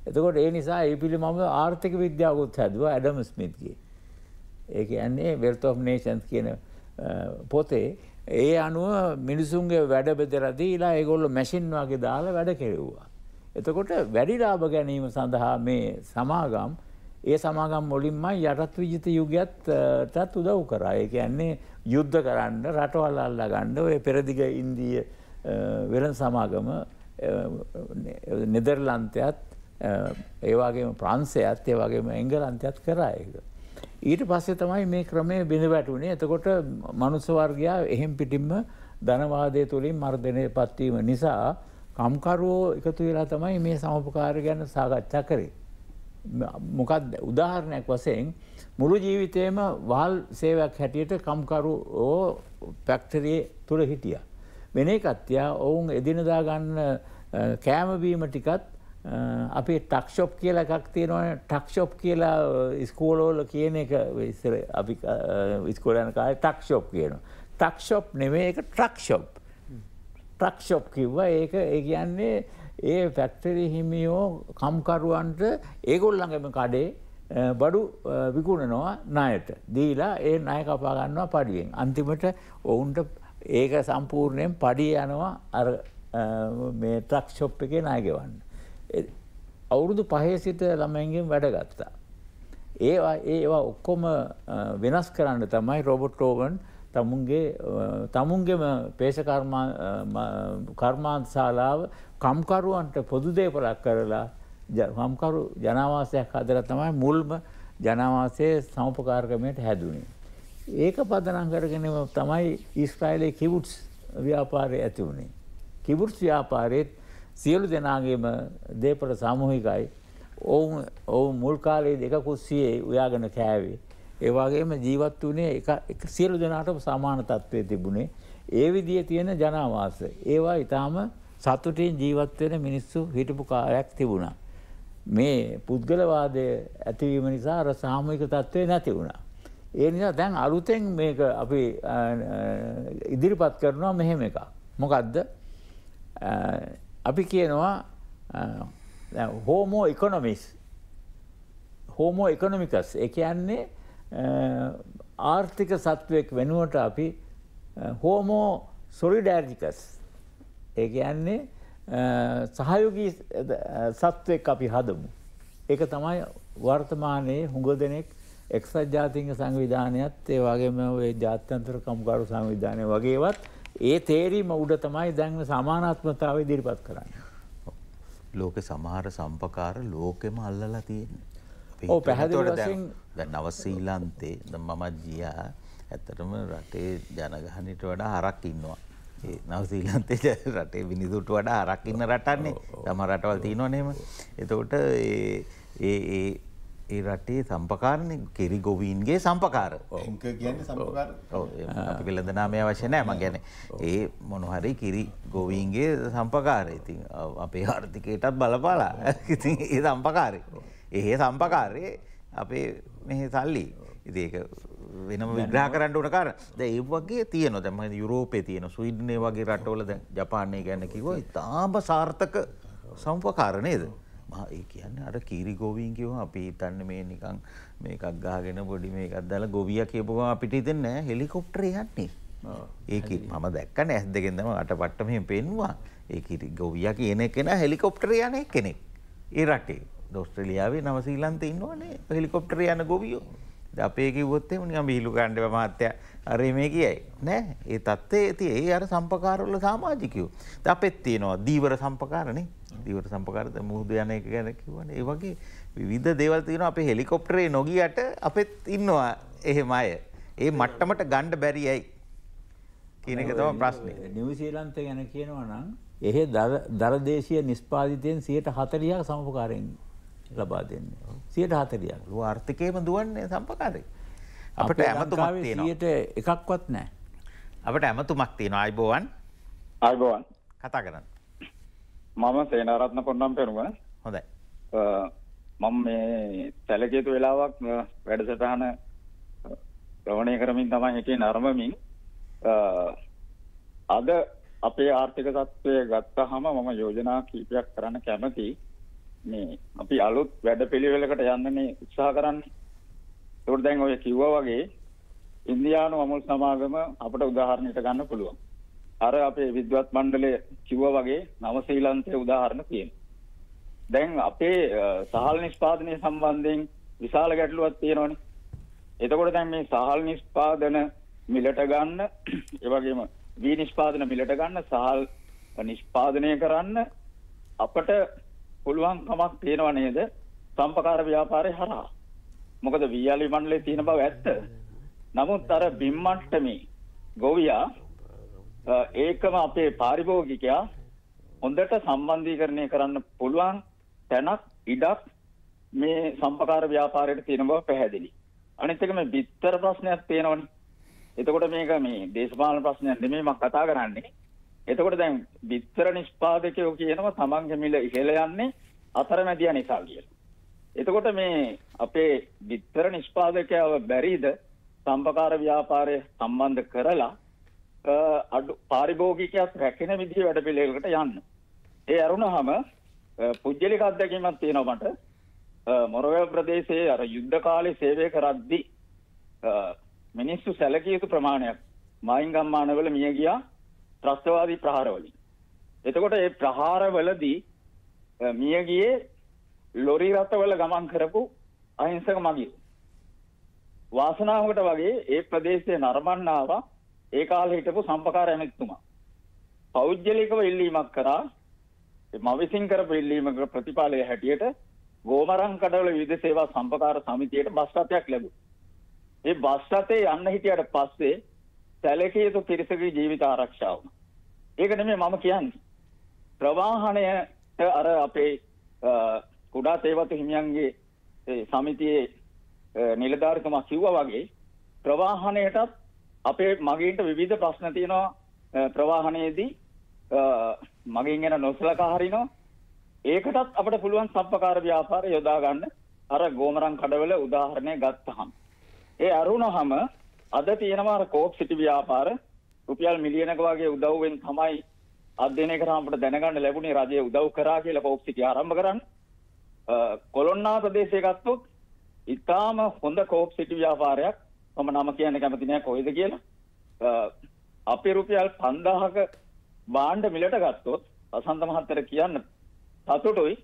එතකොට ඒ නිසා ඒ පිළි මම ආර්ථික විද්‍යාවකුත් හැදවා ඇඩම ස්මිත්ගේ. ඒක ඇන්නේ වෙල්ත of නේෂන්ස් කියන පොතේ ඒ අනුව මිනිසුන්ගේ වැඩ බෙදරදීලා ඒගොල්ල මැසින්වාගේ දාලා වැඩ කෙරෙව්වා. එතකොට වැඩිලාභ ගැනීම සඳහා මේ සමාගම් ඒ සමාගම් මොලින්මයි යටත් විජිත යුගයක්ත් ටත් උදව් කරා. ඒ කියන්නේ යුද්ධ කරන්න රටවල් අල්ලා ගන්න ඔය පෙරදිග ඉන්දිය වෙළඳ සමාගම නෙදර්ලන්තයත් ඒවාගේම ප්‍රන්සයත් ඒවාගේම එංගලන්තයත් කරා එක. ඊට පස්සේ තමයි මේ ක්‍රමය බිඳ වැටුනේ එතකොට මනුස්සවර්ගයා එහෙම් පිටිම්ම ධනවාදය තුළින් මර්ධනය පත්වීම නිසා කම්කරුවෝ එකතු වෙලා තමයි මේ සමපකාර ගැන සාකච්ඡා කරේ. මොකක් උදාහරණයක් වසයෙන් මුළු ජීවිතයම වහල් සේවයක් හැටියට කම්කරු ඕ පැක්ටරයේ තුළ හිටිය. වෙන එකත්යා ඔවුන් එදිනදා ගන්න කෑමබීම ටිකත් අපේ ටක්ෂොප් කියලා එකක් තියෙනවන ටක්ෂොප් කියලා ඉස්කෝලෝල කියන එක විස්සර අපි ඉස්කෝලයන කාල ටක්ෂොප් කියනවා. ටක්ෂොප් නෙමේ එක ට්‍රක්ෂොප් ට්‍රක්ෂොප් කිව්ව ඒක ඒ කියන්නේ ඒ ෆැක්ටරි හිමියෝ කම්කරුවන්ට ඒගොල්ලඟම කඩේ බඩු විකුණනවා ණයට දීලා ඒ ණය කපා ගන්නවා පඩියෙන් අන්තිමට ඔවුන්ට ඒක සම්පූර්ණයෙන් පඩිය යනවා අර මේ ට්‍රක් ෂොප් එකේ ණය ගෙවන්න අවුරුදු පහේ සිට ළමයින්ගෙන් වැඩගත්තා ඒවා ඒවා ඔක්කොම වෙනස් කරන්න තමයි රොබොට් රෝවන් තමුන්ගේ තමුන්ගේම පේෂ කර්මාන්තශාලාව කම්කරුවන්ට පොදු දේපලක් කරලා හම්කරු ජනවාසයක් හදලා තමයි මුල්ම ජනවාසයේ සමපකාරකමයට හැදුනේ. ඒක පදනම් කරගෙන තමයි ඊස්රායිලේ කිවුට්ස් ව්‍යාපාරය ඇති වුණේ. කිවුට්ස් ව්‍යාපාරයේත් සියලු දෙනාගේම දේපල සාමූහිකයි. ඔවුන් ඔවුන් මුල් කාලයේ දෙක කුස්සියේ උයාගෙන කෑවේ. ඒ වගේම ජීවත් වුණේ එක සියලු දෙනාටම සමාන තත්ත්වයේ තිබුණේ. ඒ විදිහේ තියෙන ජනවාස. ඒවා ඊටාම සතුටින් ජීවත් වෙන මිනිස්සු හිටපු කාලයක් තිබුණා. මේ පුද්ගලවාදය ඇතිවීම නිසා අර සාමූහික තත්ත්වය නැති වුණා. ඒ නිසා දැන් අලුතෙන් මේක අපි ඉදිරිපත් කරනවා මෙහෙම එකක්. මොකද්ද? අපි කියනවා හෝමෝ ඉකොනොමිස්. හෝමෝ ඉකොනොමිකස්. ඒ කියන්නේ ආර්ථික සත්වයක් වෙනුවට අපි හෝමෝ සොලිඩෑරිකස් ඒ කියන්නේ සහයෝගී සත්වෙක් අපි හදමු. ඒක තමයි වර්තමානයේ හුඟ දෙනෙක් එක්සත් ජාතින්ග සංවිධානයත් ඒ වගේම ඒ ජාත්‍යන්තර කම්කරු සංවිධානය වගේවත් ඒ තේරීම උඩ තමයි දැන්ව සමානාත්මතාව ඉදිරිපත් කරන්න. ලෝක සමහර සම්පකාර ලෝකෙම අල්ලලා තියෙන. ඕ පැහැදිලි නවසීලන්තේ ද මමත් ජියා ඇත්තටම රටේ ජනගහනට වඩා හරක් ඉන්නවා. ඒ නවසීලන්තේ රටේ මිනිසුන්ට වඩා හරක් ඉන්න රටන්නේ තම රටවල් තියෙනවා නේම. එතකොට ඒ ඒ ඒ රටේ සම්පකාරණ කෙරි ගොවීන්ගේ සම්පකාර. අපි වෙළඳ නාමය අවශ්‍ය නෑ මං ගැන. ඒ මොනහරි කිරි ගොවීන්ගේ සම්පකාර. ඉතින් අපේ ආර්ථිකයටත් බලපාලා. ඉතින් ඒ සම්පකාරය. එහේ සම්පකාරයේ අපේ මෙහි සල්ලි. ඉතින් ඒක වෙනම විග්‍රහ කරන්න ඕන කාර ද ඒ වගේ තියන දැම යුරෝපය තියන සුවිඩ්නය වගේ රටවල ද ජපානය ගැන කිව ඉතාම සාර්ථක සම්පකාරණයද. ඒ කියන්න අර කීරි ගොවීන් කිව අපි හිතන්න මේ නිකං මේකක් ගාගෙන බොඩි මේකක් දාලා ගොවිය කියපුවා අපිට ඉතින් නෑ හෙලිකොප්ටරේ යන්නේ. ඒක මම දැක්ක නැස් දෙකෙන් තමයි අටපට්ට මෙහෙම පෙන්නවා. ඒ කිරි ගොවිය කියන කෙනා හෙලිකොප්ටරේ යන කෙනෙක්. ඒ රටේ ඔස්ට්‍රේලියාවේ නව ශ්‍රී ලංකාවේ ඉන්නවනේ හෙලිකොප්ටරේ යන ගොවියෝ. අපේ කිව්වොත් එහෙම නිකන් විහිළු ගන්න බෑ මහත්තයා. අර මේ කියයි. නෑ. ඒ தත්ත්වයේ තියෙ ඒ අර සම්පකාරවල සමාජිකයෝ. දැන් අපෙත් තියෙනවා දීවර සම්පකාරනේ. දීවර සම්පකාරද මුහුදු යන එක ගැන කිව්වනේ. ඒ වගේ විවිධ දේවල් තියෙනවා අපේ හෙලිකොප්ටරේ නොගියට අපෙත් ඉන්නවා එහෙම අය. ඒ මට්ටමට ගන්න බැරි ඇයි? කියන එක තමයි ප්‍රශ්නේ. නිව්සීලන්තය ගැන කියනවා නම් එහි දරදේශීය නිෂ්පාදිතයෙන් 140ක් සමපකාරයෙන් ලබා දෙන්නේ සියට හතරියක් ලු ආර්ථිකයම දුවන්නේ සම්පකාරය අපට ඇමතුමක් තියෙනට එකක්වත් නෑ අපට ඇමතුමක් තියෙන අයිබෝවන් අයිබෝවන් කතා කරන්න මම සේනාරත්න කොන්නම් පෙනුව හොඳයි මම මේ සැලකේතු වෙලාවක් වැඩසටහන ප්‍රවණය කරමින් තමයි එකේ නර්මමින් අද අපේ ආර්ථික තත්ත්වය ගත්ත හම මම යෝජනා කීපයක් කරන්න කැමති මේ අපි අලුත් වැඩපිළිවෙලකට යන්නනේ උත්සාහ කරන්නේ. ඒකට දැන් ඔය කිව්වා වගේ ඉන්දියානු අමුල් සමාගම අපට උදාහරණයට ගන්න පුළුවන්. අර අපේ විද්වත් මණ්ඩලය කිව්වා වගේ නව ශ්‍රීලන්තයේ උදාහරණ තියෙනවා. දැන් අපේ සහල් නිෂ්පාදනය සම්බන්ධයෙන් විශාල ගැටලුවක් තියෙනවනේ. එතකොට දැන් මේ සහල් නිෂ්පාදන මිලට ගන්න, ඒ වගේම වී නිෂ්පාදන මිලට ගන්න සහල් නිෂ්පාදනය කරන්න අපට පුළුවන් කමක් තියෙනව නේද සම්පකාර ව්‍යාපාරය හරහා මොකද වීයාලි මණ්ඩලේ තියෙන බව ඇත්ත නමුත් අර බිම් මට්ටමේ ගොවියා ඒකම අපේ පාරිභෝගිකයා හොඳට සම්බන්ධීකරණය කරන්න පුළුවන් තැනක් ඉඩක් මේ සම්පකාර ව්‍යාපාරයට තියෙන බව පැහැදිලි අනිත් එක මේ බිත්තර ප්‍රශ්නයක් තියෙනවනේ එතකොට මේක මේ දේශපාලන ප්‍රශ්නයක් නෙමෙයි මම කතා කරන්නේ එතකොට දැන් විත්තර නිෂ්පාදකයෝ කියනවා තමන්ගේ මිල ඉහළ යන්නේ අතරමැදියා නිසා කියලා. එතකොට මේ අපේ විත්තර නිෂ්පාදකයව බැරිද සම්පකාර ව්‍යාපාරය සම්බන්ධ කරලා අඩු පාරිභෝගිකයන් රැකෙන විදිහ වැඩ පිළිවෙලකට යන්න. ඒ අරුණහම පුද්ගලික අත්දැකීමක් තියෙනවා මට. මොරවැල් ප්‍රදේශයේ අර යුද්ධ කාලේ සේවය කරද්දී මිනිස්සු සැලකිය යුතු ප්‍රමාණයක් මයින් ගම්මානවල මිය ගියා ත්‍රස්තවාදී ප්‍රහාරවලින්. එතකොට ඒ ප්‍රහාරවලදී මිය ගියේ ලොරි රථවල ගමන් කරපු අහිංසක මගියෝ. වාසනාවකට වගේ ඒ ප්‍රදේශයේ නරඹන්නාව ඒ කාලේ හිටපු සම්පකාර ඇමතිතුමා පෞද්ගලිකව ඉල්ලීමක් කරා මම විසින් කරපු ඉල්ලීමක ප්‍රතිඵලය හැටියට ගෝමරන් කඩවල විවිධ සේවා සම්පකාර සමිතියට බස් රථයක් ලැබුණා. ඒ බස් රථේ යන්න හිටියට පස්සේ සැලකිය යුතු පිරිසකගේ ජීවිත ආරක්ෂාව. ඒක නෙමෙයි මම කියන්නේ. ප්‍රවාහණයට අර අපේ කුඩා සේවතු හිමියන්ගේ සමිතියේ නිලධාරිකම කිව්වා වගේ ප්‍රවාහණයටත් අපේ මගීන්ට විවිධ ප්‍රශ්න තියෙනවා ප්‍රවාහණයේදී මගින් එන නොසලකා හරිනවා ඒකටත් අපිට පුළුවන් සම්පකාර ව්‍යාපාර යොදා ගන්න අර ගෝමරන් කඩවල උදාහරණයක් ගත්තහම ඒ අරුණහම අද තියෙනවා අර කෝප් සිටි ව්‍යාපාර රුපියල් මිලියනක වගේ උදව්වෙන් තමයි අධ්‍යයනය කරාම අපිට දැනගන්න ලැබුණේ රජය උදව් කරා කියලා කෝප් සිටි ආරම්භ කරන්න. කොළොන්නා ප්‍රදේශය ගත්තොත් ඉතාම හොඳ කෝප් සිටි ව්‍යාපාරයක් මම නම කියන්න කැමති නෑ කොයිද කියලා අපේ රුපියල් 5000ක බාණ්ඩ මිලට ගත්තොත් අසන්ත මහත්තර කියන්න සතුටුයි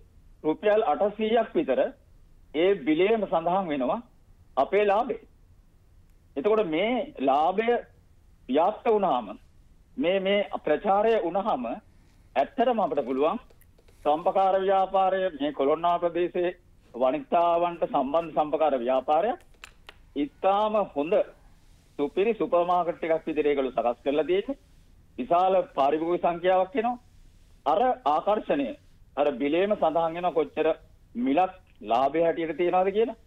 රුපියල් 800ක් විතර ඒ බිලේම සඳහන් වෙනවා අපේ ලාභේ එතකොට මේ ලාභය ව්‍යාප්ත වුණාම මේ මේ ප්‍රචාරය වුණාම ඇත්තටම අපිට පුළුවන් සම්පකාර ව්‍යාපාරය මේ කොළොන්නා ප්‍රදේශයේ වණිතාවන්ට සම්බන්ධ සම්පකාර ව්‍යාපාරය ඉතාම හොඳ සුපිරි සුපර් මාකට් එකක් විදිහට ඒගොල්ලෝ සකස් කරලා තියෙන්නේ විශාල පාරිභෝගික සංඛ්‍යාවක් එනවා අර ආකර්ෂණය අර බිලේම සඳහන් වෙන කොච්චර මිලක් ලාභය හැටියට තියනවාද කියලා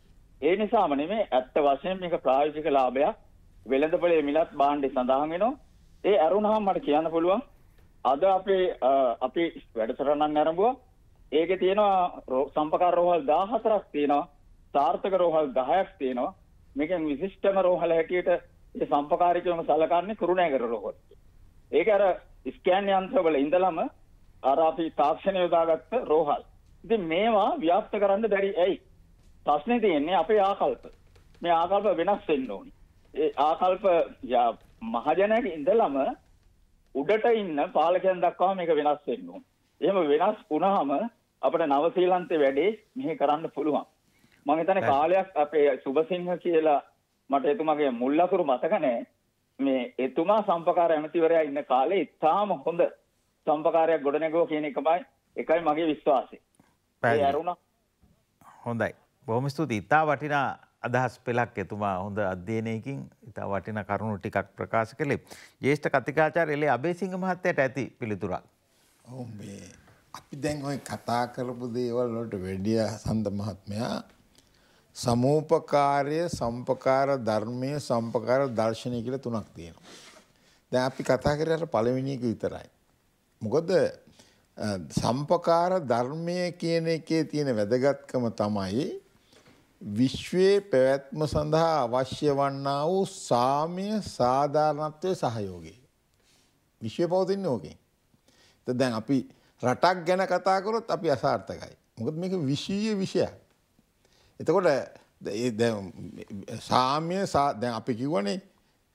ඒ නිසාම නෙමේ ඇත්ත වශයෙන් මේක ප්‍රායෝජික ලාභයක් වෙළඳපොලේ මිලත් භාණ්ඩේ සඳහන් වෙනවා. ඒ අරුණහම මට කියන්න පුළුවන් අද අපේ අපි වැඩසටහනක් ආරම්භුවා. ඒකේ තියෙනවා සම්පකාර රෝහල් 14ක් තියෙනවා. සාර්ථක රෝහල් 10ක් තියෙනවා. මේකෙන් විශිෂ්ටම රෝහල හැටියට ඒ සම්පකාරිකවම සලකන්නේ කුරුණෑගල රෝහල. ඒක අර ස්කෑන් යන්ත්‍රවල ඉඳලම අර අපි තාක්ෂණය යොදාගත්ත රෝහල්. ඉතින් මේවා ව්‍යාප්ත කරන්න බැරි ඇයි? ප්‍රශ්නේ තියෙන්නේ අපේ ආකල්ප. මේ ආකල්ප වෙනස් වෙන්න ඕනි. ඒ ආකල්ප මහජනක ඉඳලම උඩට ඉන්න පාලකයන් දක්වා මේක වෙනස් වෙන්න ඕන. එහෙම වෙනස් වුණාම අපිට නව ශ්‍රීලන්තේ වැඩේ මෙහෙ කරන්න පුළුවන්. මම හිතන්නේ කාලයක් අපේ සුබසිංහ කියලා මට එතුමාගේ මුල් අකුරු මතක නැහැ. මේ එතුමා සම්පකාර ඇමතිවරයා ඉන්න කාලේ ඉතාම හොඳ සම්පකාරයක් ගොඩනැගුවා කියන එකමයි එකයි මගේ විශ්වාසය. ඒ ඇරුණා. හොඳයි. බොහොම ස්තුති ඉතා වටිනා අදහස් පෙළක් එතුමා හොඳ අධ්‍යයනයකින් ඉතා වටින කරුණු ටිකක් ප්‍රකාශ කළේ ජේෂ්ඨ කතිකාචාර එලේ අබේසිංහ මහත්තයට ඇති පිළිතුරක්. ඔවු මේ අපි දැන් ඔය කතා කරපු දේවල් වලට වැඩිය සඳ මහත්මයා සමූපකාරය සම්පකාර ධර්මය සම්පකාර දර්ශනය කියලා තුනක් තියෙනවා. දැන් අපි කතා කරේ අර පළවෙනි එක විතරයි. මොකද සම්පකාර ධර්මය කියන එකේ තියෙන වැදගත්කම තමයි විශ්වයේ පැවැත්ම සඳහා අවශ්‍ය වන්නා වූ සාමය සාධාරණත්වය සහයෝගය. විශ්වය පවතින්නේ ඕකෙන්. ඒත් දැන් අපි රටක් ගැන කතා කරොත් අපි අසාර්ථකයි. මොකද මේක විශ්වීය විෂයක්. එතකොට සාමය දැන් අපි කිව්වනේ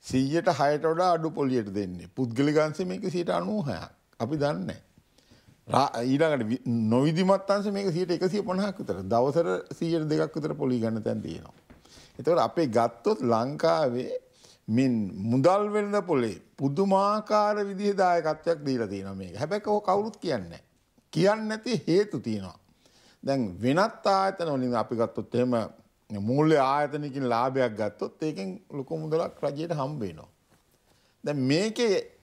100ට 6ට වඩා අඩු පොලියට දෙන්නේ. පුද්ගලික අංශය මේක 90%ක්. අපි දන්නේ නැහැ. ඊළඟට නොවිදිමත් අන්ස මේක සියට එකසිය පොණහක් විතර දවසර සියයට දෙකක් විතර පොලි ගන්න තැන් තියෙනවා. එතවට අපේ ගත්තොත් ලංකාවේ මින් මුදල් වෙනද පොලේ පුදුමාකාර විදිහ දායකත්වයක් දීලා තියෙන මේ හැබැක හෝ කවුරුත් කියන්න. කියන්න ඇති හේතු තියෙනවා. දැන් වෙනත් ආයතන වලින් අපි ගත්තොත් එහෙම මූල්‍ය ආයතනකින් ලාභයක් ගත්තොත් ඒකෙන් ලොකු මුදලක් රජයට හම්බේනවා. දැන් මේකේ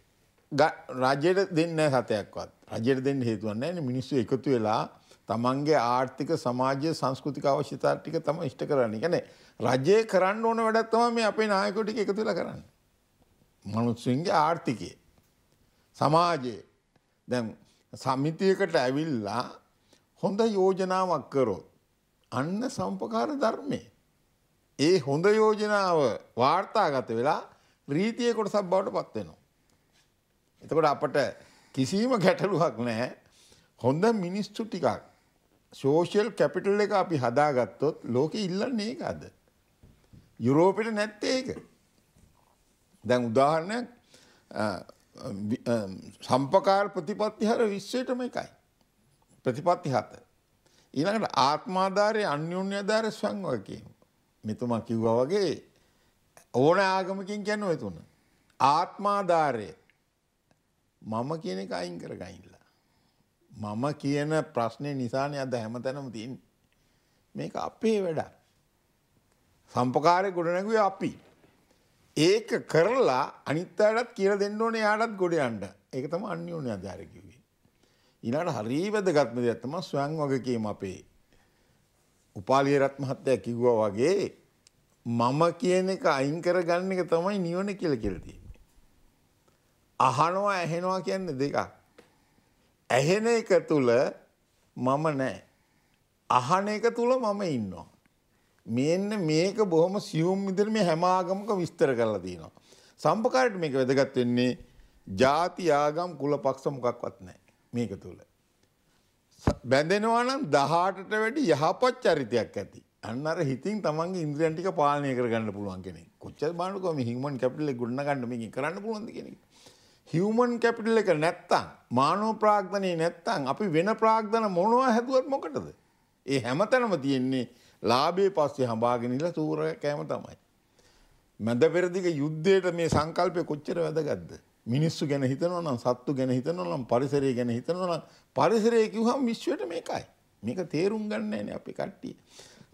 රජයට දෙන්න සතයක්වත් රජයට දෙන්න හේතුවන්නේ මිනිස්සු එකතු වෙලා තමන්ගේ ආර්ථික සමාජය සංස්කෘතික අවශ්‍යතා ටික තම ඉෂ්ට කරන්නේ. කියන්නේ රජය කරන්න ඕන වැඩක් තමයි මේ අපේ නායකයෝ ටික එකතු වෙලා කරන්නේ. මිනිස්සුන්ගේ ආර්ථිකය සමාජයේ දැන් සමිතියකට ඇවිල්ලා හොඳ යෝජනාවක් කරොත් අන්න සම්පකාර ධර්මයේ ඒ හොඳ යෝජනාව වාර්තාගත වෙලා රීතියේ කොටසක් බවට පත් වෙනවා. එතකොට අපට කිසිම ගැටලුවක් නැහැ හොඳ මිනිස්තු ටිකක් සෝෂල් කැපිටල් එක අපි හදාගත්තොත් ලෝකෙ ඉල්ලන්නේ ඒක අද. යුරෝපෙට නැත්තේ ඒක. දැන් උදාහරණයක් සම්පකාර ප්‍රතිපත්තිහර විශ්වයටම එකයි. ප්‍රතිපත්ති හත. ඊළඟට ආත්මාධාරය අන්‍යුන්‍යධාර සංවක කියමු. මෙතුමා කිව්වා වගේ ඕන ආගමකින් කියන්න ඔය තුන. ආත්මාධාරය මම කියන එක අයින් කරගනින්නලා. මම කියන ප්‍රශ්නේ නිසානේ අද හැමතැනම තියෙන්නේ. මේක අපේ වැඩක්. සම්පකාරේ ගොඩ නැගුවේ අපි. ඒක කරලා අනිත් අයටත් කියලා දෙන්න ඕනේ යාටත් ගොඩ යන්න. ඒක තමයි අන්‍යෝන්‍ය ආධාරය කිව්වේ. ඊළඟට හරි වැදගත්ම දෙයක් තමයි ස්වයං වගකීම අපේ. උපාලිය රත් මහත්තයා කිව්වා වගේ මම කියන එක අයින් කරගන්න එක තමයි නිවන කියලා කියලා අහනවා ඇහෙනවා කියන්නේ දෙකක්. ඇහෙන එක තුල මම නැහැ. අහන එක තුල මම ඉන්නවා. මෙන්න මේක බොහොම සියුම් විදිහට මේ හැම ආගමක විස්තර කරලා තියෙනවා. සම්පකාරයට මේක වැදගත් වෙන්නේ ಜಾති ආගම් කුල පක්ෂ මොකක්වත් නැහැ මේක තුල. බැඳෙනවා නම් 18ට වැඩි යහපත් චරිතයක් ඇති. අන්න අර හිතින් තමන්ගේ ඉන්ද්‍රියන් ටික පාලනය කරගන්න පුළුවන් කෙනෙක්. කොච්චර බලන්නකෝ මේ හියුමන් කැපිටල් එක ගොඩනගන්න මේකෙන් කරන්න පුළුවන්ද කියන එක. හිවමන් කැපිටල් එක නැත්තං මානෝ ප්‍රාග්ධනය නැත්තං අපි වෙන ප්‍රාග්ධන මොනවා හැදුවත් මොකටද. ඒ හැමතැනම තියෙන්නේ ලාබේ පස්සේ හඹාගෙනනිල සූර කෑම තමයි. මැද පෙරදික යුද්ධයට මේ සංකල්පය කොච්චර වැදගත්ද. මිනිස්සු ගැන හිතනවනම් සත්තු ගැන හිතනවනම් පරිසරය ගැන හිතනවනම් පරිසරය කිව්හම් විශ්වයට මේකයි. මේක තේරුම් ගන්නන අපි කට්ටිය.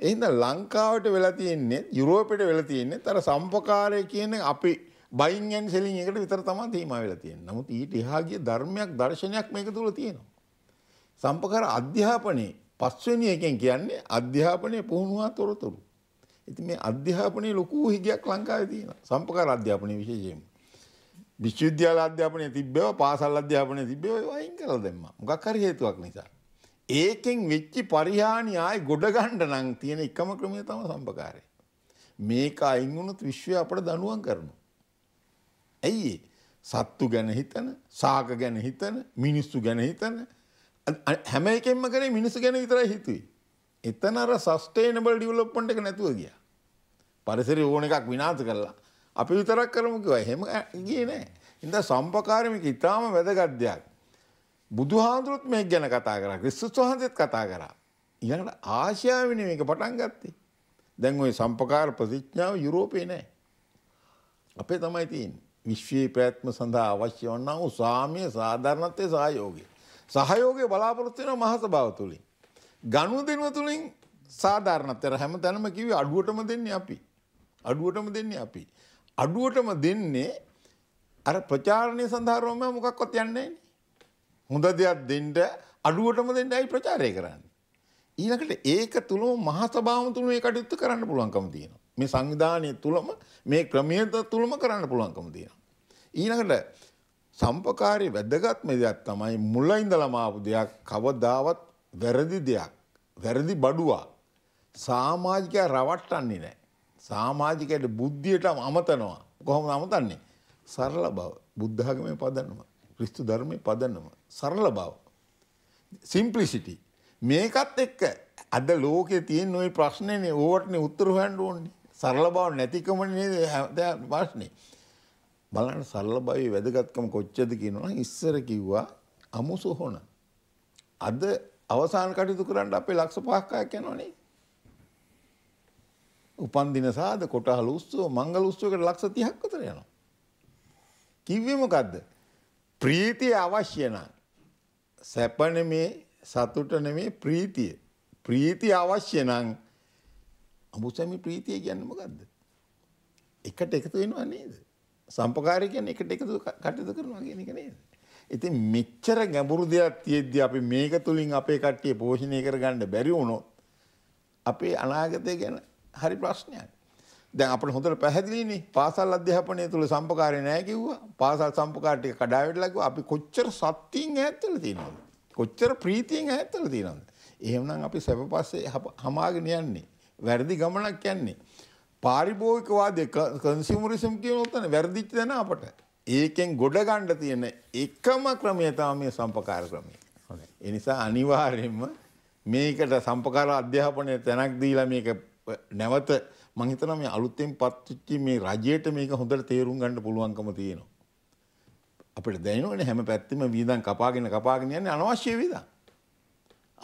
එහිද ලංකාවට වෙලා තියෙන්නේ යුරෝපෙට වෙලා තියෙන්නේ තර සම්පකාරය කියන්නේ අපි බයින් ඇන් සෙලින් එකට විතර තමයි තේමා වෙලා තියෙන්නේ. නමුත් ඊට එහා ගිය ධර්මයක් දර්ශනයක් මේක තුල තියෙනවා. සම්පකර අධ්‍යාපනයේ පස්වෙනි එකෙන් කියන්නේ අධ්‍යාපනයේ පුහුණුවා තොරතුරු. ඉතින් මේ අධ්‍යාපනයේ ලොකු හිගයක් ලංකාවේ තියෙනවා. සම්පකර අධ්‍යාපනයේ විශේෂයෙන්ම. විශ්වවිද්‍යාල අධ්‍යාපනයේ තිබ්බේවා, පාසල් අධ්‍යාපනයේ තිබ්බේවා ඒවා අයින් කරලා දැම්මා. මොකක් හරි හේතුවක් නිසා. ඒකෙන් වෙච්චි පරිහානි ආයි ගොඩ ගන්න නම් තියෙන එකම ක්‍රමය තමයි සම්පකාරය. මේක අයින් වුණොත් විශ්වය අපට දනුවම් කරනවා. ඇයි සත්තු ගැන හිතන සාක ගැන හිතන මිනිස්සු ගැන හිතන හැම එකෙන්ම කරේ මිනිස්සු ගැන විතරයි හිතුයි. එතන අර සස්ටේනබල් ඩිවලොප්මන්ට් එක නැතුව ගියා. පරිසරය ඕන එකක් විනාශ කළා. අපි විතරක් කරමු කිව්වා. එහෙම ගියේ නෑ. ඉතින් සම්පකාරමික ඊටාම වැදගත් දෙයක්. බුදුහාඳුරුත් මේක ගැන කතා කරා. ක්‍රිස්තුස් වහන්සේත් කතා කරා. ඊළඟට ආසියාවෙනේ මේක පටන් ගත්තේ. දැන් ওই සම්පකාර ප්‍රතිඥාව යුරෝපේ නෑ. අපේ තමයි තියෙන්නේ. විශ්වයේ පැත්ම සඳහා අවශ්‍ය වන්නා වූ සාමය සාධාරණත්වය සහයෝගය. සහයෝගය බලාපොරොත්තු වෙන මහසභාව තුලින්. ගනුදෙනුව තුලින් සාධාරණත්වය හැම තැනම කිව්වේ අඩුවටම දෙන්නේ අපි. අඩුවටම දෙන්නේ අපි. අඩුවටම දෙන්නේ අර ප්‍රචාරණය සඳහාරවම මොකක්වත් යන්නේ හොඳ දෙයක් දෙන්න අඩුවටම දෙන්න ඇයි ප්‍රචාරය කරන්නේ. ඊළඟට ඒක තුලම මහසභාව තුලම මේ කටයුතු කරන්න පුළුවන්කම තියෙනවා. මේ සංවිධානය තුළම මේ ක්‍රමයට තුළම කරන්න පුළුවන්කම තියෙනවා. ඊළඟට සම්පකාරී වැදගත්ම දෙයක් තමයි මුල ඉඳලම ආපු දෙයක් කවදාවත් වැරදි දෙයක් වැරදි බඩුවක් සමාජිකයා රවට්ටන්නේ නැහැ. සමාජිකයට බුද්ධියට අමතනවා. කොහොමද අමතන්නේ? සරල බව. බුද්ධ ආගමේ පදනම, ක්‍රිස්තු ධර්මයේ පදනම, සරල බව. සිම්ප්ලිසිටි. මේකත් එක්ක අද ලෝකේ තියෙන ওই ප්‍රශ්නේනේ ඕවටනේ උත්තර හොයන්න ඕනේ. සරල බව නැතිකම නේද දැන් ප්‍රශ්නේ. බලන්න සරල භාවයේ වැදගත්කම කොච්චරද කියනවා ඉස්සර කිව්වා අමුසු හොන. අද අවසාන කටයුතු කරන්න අපේ ලක්ෂ පහක් අයක් යනවනේ. උපන් දින සාද කොටහල උත්සව මංගල උත්සවයකට ලක්ෂ 30ක් අතර යනවා. කිව්වේ මොකද්ද? ප්‍රීතිය අවශ්‍ය නම් සැප නෙමේ සතුට නෙමේ ප්‍රීතිය. ප්‍රීතිය අවශ්‍ය නම් අමුසැමි ප්‍රීතිය කියන්නේ මොකද්ද? එකට එකතු වෙනවා නේද? සම්පකාරය කියන්නේ එකට එකතු කටයුතු කරනවා කියන එක නේද? ඉතින් මෙච්චර ගැඹුරු දෙයක් තියෙද්දි අපි මේක තුලින් අපේ කට්ටිය පෝෂණය කරගන්න බැරි වුණොත් අපේ අනාගතය ගැන හරි ප්‍රශ්නයක්. දැන් අපිට හොඳට පැහැදිලිනේ පාසල් අධ්‍යාපනය තුල සම්පකාරය නැහැ කිව්වා. පාසල් සම්පකාර ටික කඩාවැටලා කිව්වා. අපි කොච්චර සත්‍යයෙන් ඈත් වෙලා තියෙනවද? කොච්චර ප්‍රීතියෙන් ඈත් වෙලා තියෙනවද? එහෙමනම් අපි සැප පස්සේ හමාගෙන යන්නේ. වැරදි ගමනක් යන්නේ. පාරිභෝගිකවාදය කන්සිමරිසම් කියන උතන වැරදිච්ච දැන අපට. ඒකෙන් ගොඩ ගණ්ඩ තියෙන එකම ක්‍රමය තමයි සම්පකාර ක්‍රමය. එනිසා අනිවාර්යෙන්ම මේකට සම්පකාර අධ්‍යාපනය තැනක් දීලා මේක නැවත මං හිතනවා මේ අලුතෙන් පත්වෙච්ච මේ රජයට මේක හොඳට තේරුම් ගන්න පුළුවන්කම තියෙනවා. අපිට දැනෙනවනේ හැම පැත්තෙම වියදම් කපාගෙන කපාගෙන යන්නේ අනවශ්‍ය වියදම්.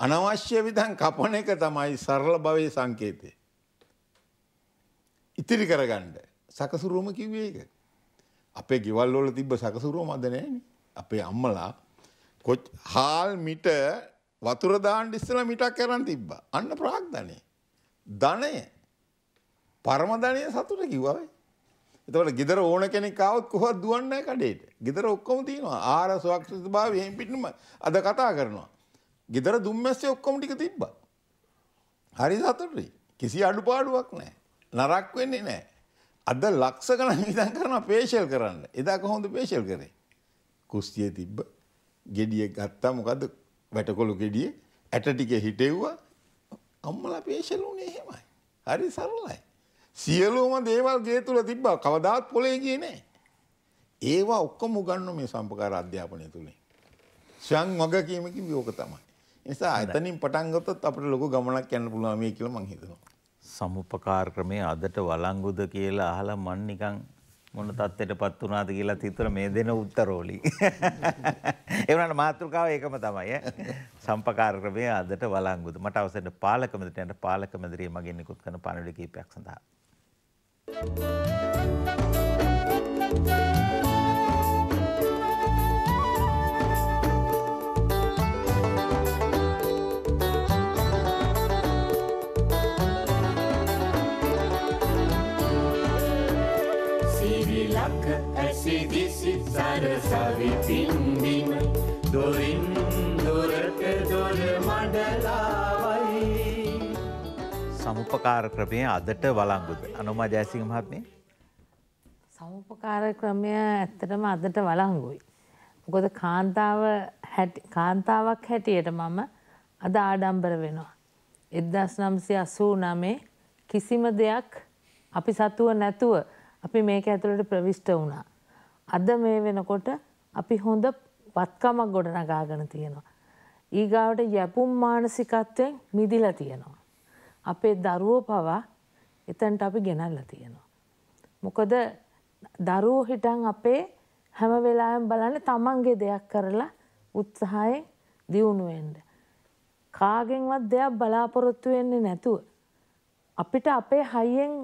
අනවශ්‍ය විදන් කපන එක තමයි සරල භවයේ සංකේතය. ඉතිරි කරගන්න සකසුරුවම කිව්වේ ඒක. අපේ ගෙවල් වල තිබ්බ සකසුරුවම අද නැහැනේ. අපේ අම්මලා කොච් හාල් මිට වතුර දාන්න ඉස්සලා මිටක් කරන් තිබ්බා. අන්න ප්‍රාග්ධනය. ධනය. පරම ධනය සතුට කිව්වා වෙයි. එතකොට ගෙදර ඕන කෙනෙක් ආවොත් කොහොමද දුවන්නේ කඩේට. ගෙදර ඔක්කොම තියෙනවා. ආහාර සුවක්ෂිතභාවය එහෙන් පිටින්ම අද කතා කරනවා. ගෙදර දුම්මැස්සේ ඔක්කොම ටික තිබ්බා. හරි සතුටුයි. කිසි අඩුපාඩුවක් නැහැ. නරක් වෙන්නේ නැහැ. අද ලක්ෂ ගණන් ඉඳන් කරනවා ෆේෂල් කරන්න. එදා කොහොමද ෆේෂල් කරේ? කුස්තියේ තිබ්බ gediye ගත්තා මොකද්ද? වැටකොළු gediye ඇට ටික හිටෙව්වා. අම්මලා ෆේෂල් උනේ එහෙමයි. හරි සරලයි. සියලුම දේවල් ගේ තුල තිබ්බා. කවදාත් පොලේ ගියේ නැහැ. ඒවා ඔක්කොම උගන්වන්නේ මේ සම්පකාර අධ්‍යාපනය තුලින්. ස්වයං වගකීමකින් විෝක තමයි. නිසා එතනින් පටන් ගත්තොත් අපිට ලොකු ගමනක් යන්න පුළුවන් මේ කියලා මං හිතනවා. සමුපකාර ක්‍රමයේ අදට වළංගුද කියලා අහලා මන් නිකන් මොන தත්ත්වයටපත් වුණාද කියලා තිතර මේ දෙන උත්තරෝලි. ඒ වුණාට මාතෘකාව ඒකම තමයි ඈ. සම්පකාර ක්‍රමයේ අදට වළංගුද. මට අවසරට පාලක මැදිරියට පාලක මැදිරිය මගෙන් නිකුත් කරන පණිවිඩ කීපයක් සඳහා. Thank you. සරසවි පින්දිම දොරින් දොරට දොර මඩලාවයි සමුපකාර ක්‍රමය අදට වලංගුද අනුමා ජයසිංහ මහත්මිය සමුපකාර ක්‍රමය ඇත්තටම අදට වලංගුයි. මොකද කාන්තාව කාන්තාවක් හැටියට මම අද ආඩම්බර වෙනවා. එදස් නම්සය අසූ නමේ කිසිම දෙයක් අපි සතුව නැතුව අපි මේක ඇතුළට ප්‍රවිෂ්ට වුණා. අද මේ වෙනකොට අපි හොඳ පත්කමක් ගොඩනගාගෙන තියෙනවා. ඊගාවට යැපුම් මානසිකත්වයෙන් මිදිලා තියෙනවා. අපේ දරුවෝ පවා එතැන්ට අපි ගෙනල්ලා තියෙනවා. මොකද දරුවෝ හිටන් අපේ හැම වෙලාවෙම බලන්න තමන්ගේ දෙයක් කරලා උත්සාහයෙන් දියුණු වෙන්න. කාගෙන්වත් දෙයක් බලාපොරොත්තු වෙන්නේ නැතුව අපිට අපේ හයියෙන්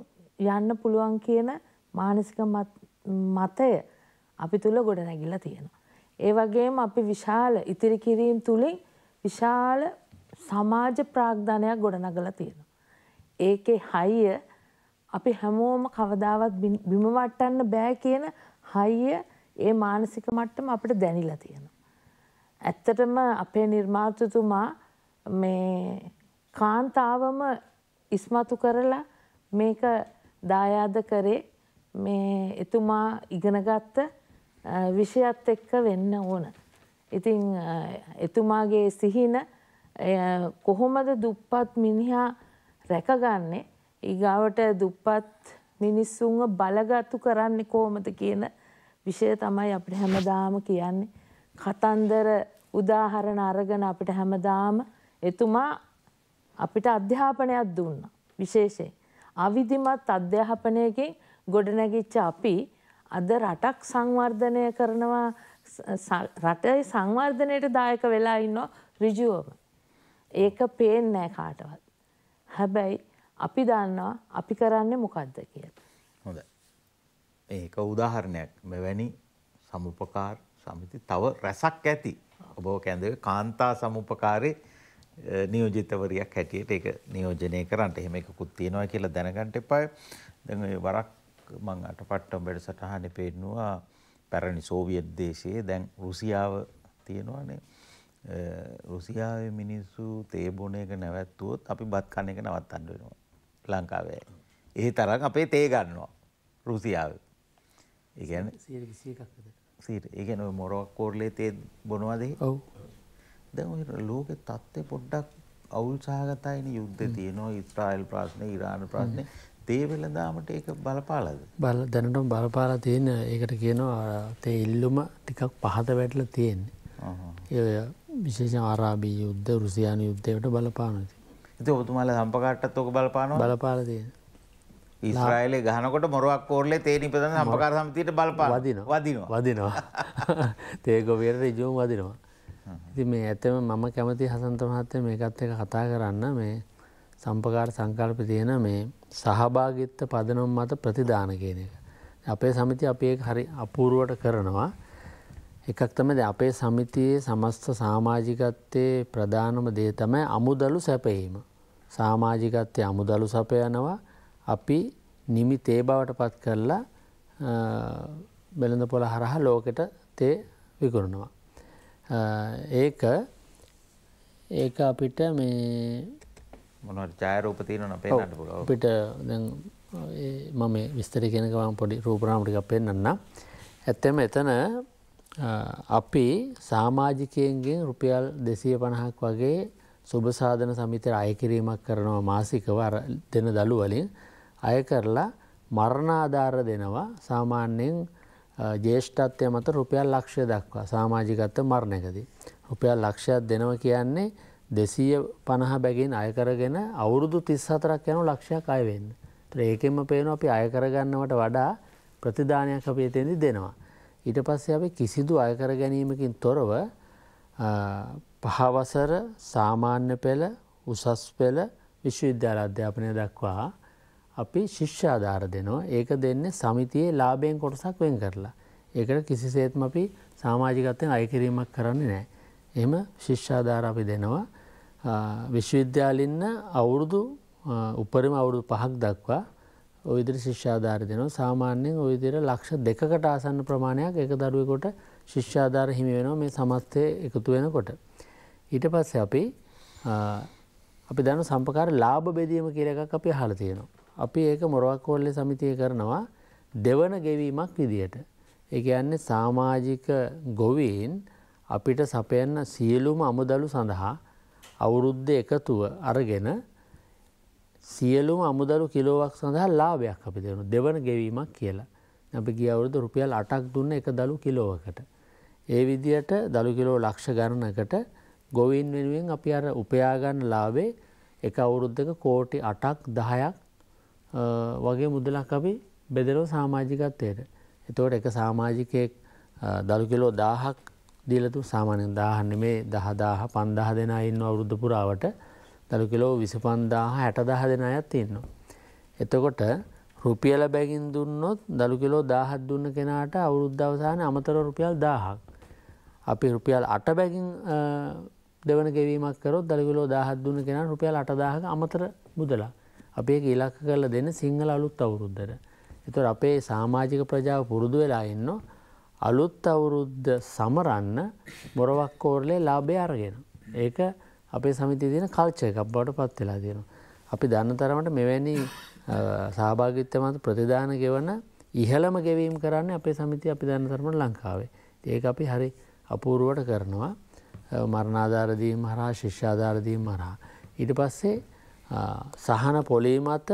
යන්න පුළුවන් කියන මානසික මතය අපි තුළ ගොඩ නැගිලා තියෙනවා. ඒ වගේම අපි විශාල ඉතිරි කිරීම් තුළින් විශාල සමාජ ප්‍රාග්ධනයක් ගොඩනගලා තියෙනවා. ඒකේ හයිය අපි හැමෝම කවදාවත් බිම වටන්න බෑ කියන හයිය ඒ මානසික මට්ටම අපිට දැනිලා තියෙනවා. ඇත්තටම අපේ නිර්මාතතුමා මේ කාන්තාවම ඉස්මතු කරලා මේක දායාද කරේ මේ එතුමා ඉගෙනගත්ත විෂයත් එක්ක වෙන්න ඕන. ඉතින් එතුමාගේ සිහින කොහොමද දුප්පත් මිනිහා රැකගන්නේ ඊගාවට දුප්පත් මිනිස්සුන්ව බලගත්තු කරන්නේ කොහොමද කියන විෂය තමයි අපිට හැමදාම කියන්නේ. කතන්දර උදාහරණ අරගෙන අපිට හැමදාම එතුමා අපිට අධ්‍යාපනයක් දුන්නා විශේෂයෙන්. අවිධිමත් අධ්‍යාපනයකින් ගොඩනැගිච්ච අපි අද රටක් සංවර්ධනය කරනවා රටයි සංවර්ධනයට දායක වෙලා ඉන්න ඍජුවම. ඒක පේන්නේ නැහැ කාටවත්. හැබැයි අපි දන්නවා අපි කරන්නේ මොකද්ද කියලා. හොඳයි. ඒක උදාහරණයක්. මෙවැනි සමුපකාර සමිති තව රැසක් ඇති. ඔබ කැඳේ කාන්තා සමුපකාරේ නියෝජිතවරියක් හැටියට ඒක නියෝජනය කරන්න. එහෙම එකකුත් තියෙනවා කියලා දැනගන්න එපා. දැන් වරක් මං අටපට්ටම් වැඩසටහනේ පෙන්නවා පැරණි සෝවියට් දේශයේ දැන් රුසියාව තියෙනවානේ රුසියාවේ මිනිස්සු තේ බොන එක නැවැත්තුවොත් අපි බත් කන එක නවත්තන්න වෙනවා ලංකාවේ. ඒ තරම් අපේ තේ ගන්නවා රුසියාවේ. ඒ කියන්නේ 121ක් විතර. සීට ඒ කියන්නේ මොරොක්කෝරලේ තේ බොනවද? ඔව්. දැන් ඔය ලෝකේ තත්ත්වය පොඩ්ඩක් අවුල් සහගතයිනේ යුද්ධ තියෙනවා ඉස්රායල් ප්‍රශ්නේ, ඊරාන ප්‍රශ්නේ. තේ වෙලදාමට ඒක බලපාලද. බල දැනට බලපාල තියෙන ඒකට කියනවා තේ ඉල්ලුම ටිකක් පහත වැටල තියෙන්නේ. ඒ විශේෂ ආරාබී යුද්ධ රුසියාන යුද්ධයට බලපානති. ඇති ඔබතුමාල සම්පකාටත් ඕක බලපාන බලපාල තියෙන. ඉස්රයිලේ ගහනකොට මොරුවක් කෝරලේ තේ නිපදන සම්පකාර සමතියට බලපා වදින වදිනවා වදිනවා තේගොවයට රිජුම් වදිනවා. ඉති මේ ඇතම මම කැමති හසන්ත මහත්තය මේකත් එක කතා කරන්න මේ සම්පකාර සංකල්ප තියෙන මේ සහභාගිත්ත පදනම් මත ප්‍රතිදාන කියන එක. අපේ සමිති අපේ හරි අපූරුවට කරනවා. එකක් තමයි අපේ සමිතියේ සමස්ත සමාජිකත්වයේ ප්‍රධානම දේ තමයි අමුදලු සැපයීම. සාමාජිකත්වය අමුදලු සපයනවා අපි නිමි තේ බවට පත් කරලා බෙළඳ පොළ හරහා ලෝකෙට තේ විකුණනවා. ඒක ඒක අපිට මේ මොනවට ජයරූප තියෙනවන පේන්නට පුළුවන්. අපිට දැන් මම විස්තර කියන ගමන් පොඩි රූපරාම ටිකක් පෙන්වන්න. ඇත්තම එතන අපි සමාජිකයන්ගෙන් රුපියල් 250ක් වගේ සුබ සාධන සමිතිය අය කිරීමක් කරනවා මාසිකව දෙන දළු වලින් අය කරලා මරණ ආධාර දෙනවා සාමාන්‍යයෙන් ජේෂ්ඨත්වය මත රුපියල් ලක්ෂය දක්වා සමාජිකත්ව මරණයකදී. රුපියල් ලක්ෂයක් දෙනවා කියන්නේ දෙසීය පණහ බැගින් අයකරගෙන අවුරුදු තිස් හතරක් යනු ලක්ෂයක් අයවෙන්න. ඒකෙම පේනු අපි අයකරගන්නවට වඩා ප්‍රතිධානයක් අපේ තෙදි දෙනවා. ඊට පස්සේ අපි කිසිදු අයකර ගැනීමකින් තොරව පහවසර සාමාන්‍ය පෙළ උසස් පෙළ විශ්වවිද්‍යාල අධ්‍යාපනය දක්වා අපි ශිෂ්‍යාධාර දෙනවා ඒක දෙන්න සමිතියේ ලාබයෙන් කොටසක් වෙන් කරලා. ඒකට කිසිසේත්ම අපි සාමාජිකත්තයෙන් අයකිරීමක් කරන්නේ නෑ. එම ශිෂ්‍යාධාර අපි දෙනවා විශ්වවිද්‍යාලින්න අවුරුදු උපරිම අවුරුදු පහක් දක්වා ඔයිදිරි ශිෂ්‍යාධාර දෙනවා සාමාන්‍යයෙන් ඔයිදිර ලක්ෂ දෙකට ආසන්න ප්‍රමාණයක් එක දරුවකොට ශිෂ්‍යාධාර හිමි වෙනවා මේ සමස්තය එකතු වෙනකොට. ඊට පස්සේ අපි අපි දන සම්පකාර ලාභ බෙදීම කියරකක් අපි හල තියෙනවා. අපි ඒක මොරවක්කෝල්ලෙ සමිතිය කරනවා දෙවන ගෙවීමක් විදියට. එක යන්නේ සාමාජික ගොවීන් අපිට සපයන්න සියලුම අමුදලු සඳහා අවුරුද්ධ එකතුව අරගෙන සියලුම අමුදරු කිලෝවක් සඳහා ලාභයක් අපි දෙනු දෙවන ගෙවීමක් කියලා. අපි ගියවුරුදු රුපියල් අටක් දුන්න එක දළු කිලෝවකට. ඒ විදියට දළු කිලෝ ලක්ෂ ගණනකට ගොවින් වෙනුවෙන් අපි අර උපයාගන්න ලාවේ එක අවුරුද්ධක කෝටි අටක් දහයක් වගේ මුදලක් අපි බෙදරෝ සාමාජිකත්වයට. එතවට එක සාමාජිකයෙක් දළු කිලෝ දාහක් දීලතු සාමානයෙන් දාහන්න මේ දහදාහ පන්දාහ දෙෙන ඉන්න අවුද්ධ පුරාවට දළු කිලෝ විසි පන්දාහ හැටදාහ දෙෙන අයත් ඉන්නවා. එතකොට රුපියල බැගින් දුන්නොත් දළු කිලෝ දාහත් දුන්න කෙනාට අවුරුද්ධවසාන අමතර රුපියල් දාහක්. අපි රුපියල් අට බැගින් දෙවන ගෙවීමක් කරොත් දළගිලෝ දාහත් දුන්න කෙන රුපියල් අටදාහක අමතර බුදලා. අපේ ඉලක්ක කරල දෙන්න සිංහල අලුත් අවුරුද්ධර. එතුට අපේ සාමාජික ප්‍රජාව පුරුදු වෙලා ඉන්නවා අලුත් අවුරුද්ධ සමරන්න මොරවක් කෝරලේ ලාභය අරගෙන. ඒක අපේ සමිති තියෙන කල්චය එකක් බවට පත් වෙලා තියෙනවා. අපි දන්න තරමට මෙවැනි සහභාගිත්‍ය මත ප්‍රතිදාන ගෙවන ඉහළම ගෙවීම් කරන්න අපේ සමිති අපි දන්න තරමට ලංකාවේ. ඒක අපි හරි අපූරුවට කරනවා මරණාධාරදීම හරා ශිෂ්‍යාධාරදීම හරා. ඉට පස්සේ සහන පොලී මත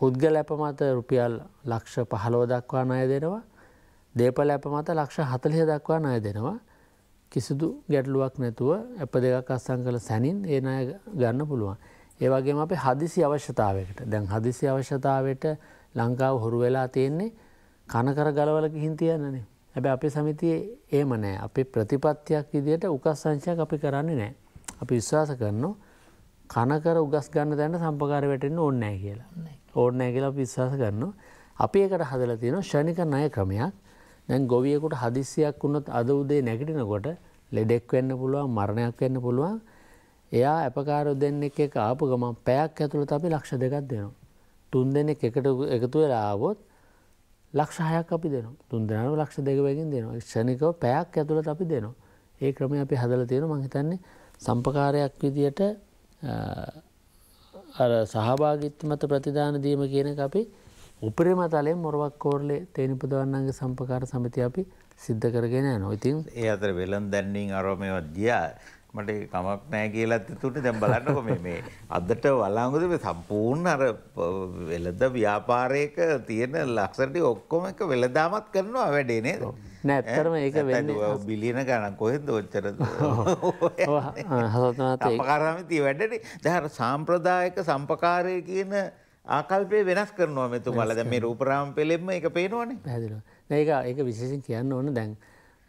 පුද්ගලැප මත රුපියල් ලක්ෂ පහලෝ දක්වා අය දෙනවා දේපල ඇප මත ලක්ෂ හතලය දක්වා ණය දෙනවා කිසිදු ගැටලුවක් නැතුව ඇප දෙකක් අස්සං කළ සැනින් ඒ අය ගන්න පුළුවන්. ඒවගේම අපේ හදිසි අවශ්‍යතාවකට දැන් හදිසි අවශ්‍යතාවට ලංකාව හොරු වෙලා තියෙන්නේ කනකර ගලවල ගිහින් තියන්නනේ හැබැ අපේ සමිතියේ ඒම නෑ අපි ප්‍රතිපත්තියක් විදියට උකස් සංශයක් අපි කරන්නේ නෑ. අපි විශ්වාස කරනවා කනකර උගස් ගන්න දැන්න සම්පකාර වැටෙන්න්න ඕන්නෑ කියලා ඕන්නෑ කියලා විශ්වාස කරනවා අපි එකට හදල තියෙන ෂණික නය ක්‍රමයක් දැන් ගොවියකුට හදිසියක් වුණොත් අද උදේ නැගටිනකොට ලෙඩෙක් වෙන්න පුළුවන් මරණයක් වෙන්න පුළුවන් එයා ඇපකාරු දෙන්නෙක් එක ආපු ගමන් පැයක් ඇතුළට අපි ලක්ෂ දෙකක් දෙනවා. තුන් දෙනෙක් එකට එකතු වෙලා ආවොත් ලක්ෂ හයක් අපි දෙනවා. තුන් දෙනාම ලක්ෂ දෙක වලින් දෙනවා. ක්ෂණිකව පැයක් ඇතුළත අපි දෙනවා. ඒ ක්‍රමය අපි හදලා තියෙනවා මම හිතන්නේ සම්පකාරයක් විදියට අර සහභාගිත්ව මත ප්‍රතිදාන දීම කියන එක අපි උපරිම තලයෙන් මොරවක් කෝරලේ තේනිපුදවන්නන්ගේ සම්පකාර සමති අපි සිද්ධ කරගෙන යනවා. ඉතින් ඒ අතර වෙලන් දැන්නින් අර මේවා ගියා. මට කමක් නැහැ කියලාත් හිතුනේ දැන් බලන්නකො මේ මේ අදට වළංගුද මේ සම්පූර්ණ අර වෙලද ව්‍යාපාරයක තියෙන ලක්ෂණ ටික ඔක්කොම එක වෙලදාමත් කරනවා වැඩේ නේද? නෑ ඇත්තටම ඒක වෙන්නේ බිලියන ගණන් කොහෙන්ද ඔච්චර? ඔව්. හසත්නාත් ඒක. අපකාරාමිතිය වැඩනේ. දැන් අර සාම්ප්‍රදායික සම්පකාරය කියන ආකල්පය වෙනස් කරනවා මෙතුමාලා දැන් මේ රූපරාම පෙළෙම ඒක පේනවනේ. පැහැදිලිව. ඒක ඒක විශේෂයෙන් කියන්න ඕන දැන්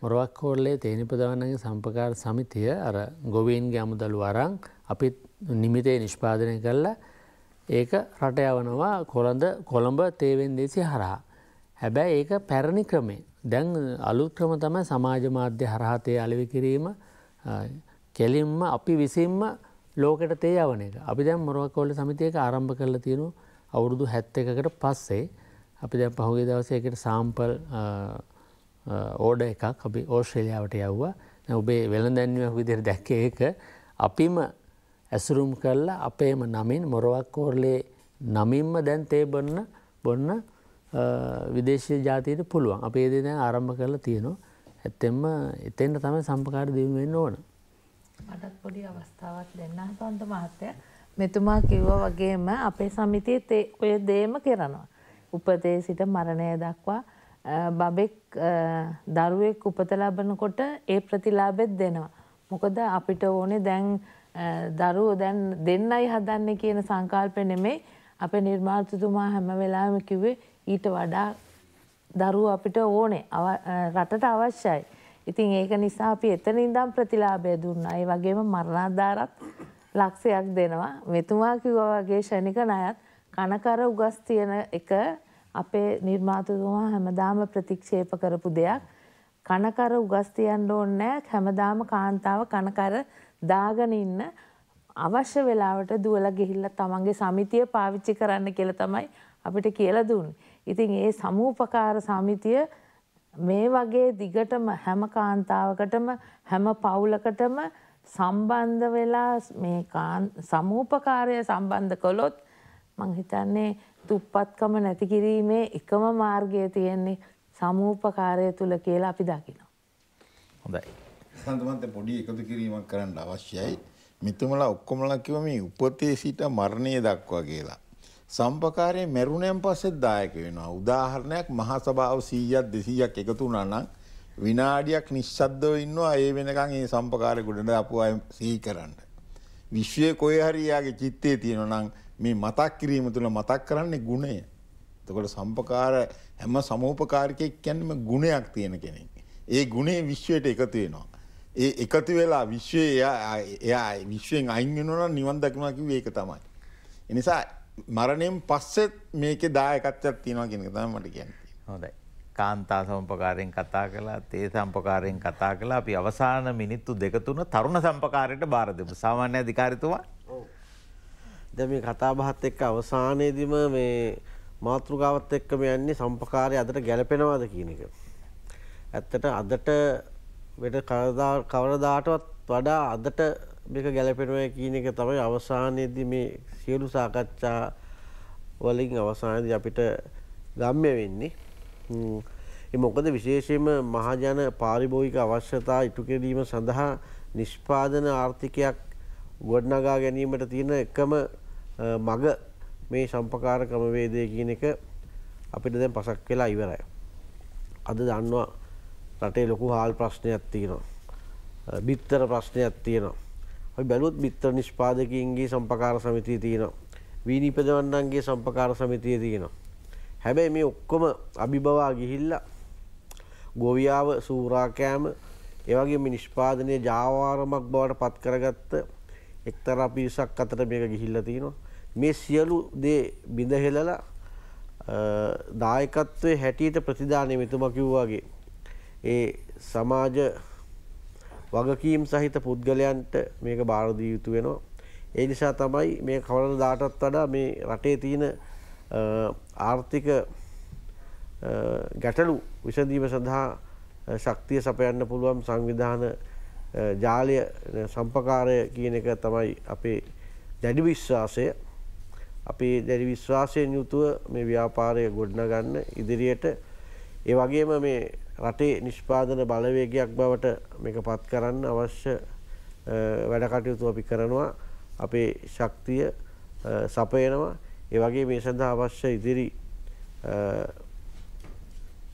මොරවක් හෝල්ලේ තේනිපදවන්නගේ සම්පකාර සමිතිය අර ගොවීන්ගේ අමුදලු අරන් අපි නිමිතේ නිෂ්පාදනය කරලා ඒක රට යවනවා කොළඳ කොළඹ තේවෙන් දෙසි හරහා. හැබැයි ඒක පැරණි ක්‍රමේ දැන් අලුත් ක්‍රම තමයි සමාජ මාධ්‍ය හරහතේ අලවි කිරීම කෙලින්ම අපි විසින්ම ලෝකට තේ යවන එක අපි දැන් මොරවක් හෝල්ල සමිතියක ආරම්භ කරලා තියෙනවා අවුරුදු හැත්ත එකකට පස්සේ අපි දැන් පහුගේ දවසයකට සාම්පල් ඕඩ එකක් අපි ඕස්ශ්‍රේලියාවට යව්වා ඔබේ වෙළඳැන්ුවක් විදිර දැක්ක ඒක අපිම ඇසුරුම් කරලා අපේම නමින් මොරවක් කෝරලේ නමින්ම දැන් තේබන්න බොන්න විදේශය ජාතයට පුළුවන් අපේ දේ දැන් ආරම්භ කරලා තියෙනවා ඇත්තෙම එතෙන්ට තම සම්පකාර දීමවෙන්න ඕන. මටත් පොඩි අවස්ථාවක් දෙන්න පන්ත මහත්තය මෙතුමා කිව්වා වගේම අපේ සමිතියත් ඔය දේම කරනවා. උපතේ සිට මරණය දක්වා බබෙක් දරුවෙක් උපත ලබනකොට ඒ ප්‍රතිලාභෙත් දෙනවා. මොකද අපිට ඕනේ දැන් දරුවෝ දැන් දෙන්නයි හදන්නේ කියන සංකල්පය නෙමෙයි අපේ නිර්මාතතුමා හැම වෙලාවෙම කිව්වේ ඊට වඩා දරුවෝ අපිට ඕනේ රටට අවශ්‍යයි. ඉතින් ඒක නිසා අපි එතන ඉඳන් ප්‍රතිලාභය දුන්නා. ඒ වගේම මරණාධාරත් ලක්ෂයක් දෙනවා. මෙතුමා කිව්වා වගේ ෂණික ණයත් කනකර උගස් තියෙන එක අපේ නිර්මාතතුමා හැමදාම ප්‍රතික්ෂේප කරපු දෙයක්. කනකර උගස් තියන්න ඕනේ නැහැ. හැමදාම කාන්තාව කනකර දාගෙන ඉන්න අවශ්‍ය වෙලාවට දුවලා ගිහිල්ලා තමන්ගේ සමිතිය පාවිච්චි කරන්න කියලා තමයි අපිට කියලා දුන්නේ. ඉතින් ඒ සමූපකාර සමිතිය මේ වගේ දිගටම හැම කාන්තාවකටම හැම පවුලකටම සම්බන්ධ වෙලා මේ සමූපකාරය සම්බන්ධ කළොත් මං හිතන්නේ තුප්පත්කම නැති කිරීමේ එකම මාර්ගය තියෙන්නේ සමූපකාරය තුළ කියලා අපි දකිනවා. හොඳයි. සන්තමන්ත පොඩි එකතු කිරීමක් කරන්න අවශ්‍යයි. මිතුමලා ඔක්කොමලා කිව්ව මේ උපතේ සිට මරණය දක්වා කියලා. සම්පකාරයේ මරුණෙන් පස්සේ දායක වෙනවා. උදාහරණයක් මහා සභාව 100ක් 200ක් එකතු වුණා නම් විනාඩියක් නිශ්ශබ්දව ඉන්නවා ඒ වෙනකන් ඒ සම්පකාර ගොඩට අපු අය සිහි කරන්න. විශ්වය කොයි හරියාගේ චිත්තේ තියෙන නම් මේ මතක් කිරීම තුළ මතක් කරන්නේ ගුණය. එතකොට සම්පකාර හැම සමෝපකාරකයක් කියන්නේ ගුණයක් තියෙන කෙනෙක්. ඒ ගුණේ විශ්වයට එකතු වෙනවා. ඒ එකතු වෙලා විශ්වයේ එයා එයා විශ්වයෙන් අයින් වෙනවා නම් නිවන් දකිනවා කිව්වේ ඒක තමයි. ඒ නිසා මරණයෙන් පස්සෙත් මේකේ දායකත්වයක් තියෙනවා කියන එක තමයි මට කියන්නේ. හොඳයි. කාන්තා සම්පකාරයෙන් කතා කළා තේ සම්පකාරයෙන් කතා කළා අපි අවසාන මිනිත්තු දෙක තුන තරුණ සම්පකාරයට බාර දෙමු සාමාන්‍ය අධිකාරිතුමා දැන් මේ කතා බහත් එක්ක අවසානයේදීම මේ මාතෘකාවත් එක්කම යන්නේ සම්පකාරය අදට ගැලපෙනවද කියන එක ඇත්තට අදට වෙන කවදා කවරදාටවත් වඩා අදට මේක ගැලපෙනවා කියන එක තමයි අවසානයේදී මේ සියලු සාකච්ඡා වලින් අවසානයේදී අපිට ගම්ය වෙන්නේ මොකද විශේෂයෙන්ම මහජන පාරිභෝගික අවශ්‍යතා ඉටු කිරීම සඳහා නිෂ්පාදන ආර්ථිකයක් ගොඩනගා ගැනීමට තියෙන එකම මග මේ සම්පකාර ක්‍රමවේදය කියන එක අපිට දැන් පසක් වෙලා ඉවරයි. අද දන්නවා රටේ ලොකු හාල් ප්‍රශ්නයක් තියෙනවා. බිත්තර ප්‍රශ්නයක් තියෙනවා. බැලුත් බිත්තර නිෂ්පාදකින්ගේ සම්පකාර සමිතිය තියෙනවා. වීනිපදවන්නන්ගේ සම්පකාර සමිතිය තියෙනවා. හැබැයි මේ ඔක්කොම අභිබවා ගිහිල්ලා ගොවියාව සූරාකෑම ඒවගේ නිෂ්පාදනය ජාවාරමක් බවට පත් කරගත්ත එක්තර පිරිසක් අතර මේක ගිහිල්ල තියෙනවා. මේ සියලු දේ බිඳහෙලලා දායකත්වය හැටියට ප්‍රතිධානය මෙතුම කිව්වාගේ. ඒ සමාජ වගකීම් සහිත පුද්ගලයන්ට මේක භාරදී යුතු වෙනවා. ඒ නිසා තමයි මේ කවර දාටත් වඩා මේ රටේ තියෙන ආර්ථික ගැටලු විසඳීම සඳහා ශක්තිය සපයන්න පුළුවන් සංවිධාන ජාලය සම්පකාරය කියන එක තමයි අපේ දැඩි විශ්වාසය අපේ දැඩි විශ්වාසයෙන් යුතුව මේ ව්‍යාපාරය ගොඩනගන්න ඉදිරියට ඒ වගේම මේ රටේ නිෂ්පාදන බලවේගයක් බවට මේක පත් කරන්න අවශ්‍ය වැඩකටයුතු අපි කරනවා අපේ ශක්තිය සපයනවා ඒ වගේ මේ සඳහා අවශ්‍ය ඉදිරි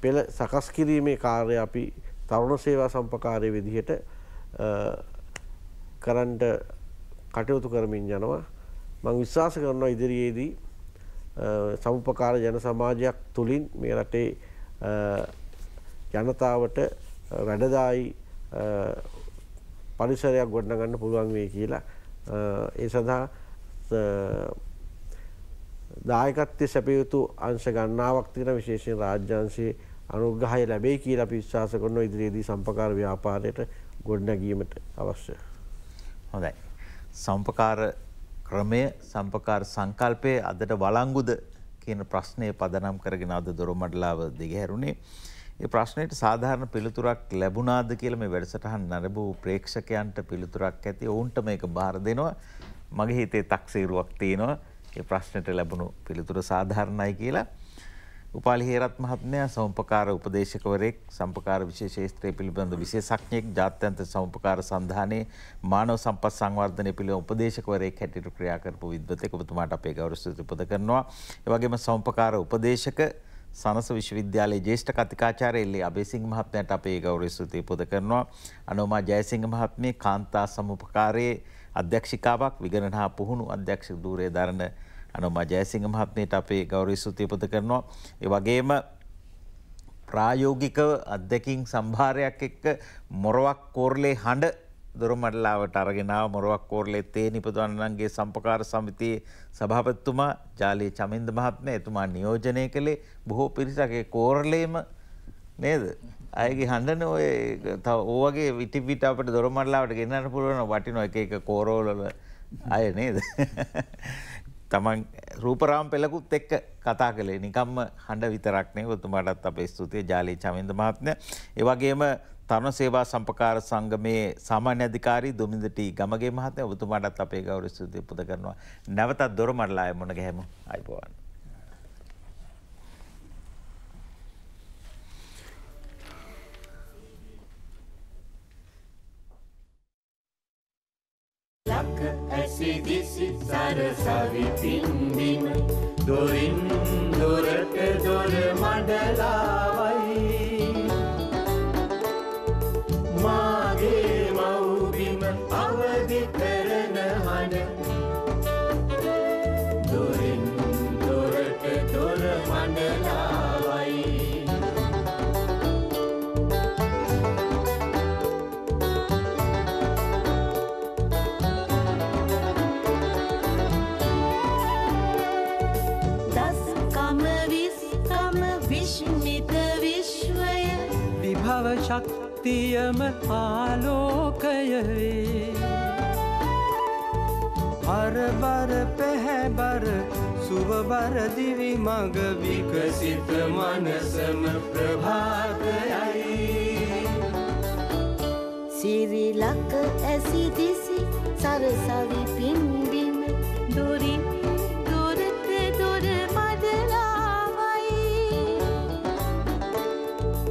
පෙළ සකස් කිරීමේ කාර්ය අපි තරුණ සේවා සම්පකාරය විදිහට කරන්ට කටයුතු කරමින් යනවා මං විශ්වාස කරනවා ඉදිරියේදී සමුපකාර ජන සමාජයක් තුළින් මේ රටේ ජනතාවට වැඩදායි පරිසරයක් ගොඩනගන්න පුළුවන් වේ කියලා ඒ සඳහා දායකත්වය සැපයුතු අංශ ගන්නාවක් තියෙන විශේෂයෙන් රාජ්‍යංශයේ අනුග්‍රහය ලැබේ කියලා අපි විශ්වාස කරනවා ඉදිරියේදී සම්පකාර ව්‍යාපාරයට ගොඩනැගීමට අවශ්‍ය. හොඳයි. සම්පකාර ක්‍රමය සම්පකාර සංකල්පය අදට වලංගුද කියන ප්‍රශ්නය පදනම් කරගෙන අද දොරමඩලාව දිගහැරුණේ. ඒ ප්‍රශ්නයට සාධාරණ පිළිතුරක් ලැබුණාද කියලා මේ වැඩසටහන් නරඹූ ප්‍රේක්ෂකයන්ට පිළිතුරක් ඇති. ඔවුන්ට මේක බාර දෙනවා. මගේ හිතේ තක්සේරුවක් තියෙනවා. ඒ ප්‍රශ්නයට ලැබුණු පිළිතුර සාධාරණයි කියලා උපාලි හේරත් මහත්මයා සම්පකාර උපදේශකවරයෙක් සම්පකාර විශේෂ ශාස්ත්‍රය පිළිබඳ විශේෂඥෙක් ජාත්‍යන්තර සම්පකාර සංධානයේ මානව සම්පත් සංවර්ධනය පිළිබඳ උපදේශකවරයෙක් හැටියට ක්‍රියා කරපු විද්වතෙක් ඔබතුමාට අපේ ගෞරව ස්තුති පුද කරනවා. ඒ වගේම සම්පකාර උපදේශක සනස විශ්වවිද්‍යාලයේ ජේෂ්ඨ කතිකාචාර්ය එල්ලේ අබේසිංහ මහත්මයාට අපේ ගෞරව ස්තුතිය පුද කරනවා. අනෝමා ජයසිංහ මහත්මිය කාන්තා සමුපකාරයේ අධ්‍යක්ෂිකාවක් විගණන හා පුහුණු අධ්‍යක්ෂ දූරය දරණ අනුම ජයසිංහ මහත්මයට අපේ ගෞරී සුතියපත කරනවා. ඒ වගේම ප්‍රායෝගිකව අත්දැකින් සම්භාරයක් එක්ක මොරවක් කෝර්ලේ හඬ දොරමඩලාවට අරගෙනාව මොරුවක් කෝරලේ තේ නිපදවන්නන්ගේ සම්පකාර සමිතියේ සභාපත්තුමා ජාලී චමින්ද මහත්මය එතුමා නියෝජනය කළේ බොහෝ පිරිසගේ කෝරලේම නේද අයගේ හඳන ඔය තව ඕවගේ විටිපිට අපට දොරමල්ලාවට ගෙන්න්න පුළුවන වටින එක එක කෝරෝලල අය නේද. තමන් රූපරාම් පෙළකුත් එක්ක කතා කළේ නිකම්ම හඬ විතරක්නේ ගොතුමාටත් අප ස්තුතිය ජාලී චමින්ද මාත්නය. ඒවගේම තරුණ සේවා සම්පකාර සංගමයේ සාමාන්‍ය අධිකාරී දුමින්දට ගමගේ මහතය ඔබතුමාටත් අපේ ගෞරව ස්තුතිය පුද කරනවා. නැවතත් දොරමල්ලාය මොන ගැහැම අයිපවන්. ලක ඇසි දිසි සරසවි පින්දිම දොරින් දොරට දොර මඩලාවයි ನಿತ್ಯಮ ಆಲೋಕಯವೇ हर बर पह बर शुभ बर दिवि मग विकसित मन सम प्रभात सिरिलक ऐसी दिसी सरसवि में दूरी